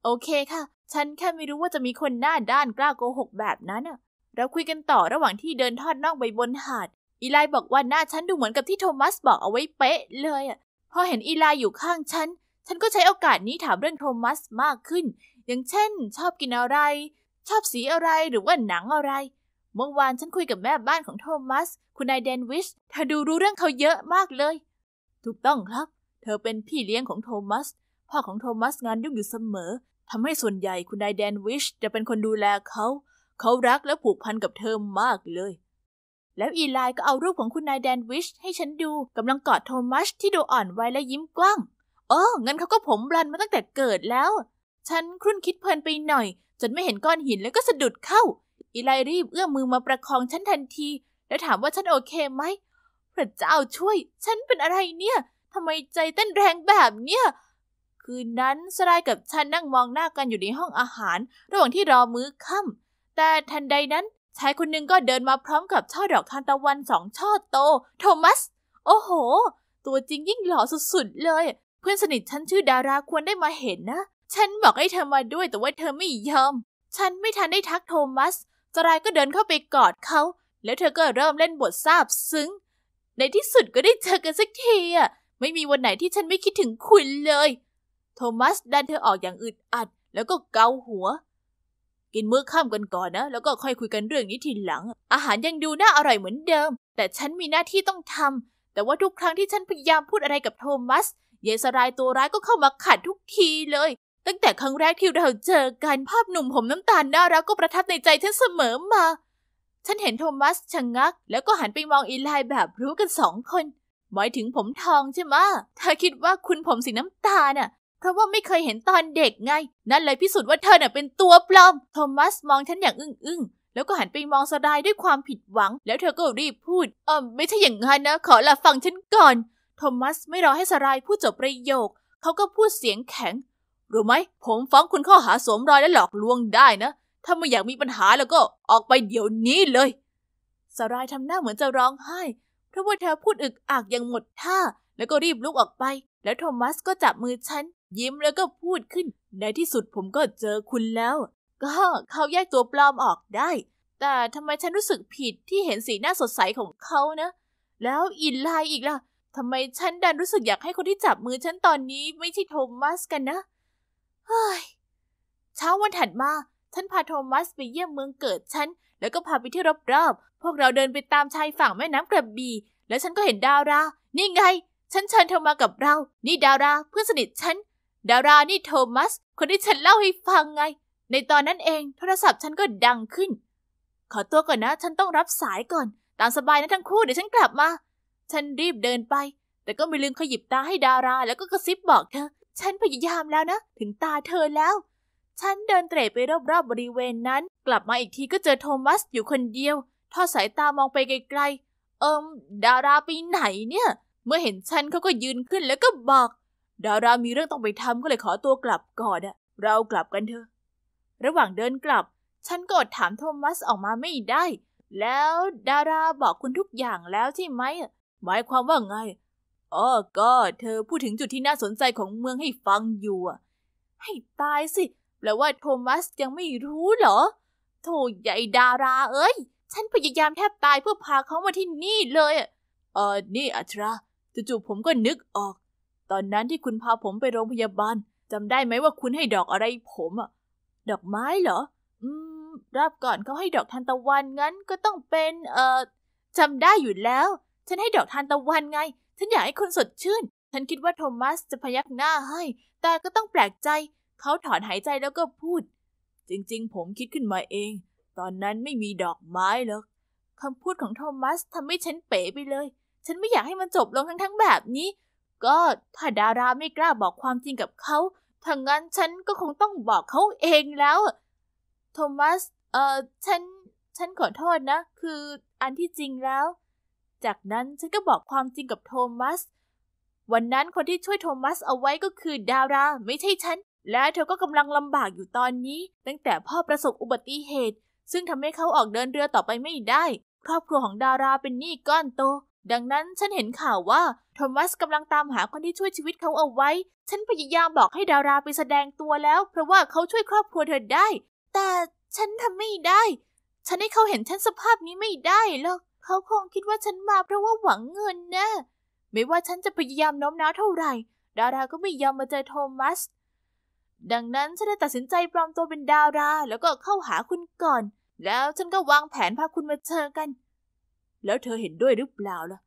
โอเคค่ะ ฉันแค่ไม่รู้ว่าจะมีคนหน้าด้านกล้าโกหกแบบนั้นอะเราคุยกันต่อระหว่างที่เดินทอดน่องไปบนหาด อีไลบอกว่าหน้าฉันดูเหมือนกับที่โทมัสบอกเอาไว้เป๊ะเลยอะพอเห็นอีไลอยู่ข้างฉัน ฉันก็ใช้โอกาสนี้ถามเรื่องโทมัสมากขึ้น อย่างเช่น ชอบกินอะไรชอบสีอะไรหรือว่าหนังอะไร เมื่อวานฉันคุยกับแม่บ้านของโทมัส คุณนายเดนวิช เธอดูรู้เรื่องเขาเยอะมากเลย ถูกต้องครับ เธอเป็นพี่เลี้ยงของโทมัส พ่อของโทมัสงานยุ่งอยู่เสมอทำให้ส่วนใหญ่คุณนายเดนวิช จะเป็นคนดูแลเขา เขารักและผูกพันกับเธอมากเลย แล้วอีไลก็เอารูปของคุณนายแดนวิช ให้ฉันดูกำลังกอดโทมัสที่ดูอ่อนวัยและยิ้มกว้างเอองั้นเขาก็ผมบลันมาตั้งแต่เกิดแล้ว ฉันครุ่นคิดเพลินไปหน่อยจนไม่เห็นก้อนหินแล้วก็สะดุดเข้า อีไลรีบเอื้อมมือมาประคองฉันทันที แล้วถามว่าฉันโอเคไหม พระเจ้าช่วยฉันเป็นอะไรเนี่ยทำไมใจเต้นแรงแบบเนี่ยคืนนั้นสลายกับฉันนั่งมองหน้ากันอยู่ในห้องอาหาร ระหว่างที่รอมื้อค่าแต่ทันใดนั้นชายคนหนึ่งก็เดินมาพร้อมกับช่อดอกทานตะวันสองช่อโตโทมัส โอ้โห ตัวจริงยิ่งหล่อสุดๆเลย เพื่อนสนิทฉันชื่อดาราควรได้มาเห็นนะฉันบอกให้เธอมาด้วยแต่ว่าเธอไม่ยอม ฉันไม่ทันได้ทักโทมัสจรายก็เดินเข้าไปกอดเขา แล้วเธอก็เริ่มเล่นบทซาบซึ้ง ในที่สุดก็ได้เจอกันสักทีอ่ะ ไม่มีวันไหนที่ฉันไม่คิดถึงคุณเลย โทมัสดันเธอออกอย่างอึดอัดแล้วก็เกาหัว กินมื้อข้ามกันก่อนนะ แล้วก็ค่อยคุยกันเรื่องนี้ทีหลัง อาหารยังดูน่าอร่อยเหมือนเดิม แต่ฉันมีหน้าที่ต้องทำแต่ว่าทุกครั้งที่ฉันพยายามพูดอะไรกับโทมัส เยสรายตัวร้ายก็เข้ามาขัดทุกทีเลยตั้งแต่ครั้งแรกที่เราเจอกันภาพหนุ่มผมน้ำตาลน่ารักก็ประทับในใจฉันเสมอมา ฉันเห็นโทมัสชะงงักแล้วก็หันไปมองอีไลแบบรู้กันสองคน หมายถึงผมทองใช่ไหมเธอคิดว่าคุณผมสีน้ำตาลน่ะเพราะว่าไม่เคยเห็นตอนเด็กไง นั่นเลยพิสูจน์ว่าเธอน่ะเป็นตัวปลอมโทมัสมองฉันอย่างอึ้งๆ แล้วก็หันไปมองสดายด้วยความผิดหวัง แล้วเธอก็รีบพูดเออไม่ใช่อย่างนั้นนะ ขอละฟังฉันก่อน โทมัสไม่รอให้สดายพูดจบประโยคเขาก็พูดเสียงแข็งรู้ไหมผมฟ้องคุณข้อหาสวมรอยและหลอกลวงได้นะ ถ้าไม่อยากมีปัญหาแล้วก็ออกไปเดี๋ยวนี้เลยสารายทำหน้าเหมือนจะร้องไห้เพราะว่าเธอพูดอึกอักอย่างหมดท่าแล้วก็รีบลุกออกไป แล้วโทมัสก็จับมือฉันยิ้มแล้วก็พูดขึ้น ในที่สุดผมก็เจอคุณแล้ว ก็เขาแยกตัวปลอมออกได้ แต่ทำไมฉันรู้สึกผิดที่เห็นสีหน้าสดใสของเขานะ แล้วอินไลอีกล่ะทำไมฉันดันรู้สึกอยากให้คนที่จับมือฉันตอนนี้ไม่ใช่โทมัสกันนะฮ้ยเช้าวันถัดมา ฉันพาโทมัสไปเยี่ยมเมืองเกิดฉัน แล้วก็พาไปที่รอบๆ พวกเราเดินไปตามชายฝั่งแม่น้ำกระบี่ แล้วฉันก็เห็นดาวรา นี่ไง ฉันเชิญเธอมากับเรา นี่ดาวราเพื่อนสนิทฉัน ดาวรานี่โทมัสคนที่ฉันเล่าให้ฟังไง ในตอนนั้นเองโทรศัพท์ฉันก็ดังขึ้น ขอตัวก่อนนะ ฉันต้องรับสายก่อน ตามสบายนะทั้งคู่เดี๋ยวฉันกลับมา ฉันรีบเดินไป แต่ก็ไม่ลืมขยิบตาให้ดาราแล้วก็กระซิบบอกเธอฉันพยายามแล้วนะ ถึงตาเธอแล้ว ฉันเดินเตร่ไปรอบๆบบริเวณนั้น กลับมาอีกทีก็เจอโทมัสอยู่คนเดียว ทอดสายตามองไปไกลๆ เอิมดาราไปไหนเนี่ย เมื่อเห็นฉันเขาก็ยืนขึ้นแล้วก็บอก ดารามีเรื่องต้องไปทำก็เลยขอตัวกลับก่อนอะเรากลับกันเถอะระหว่างเดินกลับ ฉันก็อดถามโทมัสออกมาไม่ได้ แล้วดาราบอกคุณทุกอย่างแล้วใช่ไหมหมายความว่าไงอ้อก็เธอพูดถึงจุดที่น่าสนใจของเมืองให้ฟังอยู่อะให้ตายสิแปลว่าโทมัสยังไม่รู้เหรอโถใหญ่ดาราเอ้ย ฉันพยายามแทบตายเพื่อพาเขามาที่นี่เลยอะเออนี่อัตราจู่ๆผมก็นึกออก ตอนนั้นที่คุณพาผมไปโรงพยาบาลจำได้ไหมว่าคุณให้ดอกอะไรผมอะดอกไม้เหรอ อืม รับก่อนเขาให้ดอกทานตะวันงั้นก็ต้องเป็นเออจำได้อยู่แล้ว ฉันให้ดอกทานตะวันไงฉันอยากให้คุณสดชื่น ฉันคิดว่าโทมัสจะพยักหน้าให้ แต่ก็ต้องแปลกใจ เขาถอนหายใจแล้วก็พูด จริงๆ ผมคิดขึ้นมาเอง ตอนนั้นไม่มีดอกไม้หรอกคำพูดของโทมัสทำให้ฉันเป๋ไปเลย ฉันไม่อยากให้มันจบลงทั้ง ๆแบบนี้ ก็ถ้าดาราไม่กล้าบอกความจริงกับเขาถ้างั้นฉันก็คงต้องบอกเขาเองแล้ว โทมัส เอ่อ ฉัน ฉันขอโทษนะ คืออันที่จริงแล้วจากนั้นฉันก็บอกความจริงกับโทมัส วันนั้นคนที่ช่วยโทมัสเอาไว้ก็คือดาราไม่ใช่ฉัน และเธอก็กำลังลำบากอยู่ตอนนี้ ตั้งแต่พ่อประสบอุบัติเหตุ ซึ่งทำให้เขาออกเดินเรือต่อไปไม่ได้ ครอบครัวของดาราเป็นหนี้ก้อนโต ดังนั้นฉันเห็นข่าวว่าโทมัสกำลังตามหาคนที่ช่วยชีวิตเขาเอาไว้ ฉันพยายามบอกให้ดาราไปแสดงตัวแล้ว เพราะว่าเขาช่วยครอบครัวเธอได้ แต่ฉันทำไม่ได้ ฉันให้เขาเห็นฉันสภาพนี้ไม่ได้หรอกเขาคงคิดว่าฉันมาเพราะว่าหวังเงินนะไม่ว่าฉันจะพยายามโน้มน้าวเท่าไหร่ดาราก็ไม่ยอมมาเจอโทมัส ดังนั้นฉันได้ตัดสินใจปลอมตัวเป็นดาราแล้วก็เข้าหาคุณก่อน แล้วฉันก็วางแผนพาคุณมาเจอกัน แล้วเธอเห็นด้วยหรือเปล่าล่ะ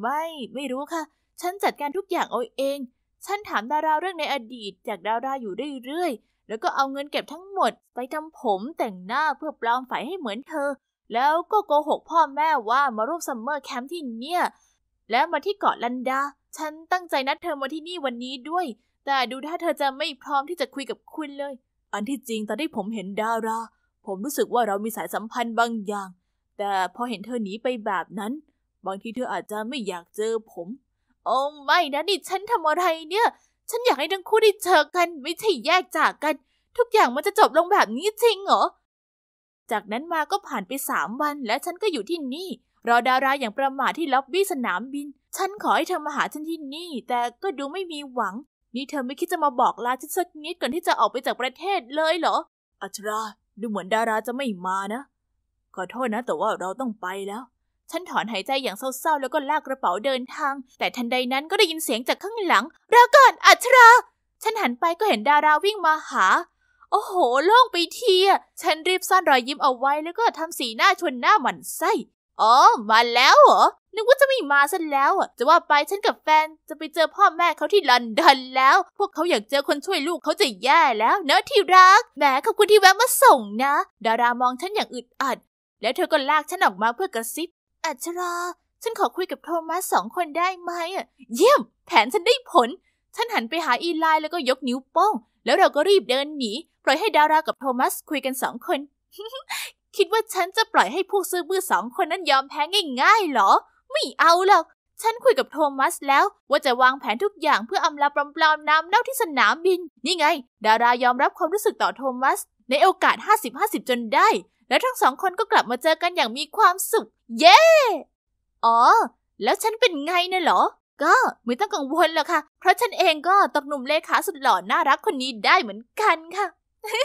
ไม่ ไม่รู้ค่ะ ฉันจัดการทุกอย่างเอาเอง ฉันถามดาราเรื่องในอดีตจากดาราอยู่เรื่อยๆแล้วก็เอาเงินเก็บทั้งหมด ไปทำผมแต่งหน้าเพื่อปลอมฝ่ายให้เหมือนเธอแล้วก็โกหกพ่อแม่ว่ามาร่วมซัมเมอร์แคมป์ที่เนี่ยแล้วมาที่เกาะลันดา ฉันตั้งใจนัดเธอมาที่นี่วันนี้ด้วย แต่ดูถ้าเธอจะไม่พร้อมที่จะคุยกับคุณเลย อันที่จริงตอนที่ผมเห็นดาราผมรู้สึกว่าเรามีสายสัมพันธ์บางอย่าง แต่พอเห็นเธอหนีไปแบบนั้น บางทีเธออาจจะไม่อยากเจอผมโอ้ไม่นะนี่ฉันทำอะไรเนี่ย ฉันอยากให้ทั้งคู่ได้เจอกัน ไม่ใช่แยกจากกัน ทุกอย่างมันจะจบลงแบบนี้จริงเหรอจากนั้นมาก็ผ่านไปสามวัน และฉันก็อยู่ที่นี่รอดาราอย่างประมาทที่ล็อบบี้สนามบิน ฉันขอให้เธอมาหาฉันที่นี่ แต่ก็ดูไม่มีหวัง นี่เธอไม่คิดจะมาบอกลาฉันสักนิดก่อนที่จะออกไปจากประเทศเลยเหรออัชรา ดูเหมือนดาราจะไม่มานะ ขอโทษนะ แต่ว่าเราต้องไปแล้ว ฉันถอนหายใจอย่างเศร้าๆแล้วก็ลากกระเป๋าเดินทาง แต่ทันใดนั้นก็ได้ยินเสียงจากข้างหลังรอก่อนอัชรา ฉันหันไปก็เห็นดาราวิ่งมาหาโอ้โหโล่งไปทีอ่ะฉันรีบซ่อนรอยยิ้มเอาไว้แล้วก็ทำสีหน้าชวนหน้าหมันไส้อ๋อ มาแล้วเหรอนึกว่าจะไม่มาซะแล้วอ่ะจะว่าไปฉันกับแฟนจะไปเจอพ่อแม่เขาที่ลอนดอนแล้ว พวกเขาอยากเจอคนช่วยลูกเขาจะแย่แล้วนะที่รักแหมขอบคุณที่แวะมาส่งนะ ดารามองฉันอย่างอึดอัดแล้วเธอก็ลากฉันออกมาเพื่อกระซิบอัจฉราฉันขอคุยกับโทมัสสองคนได้ไหมอ่ะเยี่ยม แผนฉันได้ผลฉันหันไปหาอีไลแล้วก็ยกนิ้วโป้ง แล้วเราก็รีบเดินหนี ปล่อยให้ดารากับโทมัสคุยกันสองคน คิดว่าฉันจะปล่อยให้พวกซื้อบื้อสองคนนั้นยอมแพ้ง่ายๆหรอ ไม่เอาหรอก ฉันคุยกับโทมัส แล้ว ว่าจะวางแผนทุกอย่างเพื่ออำลาปลอมๆน้ำเน่าที่สนามบิน นี่ไง ดารายอมรับความรู้สึกต่อโทมัส ในโอกาส50-50จนได้ และทั้งสองคนก็กลับมาเจอกันอย่างมีความสุข เย้อ๋อ แล้วฉันเป็นไงนะหรอก็ไม่ต้องกังวลหรอกค่ะ เพราะฉันเองก็ตกหนุ่มเลขาสุดหล่อน่ารักคนนี้ได้เหมือนกันค่ะ